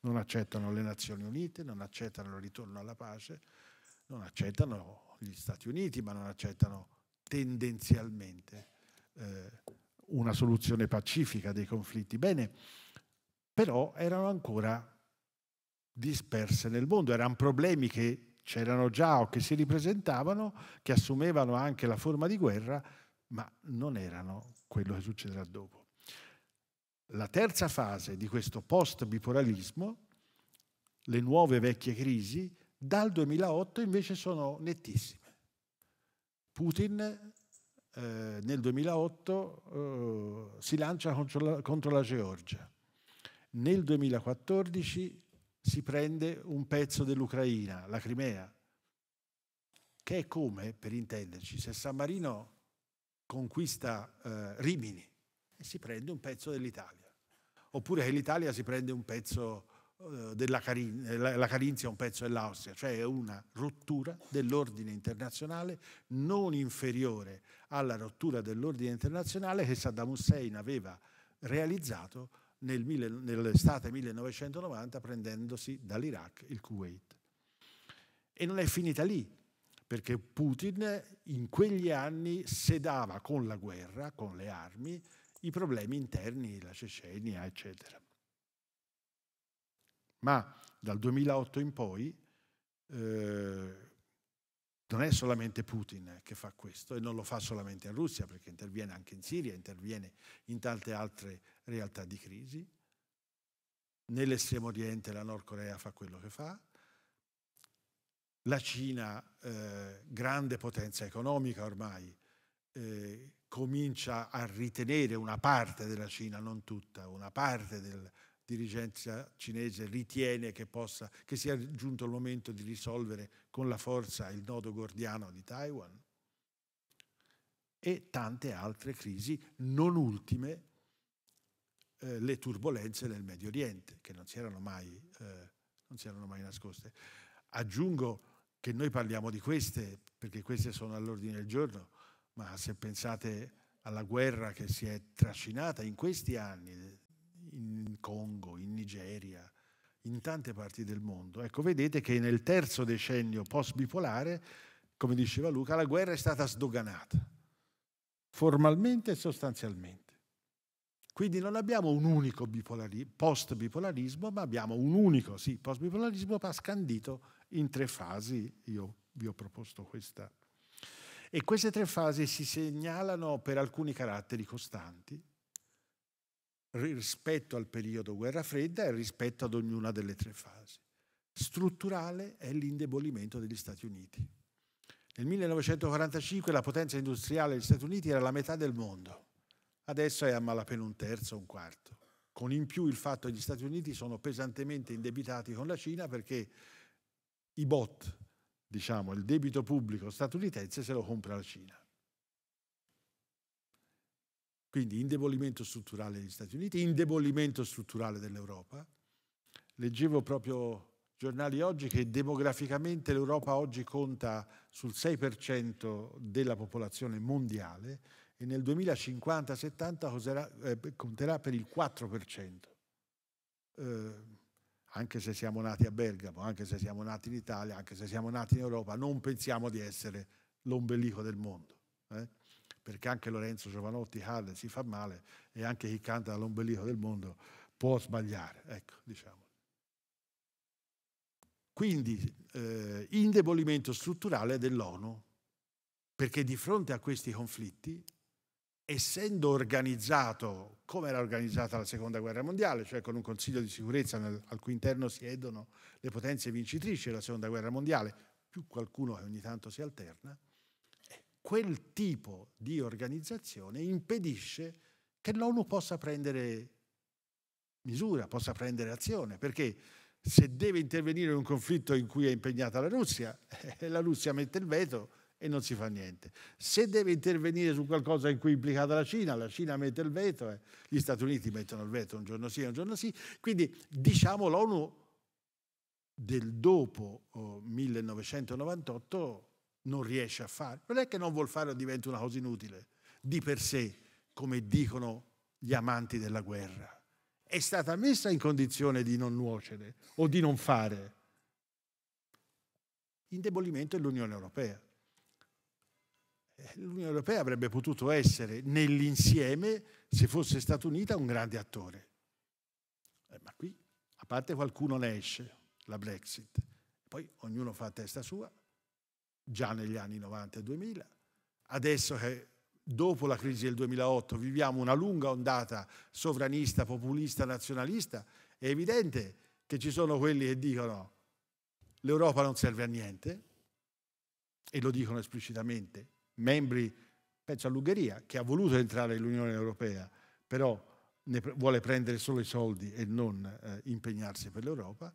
Non accettano le Nazioni Unite, non accettano il ritorno alla pace, non accettano gli Stati Uniti, ma non accettano tendenzialmente eh, una soluzione pacifica dei conflitti. Bene, però erano ancora disperse nel mondo, erano problemi che c'erano già o che si ripresentavano, che assumevano anche la forma di guerra, ma non erano quello che succederà dopo. La terza fase di questo post-bipolarismo, le nuove vecchie crisi, dal 2008 invece sono nettissime. Putin eh, nel 2008 eh, si lancia contro la, contro la Georgia. Nel 2014 si prende un pezzo dell'Ucraina, la Crimea, che è come, per intenderci, se San Marino conquista eh, Rimini e si prende un pezzo dell'Italia, oppure che l'Italia si prende un pezzo eh, della Carin- la Carinzia un pezzo dell'Austria, cioè una rottura dell'ordine internazionale non inferiore alla rottura dell'ordine internazionale che Saddam Hussein aveva realizzato nel nell'estate 1990 prendendosi dall'Iraq il Kuwait. E non è finita lì, perché Putin in quegli anni sedava con la guerra, con le armi, i problemi interni, la Cecenia, eccetera ma dal 2008 in poi eh, non è solamente Putin che fa questo e non lo fa solamente in Russia perché interviene anche in Siria, interviene in tante altre realtà di crisi. Nell'estremo oriente la Nord Corea fa quello che fa, la Cina, eh, grande potenza economica ormai, eh, comincia a ritenere una parte della Cina, non tutta, una parte del dirigenza cinese ritiene che, possa, che sia giunto il momento di risolvere con la forza il nodo gordiano di Taiwan e tante altre crisi, non ultime eh, le turbulenze nel Medio Oriente, che non si erano mai, eh, non si erano mai nascoste. Aggiungo che noi parliamo di queste, perché queste sono all'ordine del giorno, ma se pensate alla guerra che si è trascinata in questi anni in Congo, in Nigeria, in tante parti del mondo. Ecco, vedete che nel terzo decennio post-bipolare, come diceva Luca, la guerra è stata sdoganata, formalmente e sostanzialmente. Quindi non abbiamo un unico post-bipolarismo, ma abbiamo un unico, sì, post-bipolarismo, ma scandito in tre fasi. Io vi ho proposto questa. E queste tre fasi si segnalano per alcuni caratteri costanti, rispetto al periodo guerra fredda e rispetto ad ognuna delle tre fasi. Strutturale è l'indebolimento degli Stati Uniti. Nel 1945 la potenza industriale degli Stati Uniti era la metà del mondo, adesso è a malapena un terzo, un quarto, con in più il fatto che gli Stati Uniti sono pesantemente indebitati con la Cina perché i bot, diciamo, il debito pubblico statunitense se lo compra la Cina. Quindi indebolimento strutturale degli Stati Uniti, indebolimento strutturale dell'Europa. Leggevo proprio giornali oggi che demograficamente l'Europa oggi conta sul 6% della popolazione mondiale e nel 2050-70 eh, conterà per il 4%. Eh, anche se siamo nati a Bergamo, anche se siamo nati in Italia, anche se siamo nati in Europa, non pensiamo di essere l'ombelico del mondo. Eh? perché anche Lorenzo Giovanotti cade, si fa male e anche chi canta all'ombelico del mondo può sbagliare, ecco, diciamo. Quindi eh, indebolimento strutturale dell'ONU, perché di fronte a questi conflitti, essendo organizzato come era organizzata la seconda guerra mondiale, cioè con un consiglio di sicurezza nel, al cui interno siedono le potenze vincitrici della seconda guerra mondiale, più qualcuno che ogni tanto si alterna, quel tipo di organizzazione impedisce che l'ONU possa prendere misura, possa prendere azione, perché se deve intervenire in un conflitto in cui è impegnata la Russia, eh, la Russia mette il veto e non si fa niente. Se deve intervenire su qualcosa in cui è implicata la Cina, la Cina mette il veto, eh. gli Stati Uniti mettono il veto un giorno sì e un giorno sì. Quindi diciamo l'ONU del dopo 1998 non riesce a fare. Non è che non vuol fare o diventa una cosa inutile, di per sé, come dicono gli amanti della guerra. È stata messa in condizione di non nuocere o di non fare. Indebolimento dell'Unione Europea. Eh, L'Unione Europea avrebbe potuto essere nell'insieme, se fosse stata unita, un grande attore. Eh, ma qui, a parte qualcuno ne esce, la Brexit. Poi ognuno fa a testa sua, già negli anni 90 e 2000. Adesso che dopo la crisi del 2008 viviamo una lunga ondata sovranista, populista, nazionalista, è evidente che ci sono quelli che dicono l'Europa non serve a niente, e lo dicono esplicitamente, membri, penso all'Ungheria, che ha voluto entrare nell'Unione Europea, però ne vuole prendere solo i soldi e non eh, impegnarsi per l'Europa,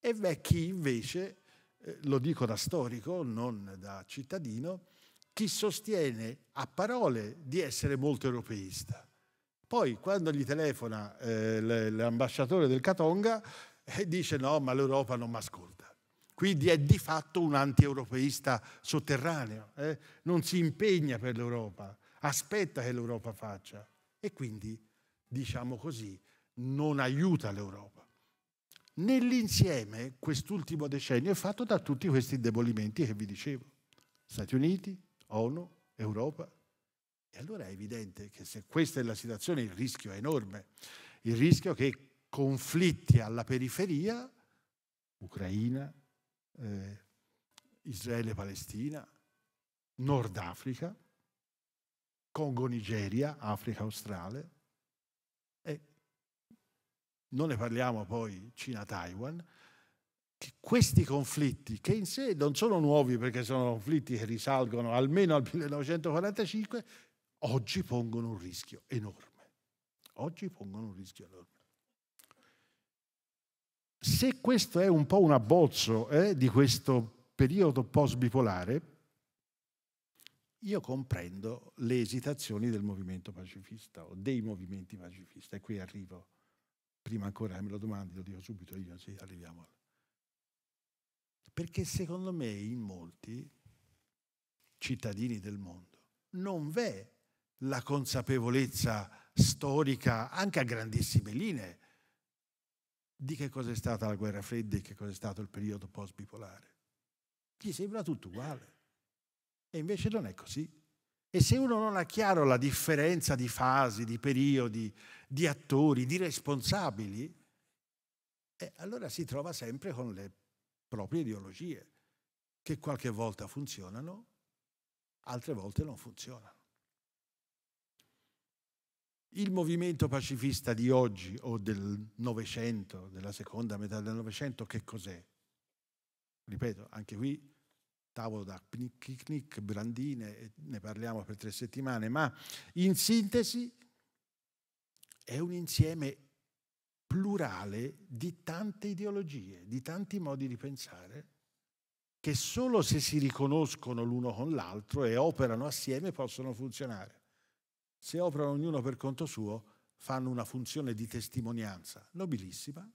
e beh, chi invece eh, lo dico da storico, non da cittadino, chi sostiene a parole di essere molto europeista. Poi quando gli telefona eh, l'ambasciatore del Catonga eh, dice no, ma l'Europa non mi ascolta. Quindi è di fatto un anti-europeista sotterraneo, eh? non si impegna per l'Europa, aspetta che l'Europa faccia e quindi, diciamo così, non aiuta l'Europa. Nell'insieme, quest'ultimo decennio è fatto da tutti questi indebolimenti che vi dicevo. Stati Uniti, ONU, Europa. E allora è evidente che se questa è la situazione il rischio è enorme. Il rischio che conflitti alla periferia, Ucraina, eh, Israele-Palestina, Nord Africa, Congo-Nigeria, Africa australe, non ne parliamo poi Cina-Taiwan, che questi conflitti, che in sé non sono nuovi perché sono conflitti che risalgono almeno al 1945, oggi pongono un rischio enorme. Oggi pongono un rischio enorme. Se questo è un po' un abbozzo eh, di questo periodo post-bipolare, io comprendo le esitazioni del movimento pacifista o dei movimenti pacifisti, e qui arrivo prima ancora me lo domandi, lo dico subito io, sì, arriviamo. Perché secondo me in molti cittadini del mondo non v'è la consapevolezza storica, anche a grandissime linee, di che cosa è stata la guerra fredda e che cosa è stato il periodo post-bipolare. Gli sembra tutto uguale. E invece non è così. E se uno non ha chiaro la differenza di fasi, di periodi, di attori, di responsabili, eh, allora si trova sempre con le proprie ideologie, che qualche volta funzionano, altre volte non funzionano. Il movimento pacifista di oggi o del Novecento, della seconda metà del Novecento, che cos'è? Ripeto, anche qui tavolo da picnic, brandine, ne parliamo per tre settimane, ma in sintesi è un insieme plurale di tante ideologie, di tanti modi di pensare, che solo se si riconoscono l'uno con l'altro e operano assieme possono funzionare. Se operano ognuno per conto suo, fanno una funzione di testimonianza nobilissima,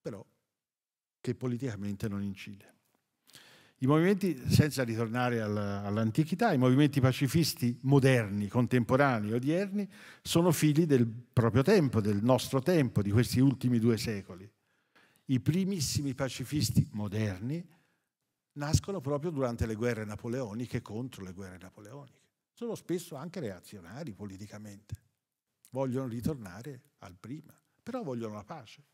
però che politicamente non incide. I movimenti, senza ritornare all'antichità, i movimenti pacifisti moderni, contemporanei, odierni, sono figli del proprio tempo, del nostro tempo, di questi ultimi due secoli. I primissimi pacifisti moderni nascono proprio durante le guerre napoleoniche contro le guerre napoleoniche. Sono spesso anche reazionari politicamente. Vogliono ritornare al prima, però vogliono la pace.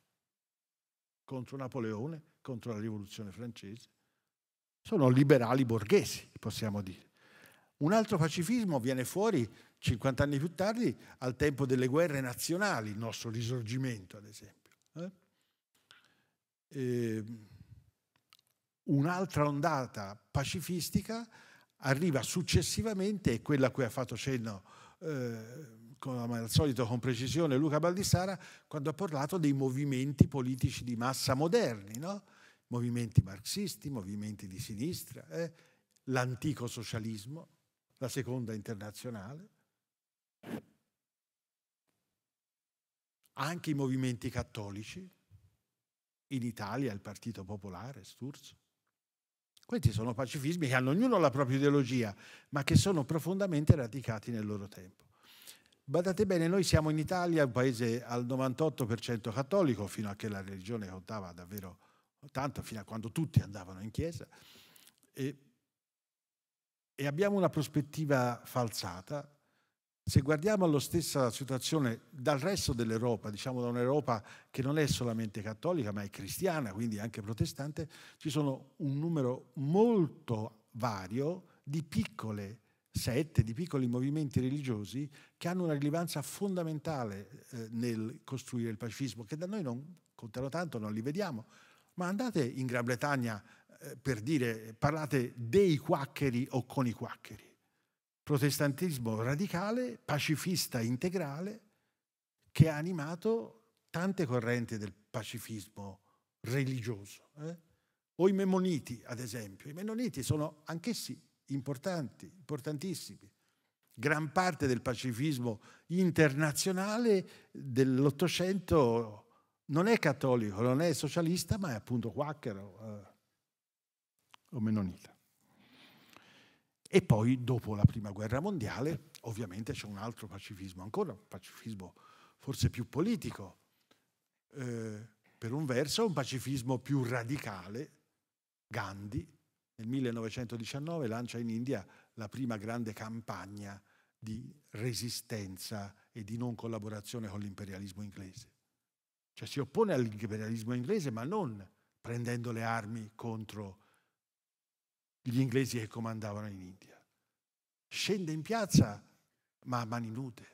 Contro Napoleone, contro la rivoluzione francese sono liberali borghesi, possiamo dire. Un altro pacifismo viene fuori 50 anni più tardi, al tempo delle guerre nazionali, il nostro risorgimento, ad esempio. Eh? Eh, un'altra ondata pacifistica arriva successivamente, è quella a cui ha fatto cenno eh, come al solito con precisione Luca Baldissara, quando ha parlato dei movimenti politici di massa moderni, no? movimenti marxisti, movimenti di sinistra, eh, l'antico socialismo, la seconda internazionale, anche i movimenti cattolici, in Italia il Partito Popolare, Sturzo. Questi sono pacifismi che hanno ognuno la propria ideologia, ma che sono profondamente radicati nel loro tempo. Badate bene, noi siamo in Italia un paese al 98% cattolico, fino a che la religione contava davvero tanto fino a quando tutti andavano in chiesa, e, e abbiamo una prospettiva falsata. Se guardiamo alla stessa situazione dal resto dell'Europa, diciamo da un'Europa che non è solamente cattolica ma è cristiana, quindi anche protestante, ci sono un numero molto vario di piccole sette, di piccoli movimenti religiosi che hanno una rilevanza fondamentale eh, nel costruire il pacifismo, che da noi non contano tanto, non li vediamo, ma andate in Gran Bretagna eh, per dire, parlate dei quaccheri o con i quaccheri. Protestantismo radicale, pacifista integrale, che ha animato tante correnti del pacifismo religioso. Eh? O i Memoniti, ad esempio. I Memoniti sono anch'essi importanti, importantissimi. Gran parte del pacifismo internazionale dell'Ottocento non è cattolico, non è socialista, ma è appunto quacchero eh, o menonita. E poi dopo la prima guerra mondiale ovviamente c'è un altro pacifismo, ancora un pacifismo forse più politico, eh, per un verso un pacifismo più radicale. Gandhi nel 1919 lancia in India la prima grande campagna di resistenza e di non collaborazione con l'imperialismo inglese. Cioè si oppone all'imperialismo inglese, ma non prendendo le armi contro gli inglesi che comandavano in India. Scende in piazza, ma a mani nude.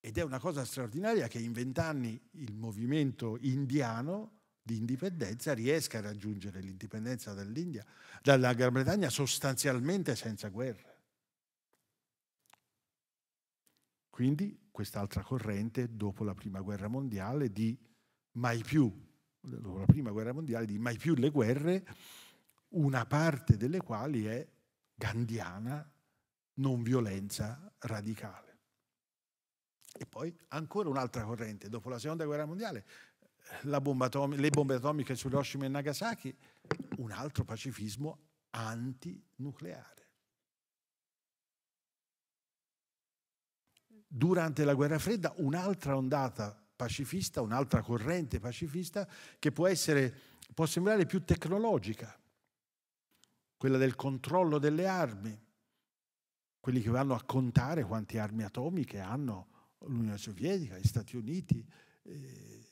Ed è una cosa straordinaria che in vent'anni il movimento indiano di indipendenza riesca a raggiungere l'indipendenza dall'India, dalla Gran Bretagna sostanzialmente senza guerra. Quindi quest'altra corrente dopo la prima guerra mondiale di mai più, dopo la prima guerra mondiale di mai più le guerre, una parte delle quali è gandiana non violenza radicale. E poi ancora un'altra corrente, dopo la seconda guerra mondiale, bomba le bombe atomiche su Hiroshima e Nagasaki, un altro pacifismo antinucleare. durante la guerra fredda un'altra ondata pacifista, un'altra corrente pacifista che può, essere, può sembrare più tecnologica, quella del controllo delle armi, quelli che vanno a contare quante armi atomiche hanno l'Unione Sovietica, gli Stati Uniti, eh,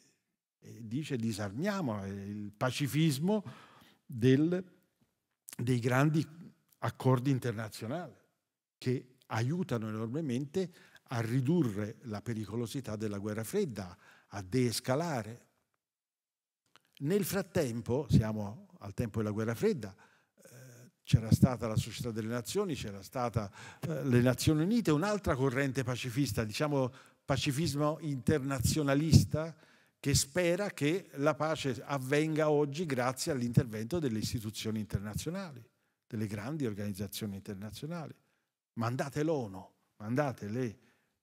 e, dice disarmiamo il pacifismo del, dei grandi accordi internazionali che aiutano enormemente a ridurre la pericolosità della guerra fredda, a deescalare. Nel frattempo, siamo al tempo della guerra fredda, eh, c'era stata la Società delle Nazioni, c'era stata eh, le Nazioni Unite, un'altra corrente pacifista, diciamo pacifismo internazionalista, che spera che la pace avvenga oggi grazie all'intervento delle istituzioni internazionali, delle grandi organizzazioni internazionali. Mandate l'ONU, mandate le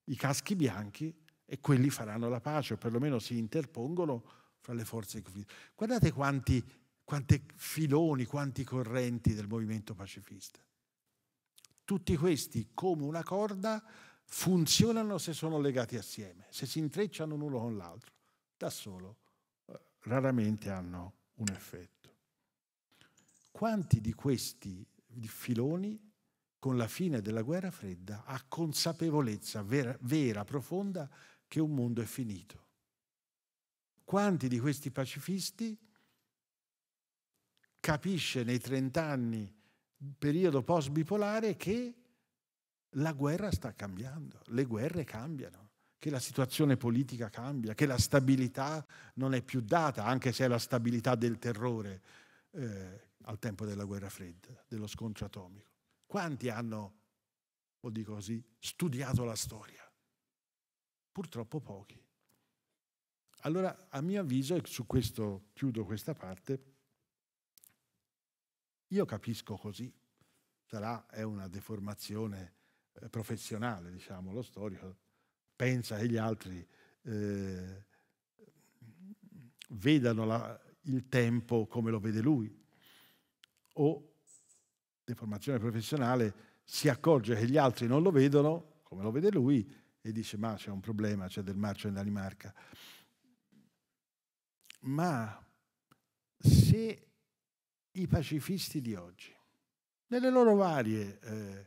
i caschi bianchi e quelli faranno la pace, o perlomeno si interpongono fra le forze Guardate quanti, quanti filoni, quanti correnti del movimento pacifista. Tutti questi, come una corda, funzionano se sono legati assieme, se si intrecciano l'uno con l'altro. Da solo eh, raramente hanno un effetto. Quanti di questi filoni con la fine della guerra fredda, ha consapevolezza vera, vera, profonda, che un mondo è finito. Quanti di questi pacifisti capisce nei trent'anni, periodo post-bipolare, che la guerra sta cambiando, le guerre cambiano, che la situazione politica cambia, che la stabilità non è più data, anche se è la stabilità del terrore eh, al tempo della guerra fredda, dello scontro atomico quanti hanno, vuol dico così, studiato la storia? Purtroppo pochi. Allora, a mio avviso, e su questo chiudo questa parte, io capisco così, sarà è una deformazione eh, professionale, diciamo, lo storico pensa che gli altri eh, vedano la, il tempo come lo vede lui o deformazione professionale, si accorge che gli altri non lo vedono, come lo vede lui, e dice ma c'è un problema, c'è del marcio in Danimarca. Ma se i pacifisti di oggi, nelle loro varie eh,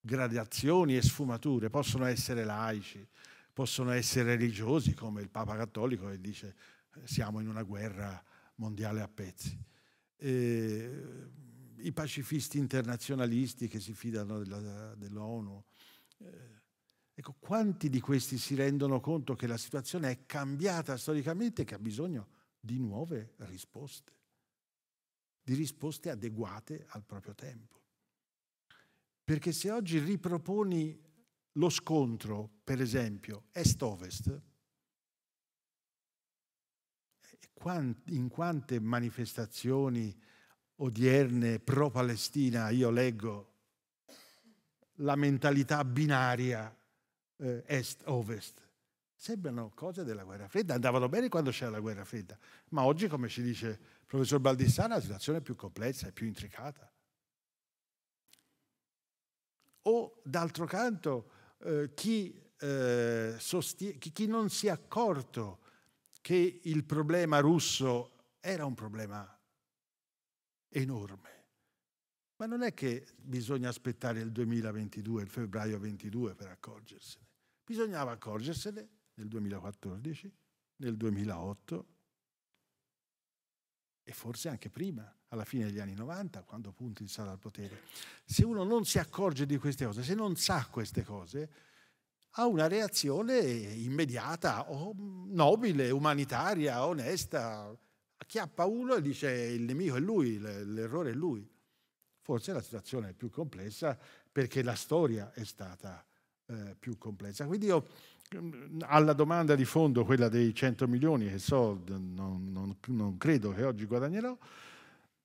gradazioni e sfumature, possono essere laici, possono essere religiosi, come il Papa Cattolico che dice siamo in una guerra mondiale a pezzi. E, i pacifisti internazionalisti che si fidano della, dell'ONU. Eh, ecco, quanti di questi si rendono conto che la situazione è cambiata storicamente e che ha bisogno di nuove risposte, di risposte adeguate al proprio tempo? Perché se oggi riproponi lo scontro, per esempio, est-ovest, eh, in quante manifestazioni odierne pro-Palestina, io leggo la mentalità binaria eh, est-ovest. Sembrano cose della guerra fredda, andavano bene quando c'era la guerra fredda, ma oggi, come ci dice il professor Baldissana, la situazione è più complessa, è più intricata. O d'altro canto, eh, chi, eh, sostie- chi non si è accorto che il problema russo era un problema enorme. Ma non è che bisogna aspettare il 2022, il febbraio 22 per accorgersene. Bisognava accorgersene nel 2014, nel 2008 e forse anche prima, alla fine degli anni 90, quando Putin sarà al potere. Se uno non si accorge di queste cose, se non sa queste cose, ha una reazione immediata, mm, nobile, umanitaria, onesta, acchiappa uno e dice il nemico è lui, l'errore è lui. Forse la situazione è più complessa perché la storia è stata eh, più complessa. Quindi io mm, alla domanda di fondo, quella dei 100 milioni che so, non, non, non credo che oggi guadagnerò,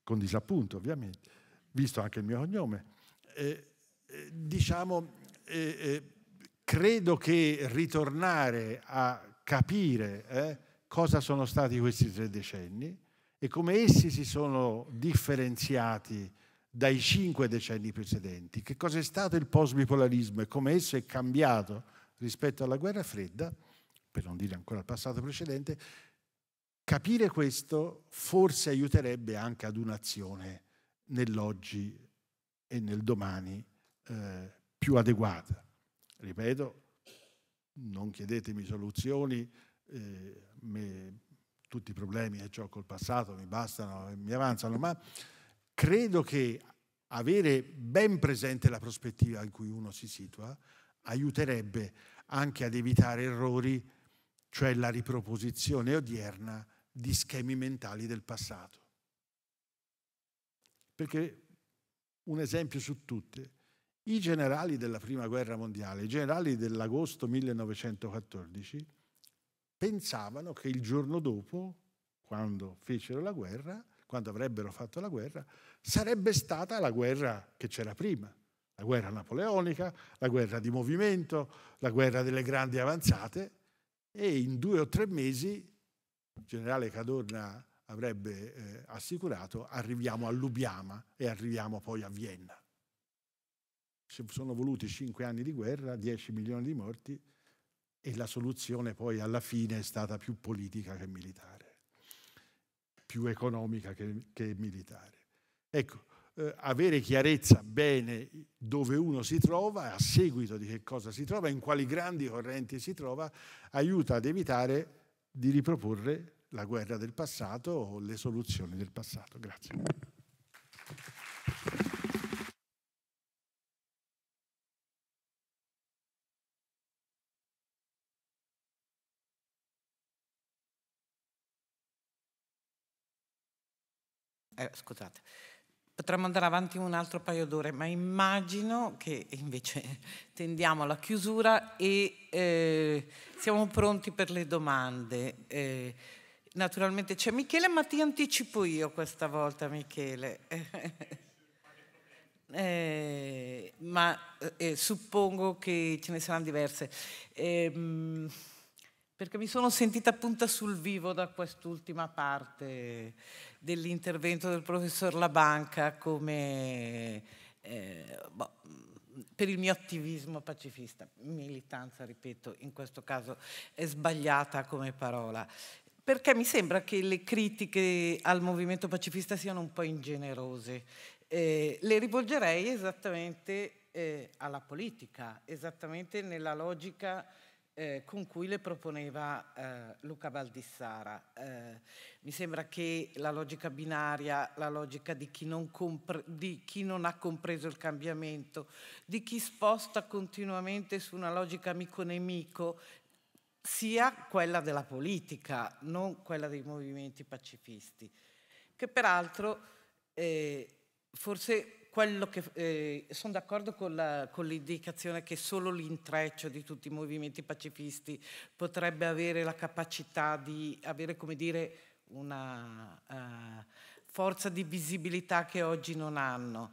con disappunto ovviamente, visto anche il mio cognome, eh, eh, diciamo, eh, eh, credo che ritornare a capire Eh, cosa sono stati questi tre decenni e come essi si sono differenziati dai cinque decenni precedenti, che cosa è stato il post-bipolarismo e come esso è cambiato rispetto alla guerra fredda, per non dire ancora al passato precedente, capire questo forse aiuterebbe anche ad un'azione nell'oggi e nel domani eh, più adeguata. Ripeto, non chiedetemi soluzioni, eh, me, tutti i problemi eh, che ho col passato mi bastano, e mi avanzano, ma credo che avere ben presente la prospettiva in cui uno si situa aiuterebbe anche ad evitare errori, cioè la riproposizione odierna di schemi mentali del passato. Perché un esempio su tutte, i generali della Prima Guerra Mondiale, i generali dell'agosto 1914, pensavano che il giorno dopo, quando fecero la guerra, quando avrebbero fatto la guerra, sarebbe stata la guerra che c'era prima, la guerra napoleonica, la guerra di movimento, la guerra delle grandi avanzate e in due o tre mesi il generale Cadorna avrebbe eh, assicurato arriviamo a Lubiana e arriviamo poi a Vienna. Ci sono voluti cinque anni di guerra, dieci milioni di morti, e la soluzione poi alla fine è stata più politica che militare, più economica che, che militare. Ecco, eh, avere chiarezza bene dove uno si trova, a seguito di che cosa si trova, in quali grandi correnti si trova, aiuta ad evitare di riproporre la guerra del passato o le soluzioni del passato. Grazie. eh, scusate, potremmo andare avanti un altro paio d'ore, ma immagino che invece tendiamo alla chiusura e eh, siamo pronti per le domande. Eh, naturalmente c'è Michele, ma ti anticipo io questa volta, Michele. eh, ma eh, suppongo che ce ne saranno diverse. Mh, ehm, perché mi sono sentita punta sul vivo da quest'ultima parte dell'intervento del professor Labanca come, eh, boh, per il mio attivismo pacifista, militanza, ripeto, in questo caso è sbagliata come parola, perché mi sembra che le critiche al movimento pacifista siano un po' ingenerose. Eh, le rivolgerei esattamente eh, alla politica, esattamente nella logica eh, con cui le proponeva eh, Luca Valdissara. Eh, mi sembra che la logica binaria, la logica di chi, di chi, non ha compreso il cambiamento, di chi sposta continuamente su una logica amico-nemico, sia quella della politica, non quella dei movimenti pacifisti, che peraltro eh, forse che, eh, sono d'accordo con, l'indicazione che solo l'intreccio di tutti i movimenti pacifisti potrebbe avere la capacità di avere, come dire, una uh, forza di visibilità che oggi non hanno.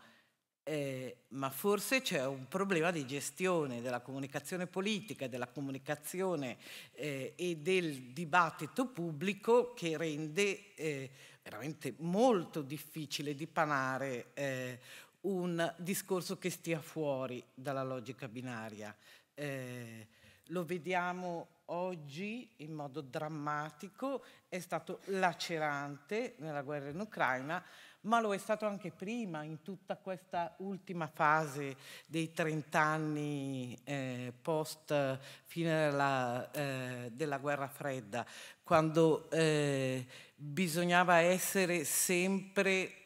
Eh, ma forse c'è un problema di gestione della comunicazione politica, della comunicazione eh, e del dibattito pubblico che rende eh, veramente molto difficile dipanare eh, un discorso che stia fuori dalla logica binaria. Eh, lo vediamo oggi in modo drammatico, è stato lacerante nella guerra in Ucraina, ma lo è stato anche prima, in tutta questa ultima fase dei 30 anni eh, post fine della, eh, della, guerra fredda, quando eh, bisognava essere sempre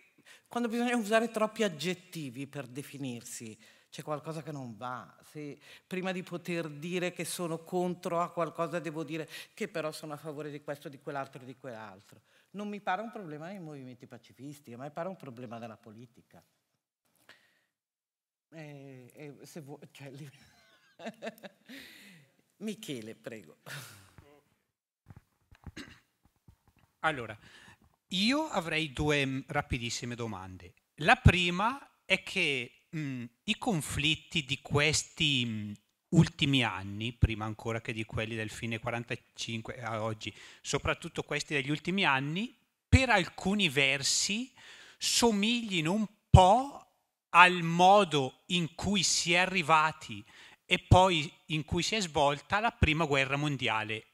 quando bisogna usare troppi aggettivi per definirsi, c'è qualcosa che non va. Se prima di poter dire che sono contro a qualcosa devo dire che però sono a favore di questo, di quell'altro e di quell'altro. Non mi pare un problema dei movimenti pacifisti, ma mi pare un problema della politica. E, eh, e eh, se vuoi, cioè, Michele, prego. Allora, io avrei due mm, rapidissime domande. La prima è che mh, mm, i conflitti di questi mh, mm, ultimi anni, prima ancora che di quelli del fine 45 a oggi, soprattutto questi degli ultimi anni, per alcuni versi somiglino un po' al modo in cui si è arrivati e poi in cui si è svolta la prima guerra mondiale.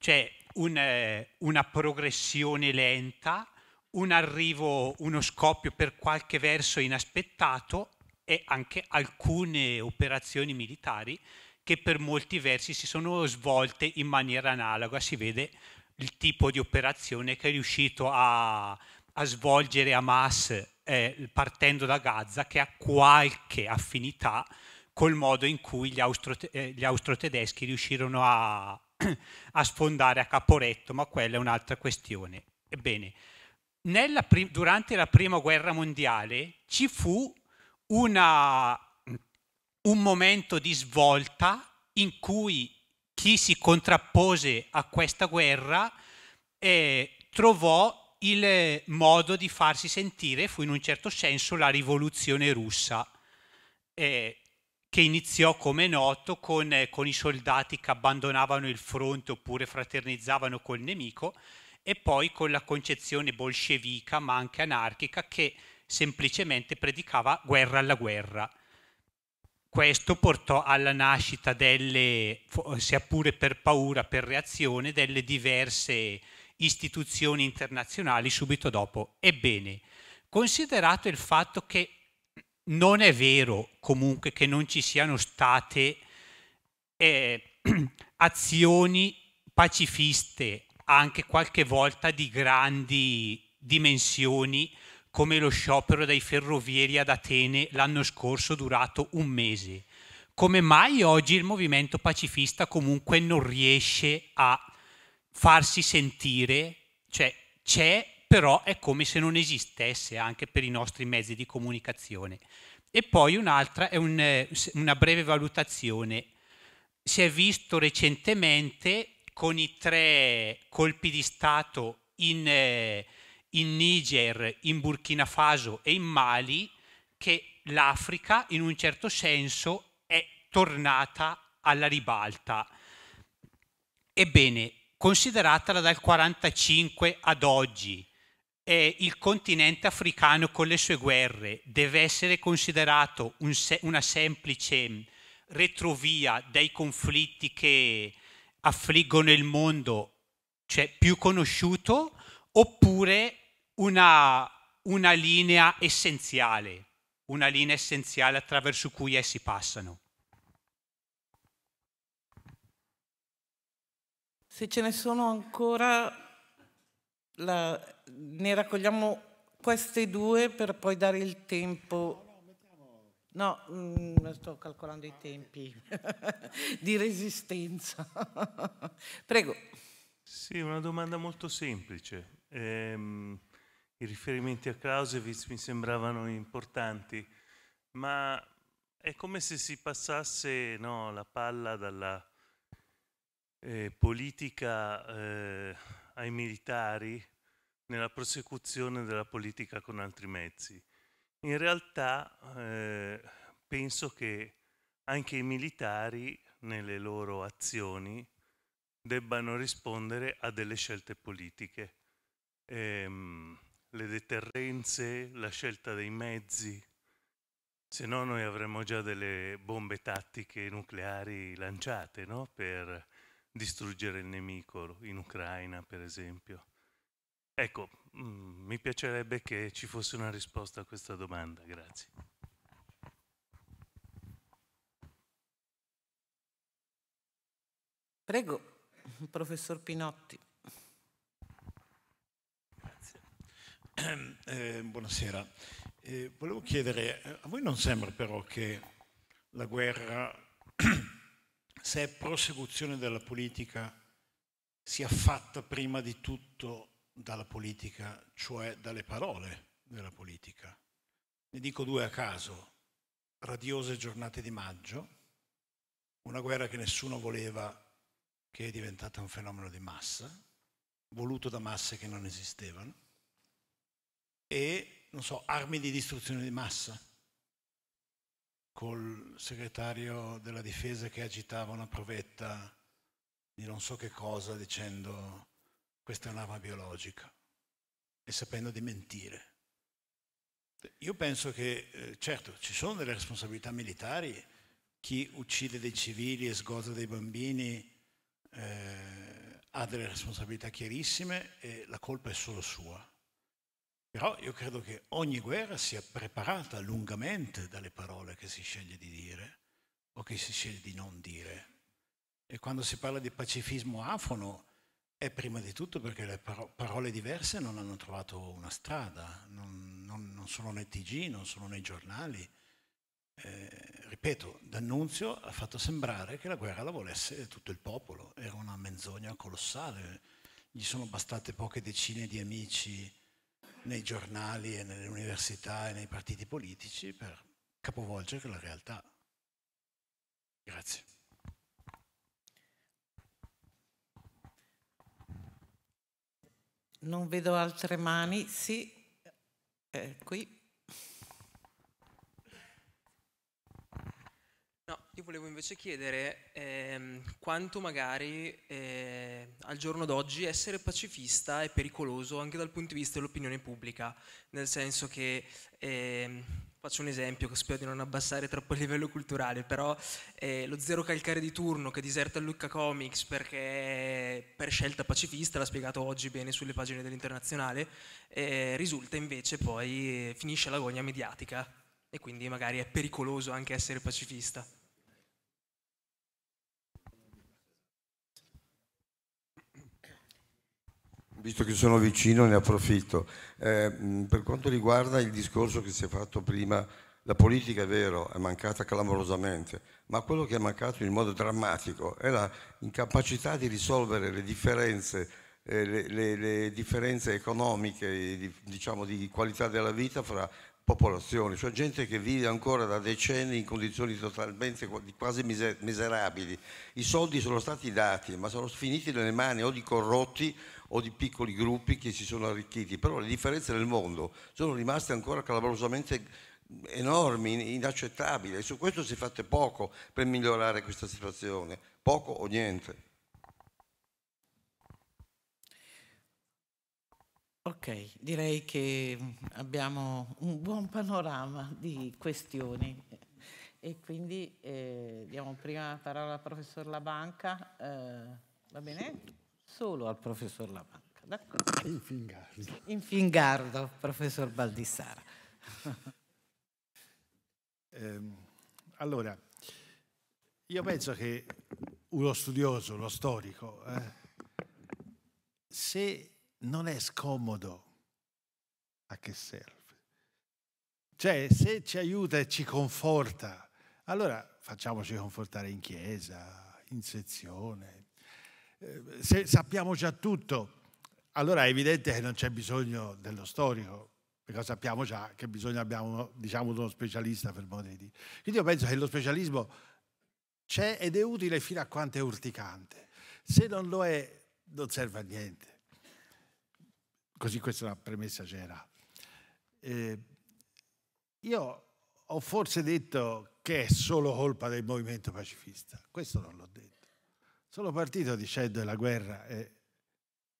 Cioè, un, eh, una progressione lenta, un arrivo, uno scoppio per qualche verso inaspettato e anche alcune operazioni militari che per molti versi si sono svolte in maniera analoga. Si vede il tipo di operazione che è riuscito a, a svolgere Hamas eh, partendo da Gaza, che ha qualche affinità col modo in cui gli, austro, tedeschi gli riuscirono a, a sfondare a Caporetto, ma quella è un'altra questione. Ebbene, durante la Prima Guerra Mondiale ci fu una, un momento di svolta in cui chi si contrappose a questa guerra eh, trovò il modo di farsi sentire, fu in un certo senso la rivoluzione russa. Eh, che iniziò, come noto, con, eh, con, i soldati che abbandonavano il fronte oppure fraternizzavano col nemico e poi con la concezione bolscevica ma anche anarchica che semplicemente predicava guerra alla guerra. Questo portò alla nascita delle, sia pure per paura, per reazione, delle diverse istituzioni internazionali subito dopo. Ebbene, considerato il fatto che non è vero comunque che non ci siano state eh, azioni pacifiste, anche qualche volta di grandi dimensioni, come lo sciopero dei ferrovieri ad Atene l'anno scorso durato un mese. Come mai oggi il movimento pacifista comunque non riesce a farsi sentire? Cioè c'è però è come se non esistesse anche per i nostri mezzi di comunicazione. E poi un'altra è un, eh, una breve valutazione. Si è visto recentemente con i tre colpi di Stato in, eh, in Niger, in Burkina Faso e in Mali che l'Africa in un certo senso è tornata alla ribalta. Ebbene, consideratela dal 1945 ad oggi, eh, il continente africano con le sue guerre deve essere considerato un se una semplice retrovia dei conflitti che affliggono il mondo, cioè più conosciuto, oppure una, una linea essenziale, una linea essenziale attraverso cui essi passano? Se ce ne sono ancora la, ne raccogliamo queste due per poi dare il tempo. No, mh, mm, sto calcolando i tempi di resistenza. Prego. Sì, una domanda molto semplice. Ehm, I riferimenti a Clausewitz mi sembravano importanti, ma è come se si passasse no, la palla dalla eh, politica eh, ai militari nella prosecuzione della politica con altri mezzi. In realtà eh, penso che anche i militari nelle loro azioni debbano rispondere a delle scelte politiche. Ehm, le deterrenze, la scelta dei mezzi, se no noi avremmo già delle bombe tattiche nucleari lanciate no? per distruggere il nemico in Ucraina, per esempio. Ecco, mm, mi piacerebbe che ci fosse una risposta a questa domanda, grazie. Prego, professor Pinotti. Grazie. Eh, buonasera. Eh, volevo chiedere, a voi non sembra però che la guerra se è prosecuzione della politica sia fatta prima di tutto dalla politica, cioè dalle parole della politica. Ne dico due a caso. Radiose giornate di maggio, una guerra che nessuno voleva, che è diventata un fenomeno di massa, voluto da masse che non esistevano, e, non so, armi di distruzione di massa col segretario della difesa che agitava una provetta di non so che cosa dicendo questa è un'arma biologica e sapendo di mentire. Io penso che, eh, certo, ci sono delle responsabilità militari, chi uccide dei civili e sgoda dei bambini eh, ha delle responsabilità chiarissime e la colpa è solo sua. Però io credo che ogni guerra sia preparata lungamente dalle parole che si sceglie di dire o che si sceglie di non dire. E quando si parla di pacifismo afono è prima di tutto perché le parole diverse non hanno trovato una strada, non, non, non sono nei TG, non sono nei giornali. Eh, ripeto, D'Annunzio ha fatto sembrare che la guerra la volesse tutto il popolo, era una menzogna colossale. Gli sono bastate poche decine di amici nei giornali e nelle università e nei partiti politici per capovolgere la realtà. Grazie. Non vedo altre mani, sì, eh, qui. No, io volevo invece chiedere eh, quanto magari eh, al giorno d'oggi essere pacifista è pericoloso anche dal punto di vista dell'opinione pubblica, nel senso che, eh, faccio un esempio spero di non abbassare troppo il livello culturale, però eh, lo zero calcare di turno che diserta Lucca Comics perché per scelta pacifista, l'ha spiegato oggi bene sulle pagine dell'internazionale, eh, risulta invece poi, finisce la gogna mediatica. E quindi magari è pericoloso anche essere pacifista. Visto che sono vicino ne approfitto. Eh, per quanto riguarda il discorso che si è fatto prima, la politica è vero, è mancata clamorosamente, ma quello che è mancato in modo drammatico è la incapacità di risolvere le differenze, eh, le, le, le differenze economiche, eh, diciamo di qualità della vita fra popolazioni, cioè gente che vive ancora da decenni in condizioni totalmente quasi miserabili. I soldi sono stati dati, ma sono finiti nelle mani o di corrotti o di piccoli gruppi che si sono arricchiti, però le differenze nel mondo sono rimaste ancora calabrosamente enormi, inaccettabili e su questo si è fatto poco per migliorare questa situazione, poco o niente. Ok, direi che abbiamo un buon panorama di questioni e quindi eh, diamo prima la parola al professor Labanca, eh, va bene? solo al professor Lamanca. D'accordo? Infingardo. Infingardo, professor Baldissara. eh, allora, io penso che uno studioso, uno storico, eh, se non è scomodo, a che serve? Cioè, se ci aiuta e ci conforta, allora facciamoci confortare in chiesa, in sezione, eh, se sappiamo già tutto, allora è evidente che non c'è bisogno dello storico, perché sappiamo già che bisogna abbiamo, diciamo, uno specialista per modo di dire. Quindi io penso che lo specialismo c'è ed è utile fino a quanto è urticante. Se non lo è, non serve a niente. Così questa è una premessa generale. Eh, io ho forse detto che è solo colpa del movimento pacifista, questo non l'ho detto solo partito dicendo che la guerra è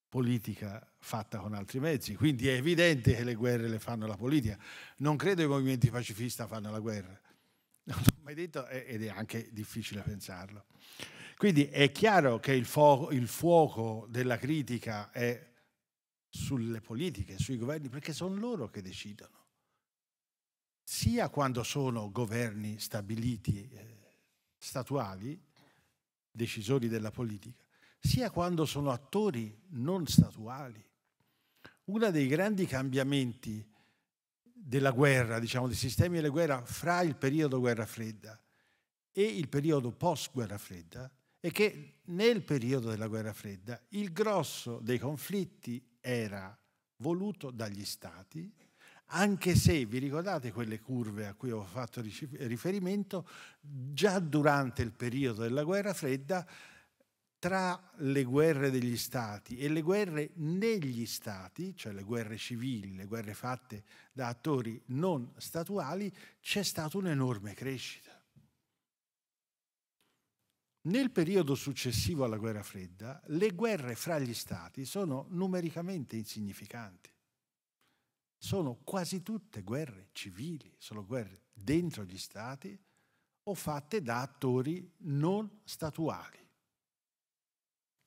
politica fatta con altri mezzi, quindi è evidente che le guerre le fanno la politica. Non credo i movimenti pacifisti fanno la guerra, non l'ho mai detto ed è anche difficile pensarlo. Quindi è chiaro che il fuoco, il fuoco della critica è sulle politiche, sui governi, perché sono loro che decidono, sia quando sono governi stabiliti, eh, statuali, decisori della politica, sia quando sono attori non statuali. Uno dei grandi cambiamenti della guerra, diciamo, dei sistemi delle guerre fra il periodo guerra fredda e il periodo post-guerra fredda è che nel periodo della guerra fredda il grosso dei conflitti era voluto dagli stati anche se vi ricordate quelle curve a cui ho fatto riferimento, già durante il periodo della guerra fredda, tra le guerre degli stati e le guerre negli stati, cioè le guerre civili, le guerre fatte da attori non statuali, c'è stata un'enorme crescita. Nel periodo successivo alla guerra fredda, le guerre fra gli stati sono numericamente insignificanti sono quasi tutte guerre civili, sono guerre dentro gli stati o fatte da attori non statuali.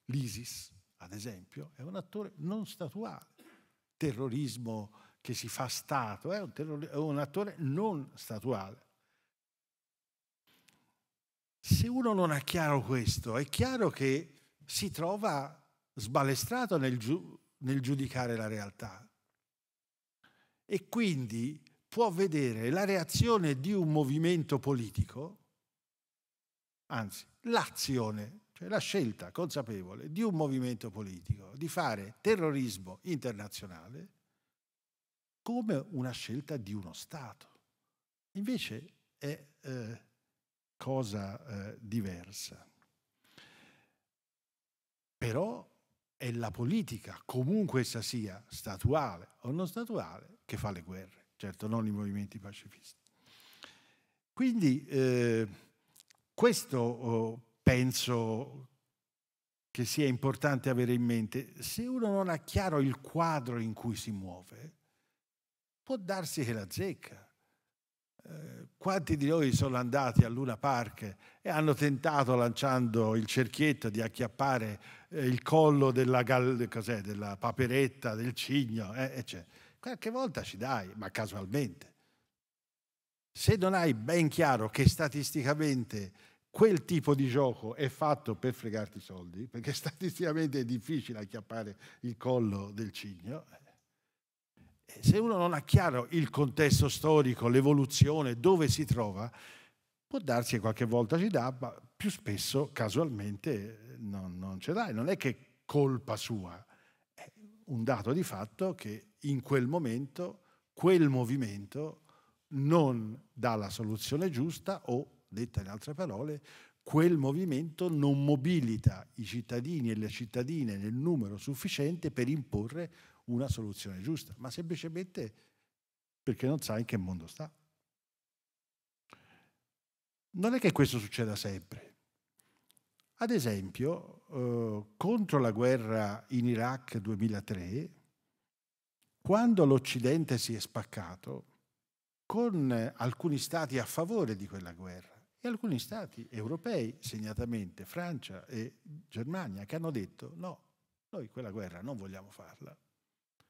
L'ISIS, ad esempio, è un attore non statuale. Terrorismo che si fa Stato è un, terror- è un attore non statuale. Se uno non ha chiaro questo, è chiaro che si trova sbalestrato nel, giu- nel giudicare la realtà e quindi può vedere la reazione di un movimento politico, anzi l'azione, cioè la scelta consapevole di un movimento politico di fare terrorismo internazionale come una scelta di uno Stato. Invece è eh, cosa eh, diversa. Però è la politica, comunque essa sia statuale o non statuale, che fa le guerre, certo non i movimenti pacifisti. Quindi eh, questo oh, penso che sia importante avere in mente. Se uno non ha chiaro il quadro in cui si muove, può darsi che la zecca. Eh, quanti di noi sono andati a Luna Park e hanno tentato lanciando il cerchietto di acchiappare eh, il collo della, gal, della, paperetta, del cigno, eh, eccetera. Eh, cioè, qualche volta ci dai, ma casualmente. Se non hai ben chiaro che statisticamente quel tipo di gioco è fatto per fregarti i soldi, perché statisticamente è difficile acchiappare il collo del cigno, eh, se uno non ha chiaro il contesto storico, l'evoluzione, dove si trova, può darsi che qualche volta ci dà, ma più spesso casualmente non, non ce l'hai, non è che è colpa sua, è un dato di fatto che in quel momento quel movimento non dà la soluzione giusta o, detta in altre parole, quel movimento non mobilita i cittadini e le cittadine nel numero sufficiente per imporre una soluzione giusta, ma semplicemente perché non sa in che mondo sta. Non è che questo succeda sempre, ad esempio, eh, contro la guerra in Iraq 2003, quando l'Occidente si è spaccato, con alcuni stati a favore di quella guerra e alcuni stati europei, segnatamente Francia e Germania, che hanno detto no, noi quella guerra non vogliamo farla.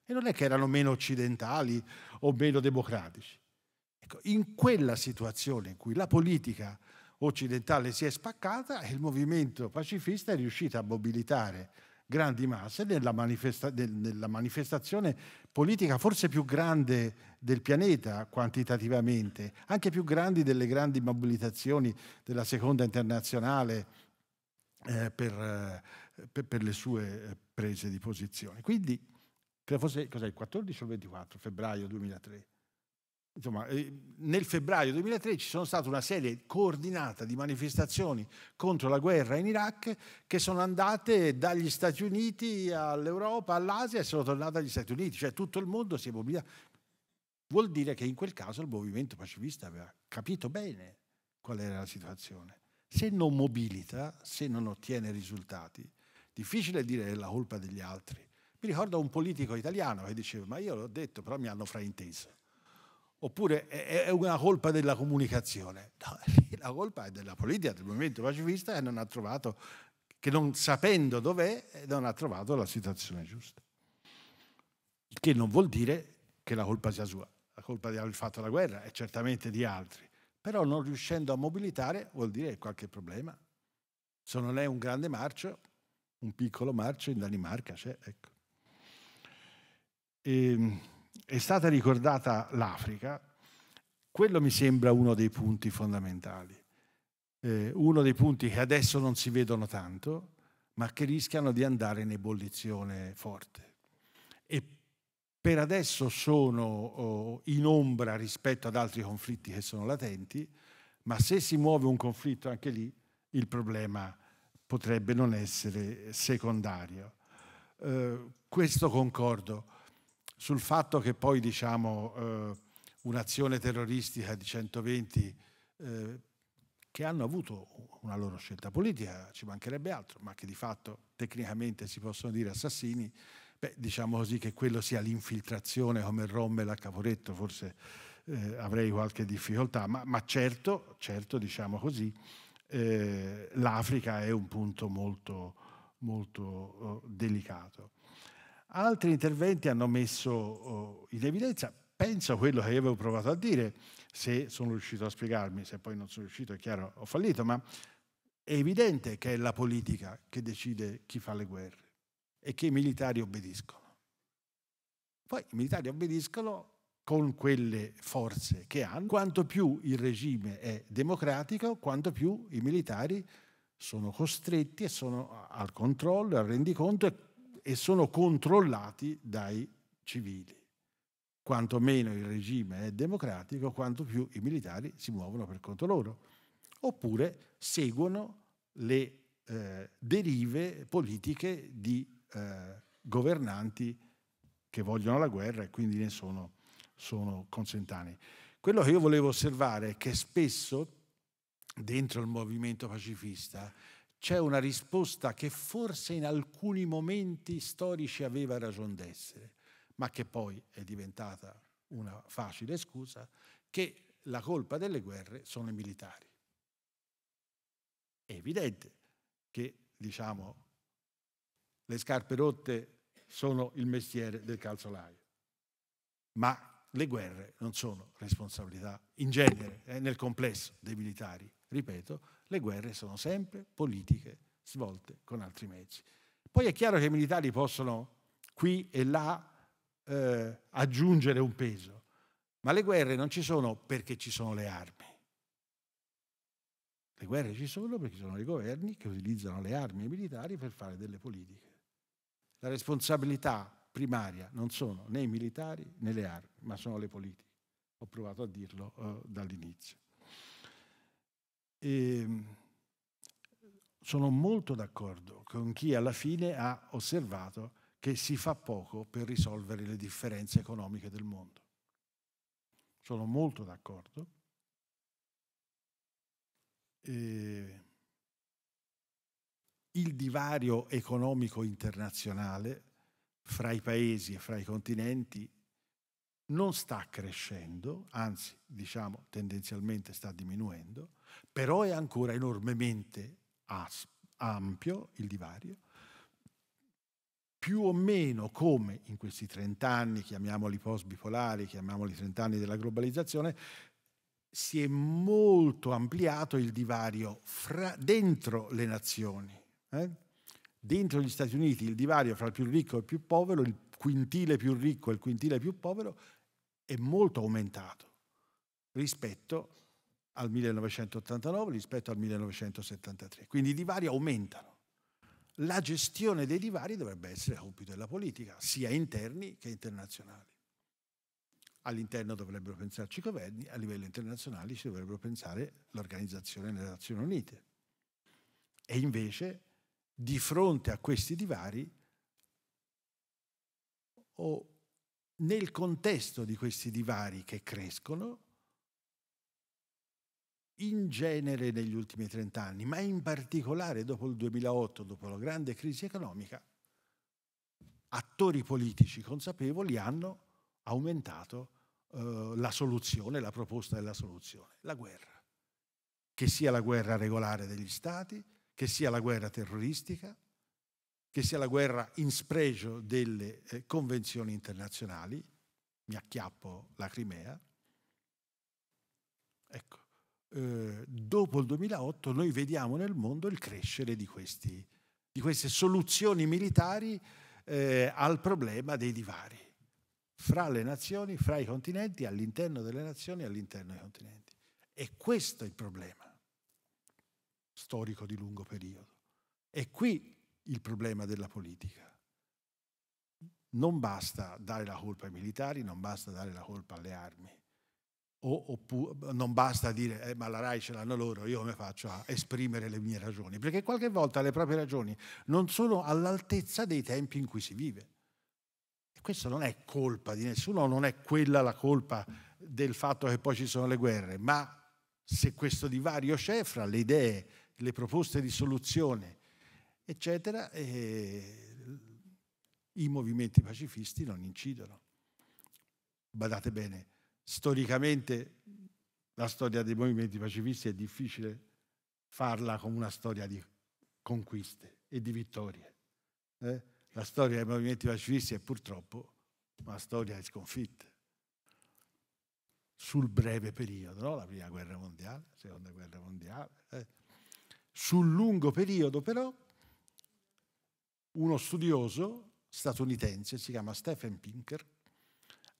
E non è che erano meno occidentali o meno democratici. Ecco, in quella situazione in cui la politica occidentale si è spaccata e il movimento pacifista è riuscito a mobilitare grandi masse nella, manifesta nella manifestazione politica forse più grande del pianeta quantitativamente, anche più grandi delle grandi mobilitazioni della seconda internazionale eh, per, eh, per, per, le sue eh, prese di posizione. Quindi, cosa fosse cos'è, il 14 o il 24 febbraio 2003? Insomma, eh, nel febbraio 2003 ci sono state una serie coordinata di manifestazioni contro la guerra in Iraq che sono andate dagli Stati Uniti all'Europa, all'Asia e sono tornate agli Stati Uniti, cioè tutto il mondo si è mobilitato. Vuol dire che in quel caso il movimento pacifista aveva capito bene qual era la situazione. Se non mobilita, se non ottiene risultati, difficile dire che è la colpa degli altri. Mi ricordo un politico italiano che diceva, ma io l'ho detto, però mi hanno frainteso. Oppure è una colpa della comunicazione? No, la colpa è della politica, del movimento pacifista che non ha trovato, che non sapendo dov'è, eh, non ha trovato la situazione giusta. che non vuol dire che la colpa sia sua. La colpa di aver fatto la guerra è certamente di altri. Però non riuscendo a mobilitare vuol dire che qualche problema. Se non è un grande marcio, un piccolo marcio in Danimarca c'è, ecco. E, ehm, è stata ricordata l'Africa, quello mi sembra uno dei punti fondamentali, eh, uno dei punti che adesso non si vedono tanto, ma che rischiano di andare in ebollizione forte. E per adesso sono oh, in ombra rispetto ad altri conflitti che sono latenti, ma se si muove un conflitto anche lì, il problema potrebbe non essere secondario. Eh, questo concordo sul fatto che poi diciamo, eh, un'azione terroristica di 120 eh, che hanno avuto una loro scelta politica, ci mancherebbe altro, ma che di fatto tecnicamente si possono dire assassini, beh, diciamo così che quello sia l'infiltrazione come Rommel a Caporetto, forse eh, avrei qualche difficoltà, ma, ma certo, certo, diciamo così, eh, l'Africa è un punto molto, molto oh, delicato. Altri interventi hanno messo oh, in evidenza, penso a quello che io avevo provato a dire, se sono riuscito a spiegarmi, se poi non sono riuscito è chiaro, ho fallito, ma è evidente che è la politica che decide chi fa le guerre e che i militari obbediscono. Poi i militari obbediscono con quelle forze che hanno. Quanto più il regime è democratico, quanto più i militari sono costretti e sono al controllo, al rendiconto e e sono controllati dai civili. Quanto meno il regime è democratico, quanto più i militari si muovono per conto loro. Oppure seguono le eh, derive politiche di eh, governanti che vogliono la guerra e quindi ne sono, sono consentani. Quello che io volevo osservare è che spesso dentro il movimento pacifista c'è una risposta che forse in alcuni momenti storici aveva ragione d'essere, ma che poi è diventata una facile scusa, che la colpa delle guerre sono i militari. È evidente che, diciamo, le scarpe rotte sono il mestiere del calzolaio, ma le guerre non sono responsabilità in genere, eh, nel complesso dei militari, ripeto, le guerre sono sempre politiche svolte con altri mezzi. Poi è chiaro che i militari possono qui e là eh, aggiungere un peso, ma le guerre non ci sono perché ci sono le armi. Le guerre ci sono perché ci sono i governi che utilizzano le armi militari per fare delle politiche. La responsabilità primaria non sono né i militari né le armi, ma sono le politiche. Ho provato a dirlo eh, dall'inizio. E ehm, sono molto d'accordo con chi alla fine ha osservato che si fa poco per risolvere le differenze economiche del mondo. Sono molto d'accordo. E ehm, il divario economico internazionale fra i paesi e fra i continenti non sta crescendo, anzi diciamo tendenzialmente sta diminuendo, però è ancora enormemente ampio il divario, più o meno come in questi 30 anni, chiamiamoli post-bipolari, chiamiamoli 30 anni della globalizzazione, si è molto ampliato il divario fra, dentro le nazioni. Eh? Dentro gli Stati Uniti il divario fra il più ricco e il più povero, il quintile più ricco e il quintile più povero, è molto aumentato rispetto al 1989 rispetto al 1973. Quindi i divari aumentano. La gestione dei divari dovrebbe essere compito della politica, sia interni che internazionali. All'interno dovrebbero pensarci i governi, a livello internazionale ci dovrebbero pensare l'Organizzazione delle Nazioni Unite. E invece, di fronte a questi divari, o nel contesto di questi divari che crescono, in genere negli ultimi trent'anni, ma in particolare dopo il 2008, dopo la grande crisi economica, attori politici consapevoli hanno aumentato eh, la soluzione, la proposta della soluzione, la guerra. Che sia la guerra regolare degli stati, che sia la guerra terroristica, che sia la guerra in spregio delle eh, convenzioni internazionali, mi acchiappo la Crimea, eh, dopo il 2008 noi vediamo nel mondo il crescere di, questi, di queste soluzioni militari eh, al problema dei divari fra le nazioni, fra i continenti, all'interno delle nazioni, all'interno dei continenti. E questo è il problema storico di lungo periodo. E qui il problema della politica. Non basta dare la colpa ai militari, non basta dare la colpa alle armi o, oppure, non basta dire eh, ma la RAI ce l'hanno loro, io come faccio a esprimere le mie ragioni? Perché qualche volta le proprie ragioni non sono all'altezza dei tempi in cui si vive. E questo non è colpa di nessuno, non è quella la colpa del fatto che poi ci sono le guerre, ma se questo divario c'è fra le idee, le proposte di soluzione, eccetera, eh, i movimenti pacifisti non incidono. Badate bene, storicamente la storia dei movimenti pacifisti è difficile farla come una storia di conquiste e di vittorie. Eh? La storia dei movimenti pacifisti è purtroppo una storia di sconfitte sul breve periodo, no? la prima guerra mondiale, la seconda guerra mondiale. Eh. Sul lungo periodo però uno studioso statunitense, si chiama Stephen Pinker,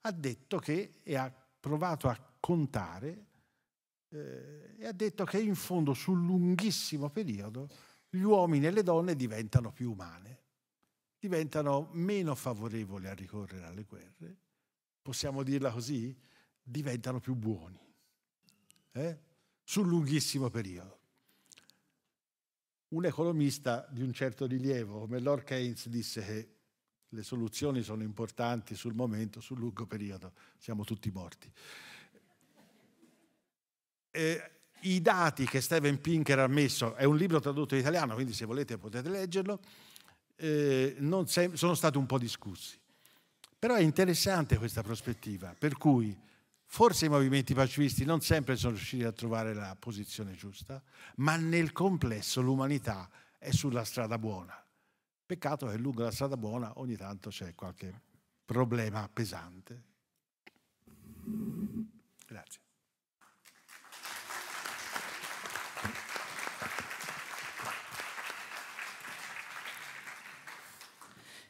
ha detto che e ha provato a contare eh, e ha detto che in fondo sul lunghissimo periodo gli uomini e le donne diventano più umane, diventano meno favorevoli a ricorrere alle guerre, possiamo dirla così, diventano più buoni, eh? sul lunghissimo periodo. Un economista di un certo rilievo, come Lord Keynes, disse che le soluzioni sono importanti sul momento, sul lungo periodo, siamo tutti morti. Eh, I dati che Steven Pinker ha messo, è un libro tradotto in italiano, quindi se volete potete leggerlo, eh, sono stati un po' discussi. Però è interessante questa prospettiva, per cui forse i movimenti pacifisti non sempre sono riusciti a trovare la posizione giusta, ma nel complesso l'umanità è sulla strada buona. Peccato che lungo la strada buona ogni tanto c'è qualche problema pesante. Grazie.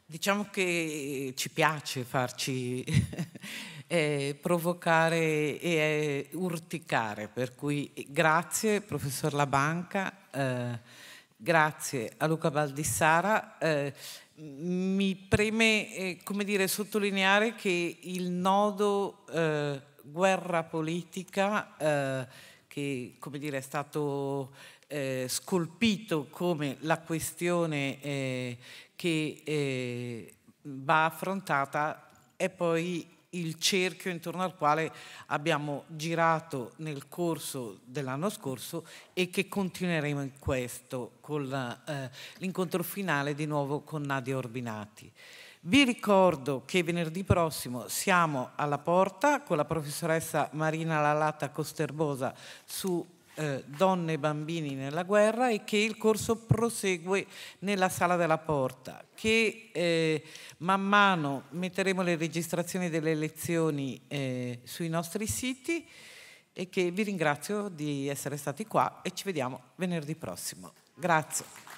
Diciamo che ci piace farci eh, provocare e eh, urticare, per cui grazie professor Labanca. Eh, Grazie a Luca Baldissara. Eh, mi preme eh, dire, sottolineare che il nodo eh, guerra politica, eh, che dire, è stato eh, scolpito come la questione eh, che va affrontata, è poi il cerchio intorno al quale abbiamo girato nel corso dell'anno scorso e che continueremo in questo con eh, l'incontro finale di nuovo con Nadia Orbinati. Vi ricordo che venerdì prossimo siamo alla porta con la professoressa Marina Lalata Costerbosa su eh, donne e bambini nella guerra e che il corso prosegue nella sala della porta, che eh, man mano metteremo le registrazioni delle lezioni eh, sui nostri siti e che vi ringrazio di essere stati qua e ci vediamo venerdì prossimo. Grazie.